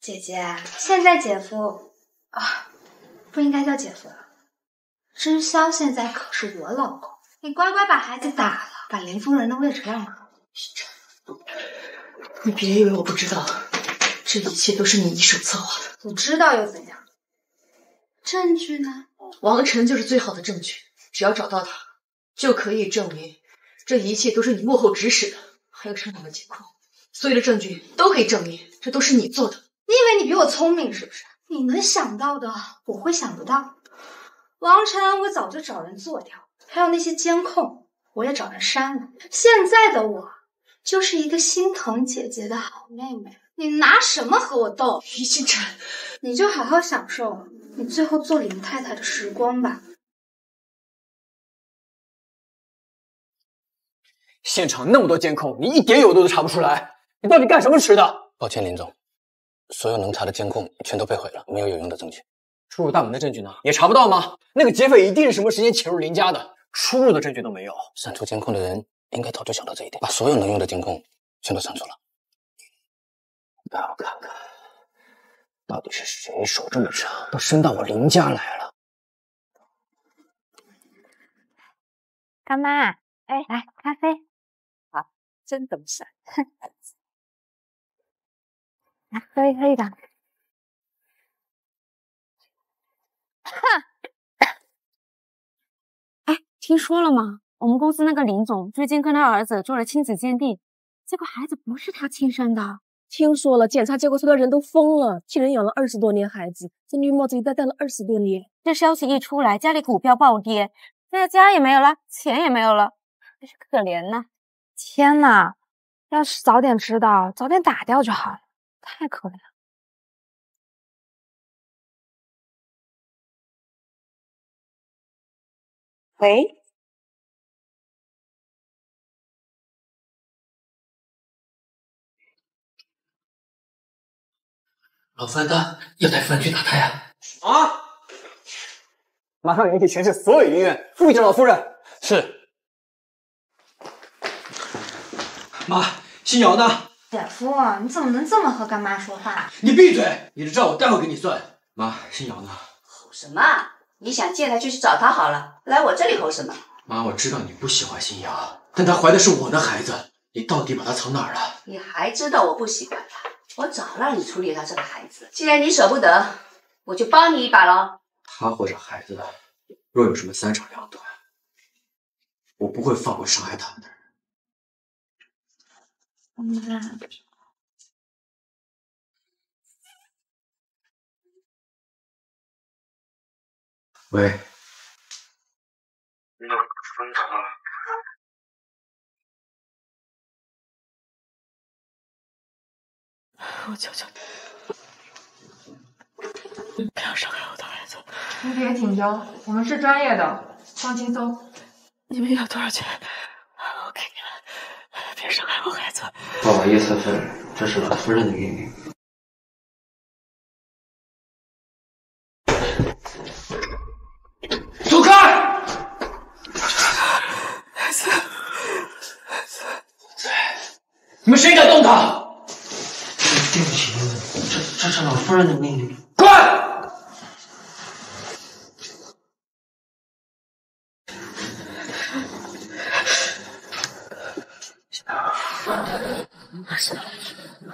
姐姐，现在姐夫啊，不应该叫姐夫了。知萧现在可是我老公，你乖乖把孩子打了，把林峰人的位置让给我。你别以为我不知道，这一切都是你一手策划的。你知道又怎样？证据呢？王晨就是最好的证据，只要找到他，就可以证明这一切都是你幕后指使的。还有商场的监控，所有的证据都可以证明这都是你做的。你以为你比我聪明是不是？你能想到的，我会想不到。王晨，我早就找人做掉，还有那些监控，我也找人删了。现在的我，就是一个心疼姐姐的好妹妹。你拿什么和我斗，于星辰，你就好好享受你最后做林太太的时光吧。现场那么多监控，你一点有用都查不出来，你到底干什么吃的？抱歉，林总，所有能查的监控全都被毁了，没有有用的证据。出入大门的证据呢？也查不到吗？那个劫匪一定是什么时间潜入林家的？出入的证据都没有，删除监控的人应该早就想到这一点，把所有能用的监控全都删除了。让我看看，到底是谁手这么长，都伸到我林家来了？干妈，哎，来咖啡，好，真懂事。[laughs] 喝一喝一杯，哼，[coughs] 哎，听说了吗？我们公司那个林总最近跟他儿子做了亲子鉴定，结果孩子不是他亲生的。听说了，检查结果出来，人都疯了，替人养了二十多年孩子，这绿帽子一戴戴了二十多年，这消息一出来，家里股票暴跌，在家也没有了，钱也没有了，真是可怜呐。天呐，要是早点知道，早点打掉就好了，太可怜了。喂，老范家要带人去打胎啊！啊！马上联系全市所有医院，呼叫老夫人。是。妈，新瑶呢？姐夫，你怎么能这么和干妈说话？你闭嘴！你的账我待会给你算。妈，新瑶呢？吼什么？你想见他，就去找他好了。来我这里吼什么？妈，我知道你不喜欢新瑶，但她怀的是我的孩子。你到底把她藏哪儿了？你还知道我不喜欢她？我早让你处理了这个孩子。既然你舍不得，我就帮你一把喽。她或者孩子若有什么三长两短，我不会放过伤害他们的人。妈。喂，我求求你，不要伤害我的孩子。你别紧张，我们是专业的，放轻松。你们要多少钱？我给你们。别伤害我孩子。不好意思人，这是老夫人的秘密。你们谁敢动他？对不起，这这是老夫人的命令。滚！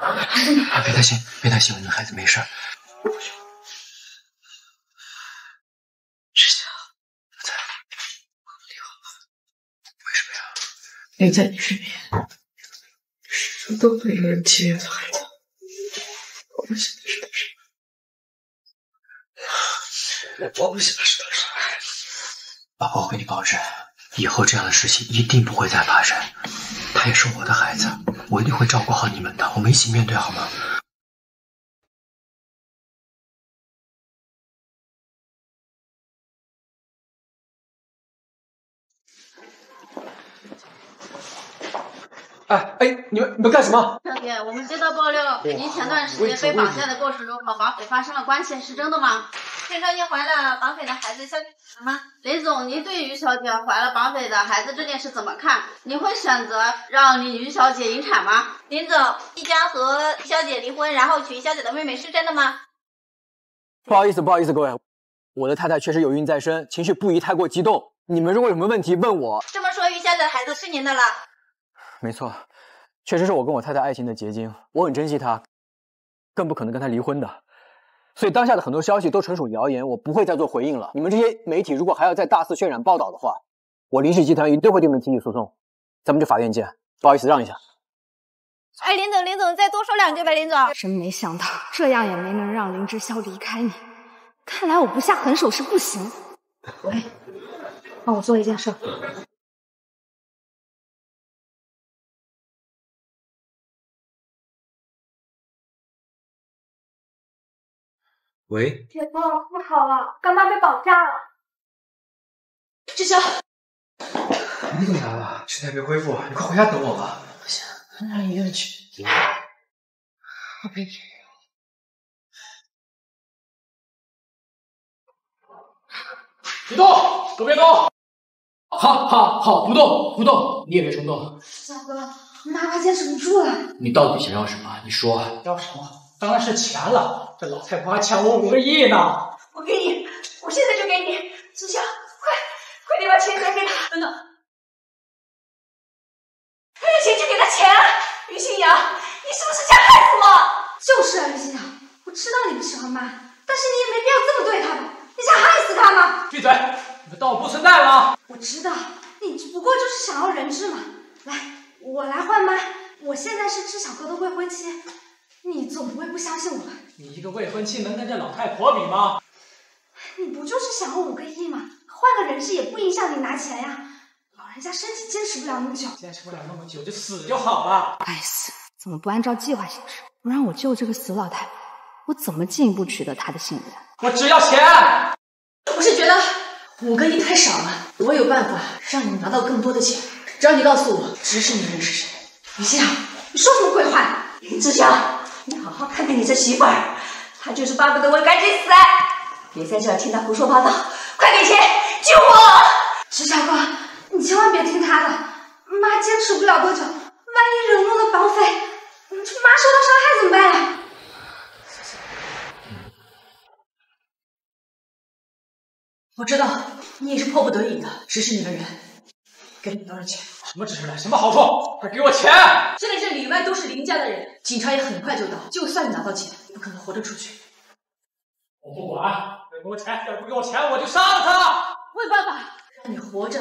啊！别担心，别担心，我的孩子没事。志在你身边？都没人接的孩子，我们现在是他身。那我们现在是单身。宝宝，我给你保证，以后这样的事情一定不会再发生。他也是我的孩子，我一定会照顾好你们的。我们一起面对，好吗？哎哎，你们你们干什么？小姐，我们接到爆料，您前段时间被绑架的过程中和绑匪发生了关系，是真的吗？听说您怀了绑匪的孩子，肖女什么？林总，您对于小姐怀了绑匪的孩子这件事怎么看？你会选择让你于小姐引产吗？林总，一家和小姐离婚，然后娶小姐的妹妹，是真的吗？不好意思不好意思，各位，我的太太确实有孕在身，情绪不宜太过激动。你们如果有什么问题问我，这么说，于小姐的孩子是您的了。没错，确实是我跟我太太爱情的结晶，我很珍惜她，更不可能跟她离婚的。所以当下的很多消息都纯属谣言，我不会再做回应了。你们这些媒体如果还要再大肆渲染报道的话，我林氏集团一定会对你们提起诉讼。咱们去法院见。不好意思，让一下。哎，林总，林总，再多说两句呗，林总。真没想到，这样也没能让林之萧离开你。看来我不下狠手是不行。喂，帮我做一件事。喂，铁夫，不好了，干妈被绑架了，志雄，你怎么来了？现在没恢复，你快回家等我吧。不行，我上医院去。别动，都别动，好，好，好，不动，不动，你也别冲动。小哥，妈妈坚持不住了。你到底想要什么？你说。要什么？当然是钱了。这老太婆还欠我五个亿呢！我给你，我现在就给你，志祥，快，快点把钱还给他！等等，有钱就给他钱啊！于心阳，你是不是想害死我？就是啊，于心阳，我知道你不喜欢妈，但是你也没必要这么对她吧？你想害死她吗？闭嘴！你们当我不存在吗？我知道，你只不过就是想要人质嘛。来，我来换妈，我现在是志小哥的未婚妻。你总不会不相信我吧？你一个未婚妻能跟这老太婆比吗？你不就是想要五个亿吗？换个人质也不影响你拿钱呀。老人家身体坚持不了那么久，坚持不了那么久就死就好了。哎死，怎么不按照计划行事？不让我救这个死老太婆，我怎么进一步取得她的信任？我只要钱。我是觉得五个亿太少了，我有办法让你拿到更多的钱，只要你告诉我指使你的人是谁。林志强，你说什么鬼话？林子强。你好好看看你这媳妇儿，她就是巴不得我赶紧死！别在这儿听她胡说八道，快给钱救我！石小光，你千万别听她的，妈坚持不了多久，万一惹怒了绑匪，这妈受到伤害怎么办呀？我知道，你也是迫不得已的，只是你的人，给你多少钱？什么指示？来什么好处？快给我钱！现在这里外都是林家的人，警察也很快就到。就算你拿到钱，也不可能活着出去。我不管，给我钱！要是不给我钱，我就杀了他！我有办法让你活着，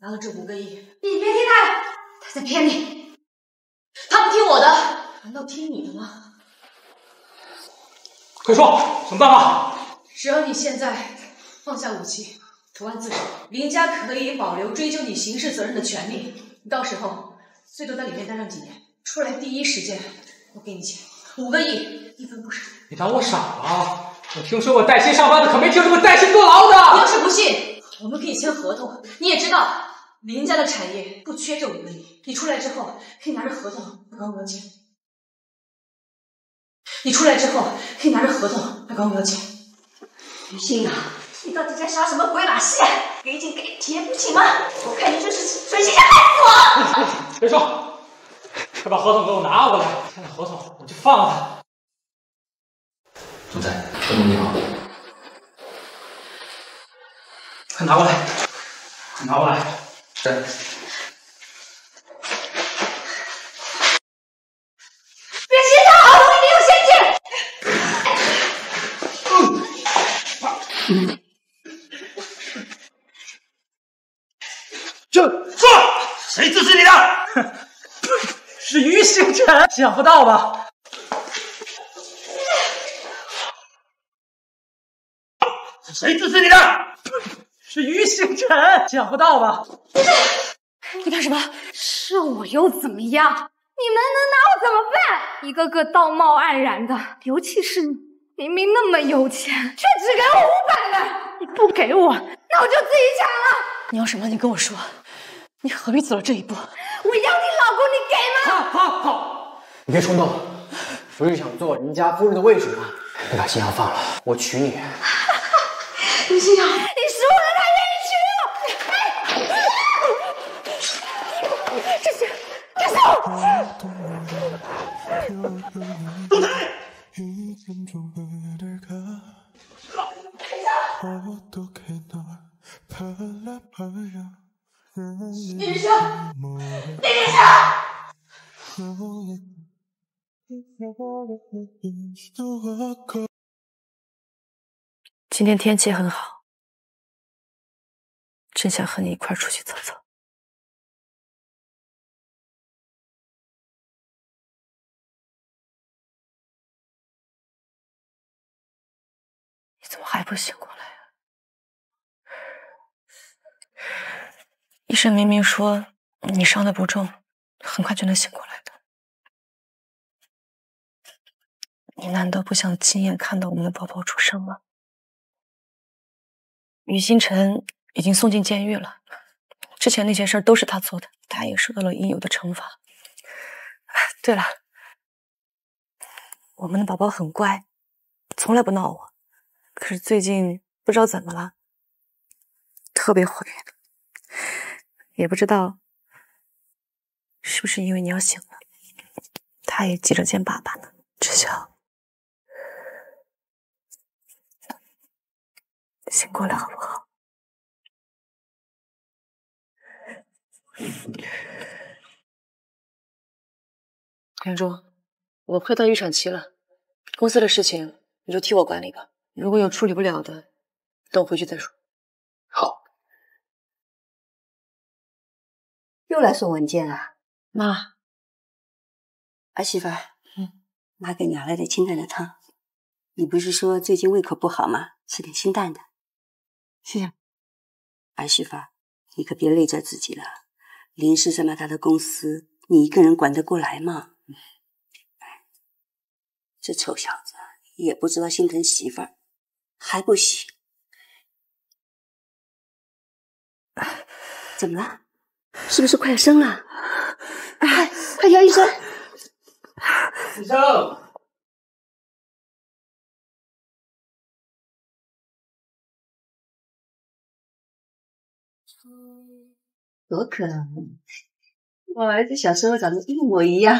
拿了这五个亿。你别听他，他在骗你。他不听我的，难道听你的吗？快说，什么办法？只要你现在放下武器。投案自首，林家可以保留追究你刑事责任的权利。你到时候最多在里面待上几年，出来第一时间我给你钱，五个亿，一分不少。你当我傻吗？我听说过带薪上班的，可没听说过带薪坐牢的。你要是不信，我们可以签合同。你也知道林家的产业不缺这五个亿，你出来之后可以拿着合同来管我要钱。你出来之后可以拿着合同来管我要钱。雨欣啊。你到底在耍什么鬼把戏？给钱给钱不行吗？我看你就是存心想害死我！[laughs] 别说，快把合同给我拿过来。签了合同我就放了他。总裁，合同你好，快拿过来，拿过来。别心大，合同一定嗯。嗯。星辰，想不到吧？谁支持你的？是于星辰，想不到吧？你干什么？是我又怎么样？你们能拿我怎么办？一个个道貌岸然的，尤其是你，明明那么有钱，却只给我五百万。你不给我，那我就自己抢了。你要什么？你跟我说。你何必走到这一步？我要你。老公，你给吗？好好好，你别冲动。不是想坐林家夫人的位置吗？你把心瑶放了，我娶你。林心瑶，你是不是太愿意娶我？下，李医生，李医生，今天天气很好，真想和你一块出去走走。你怎么还不醒过来呀？医生明明说你伤的不重，很快就能醒过来的。你难道不想亲眼看到我们的宝宝出生吗？于星辰已经送进监狱了，之前那些事儿都是他做的，他也受到了应有的惩罚。对了，我们的宝宝很乖，从来不闹我。可是最近不知道怎么了，特别活跃。也不知道是不是因为你要醒了，他也急着见爸爸呢。志晓，醒过来好不好？梁中，我快到预产期了，公司的事情你就替我管理吧。如果有处理不了的，等我回去再说。又来送文件啊？妈。儿媳妇，嗯，妈给你熬了点清淡的汤。你不是说最近胃口不好吗？吃点清淡的。谢谢。儿媳妇，你可别累着自己了。林氏这么大的公司，你一个人管得过来吗？这臭小子也不知道心疼媳妇儿，还不行。[laughs] 怎么了？是不是快要生了？快，快叫医生！医生，多可爱！我儿子小时候长得一模一样。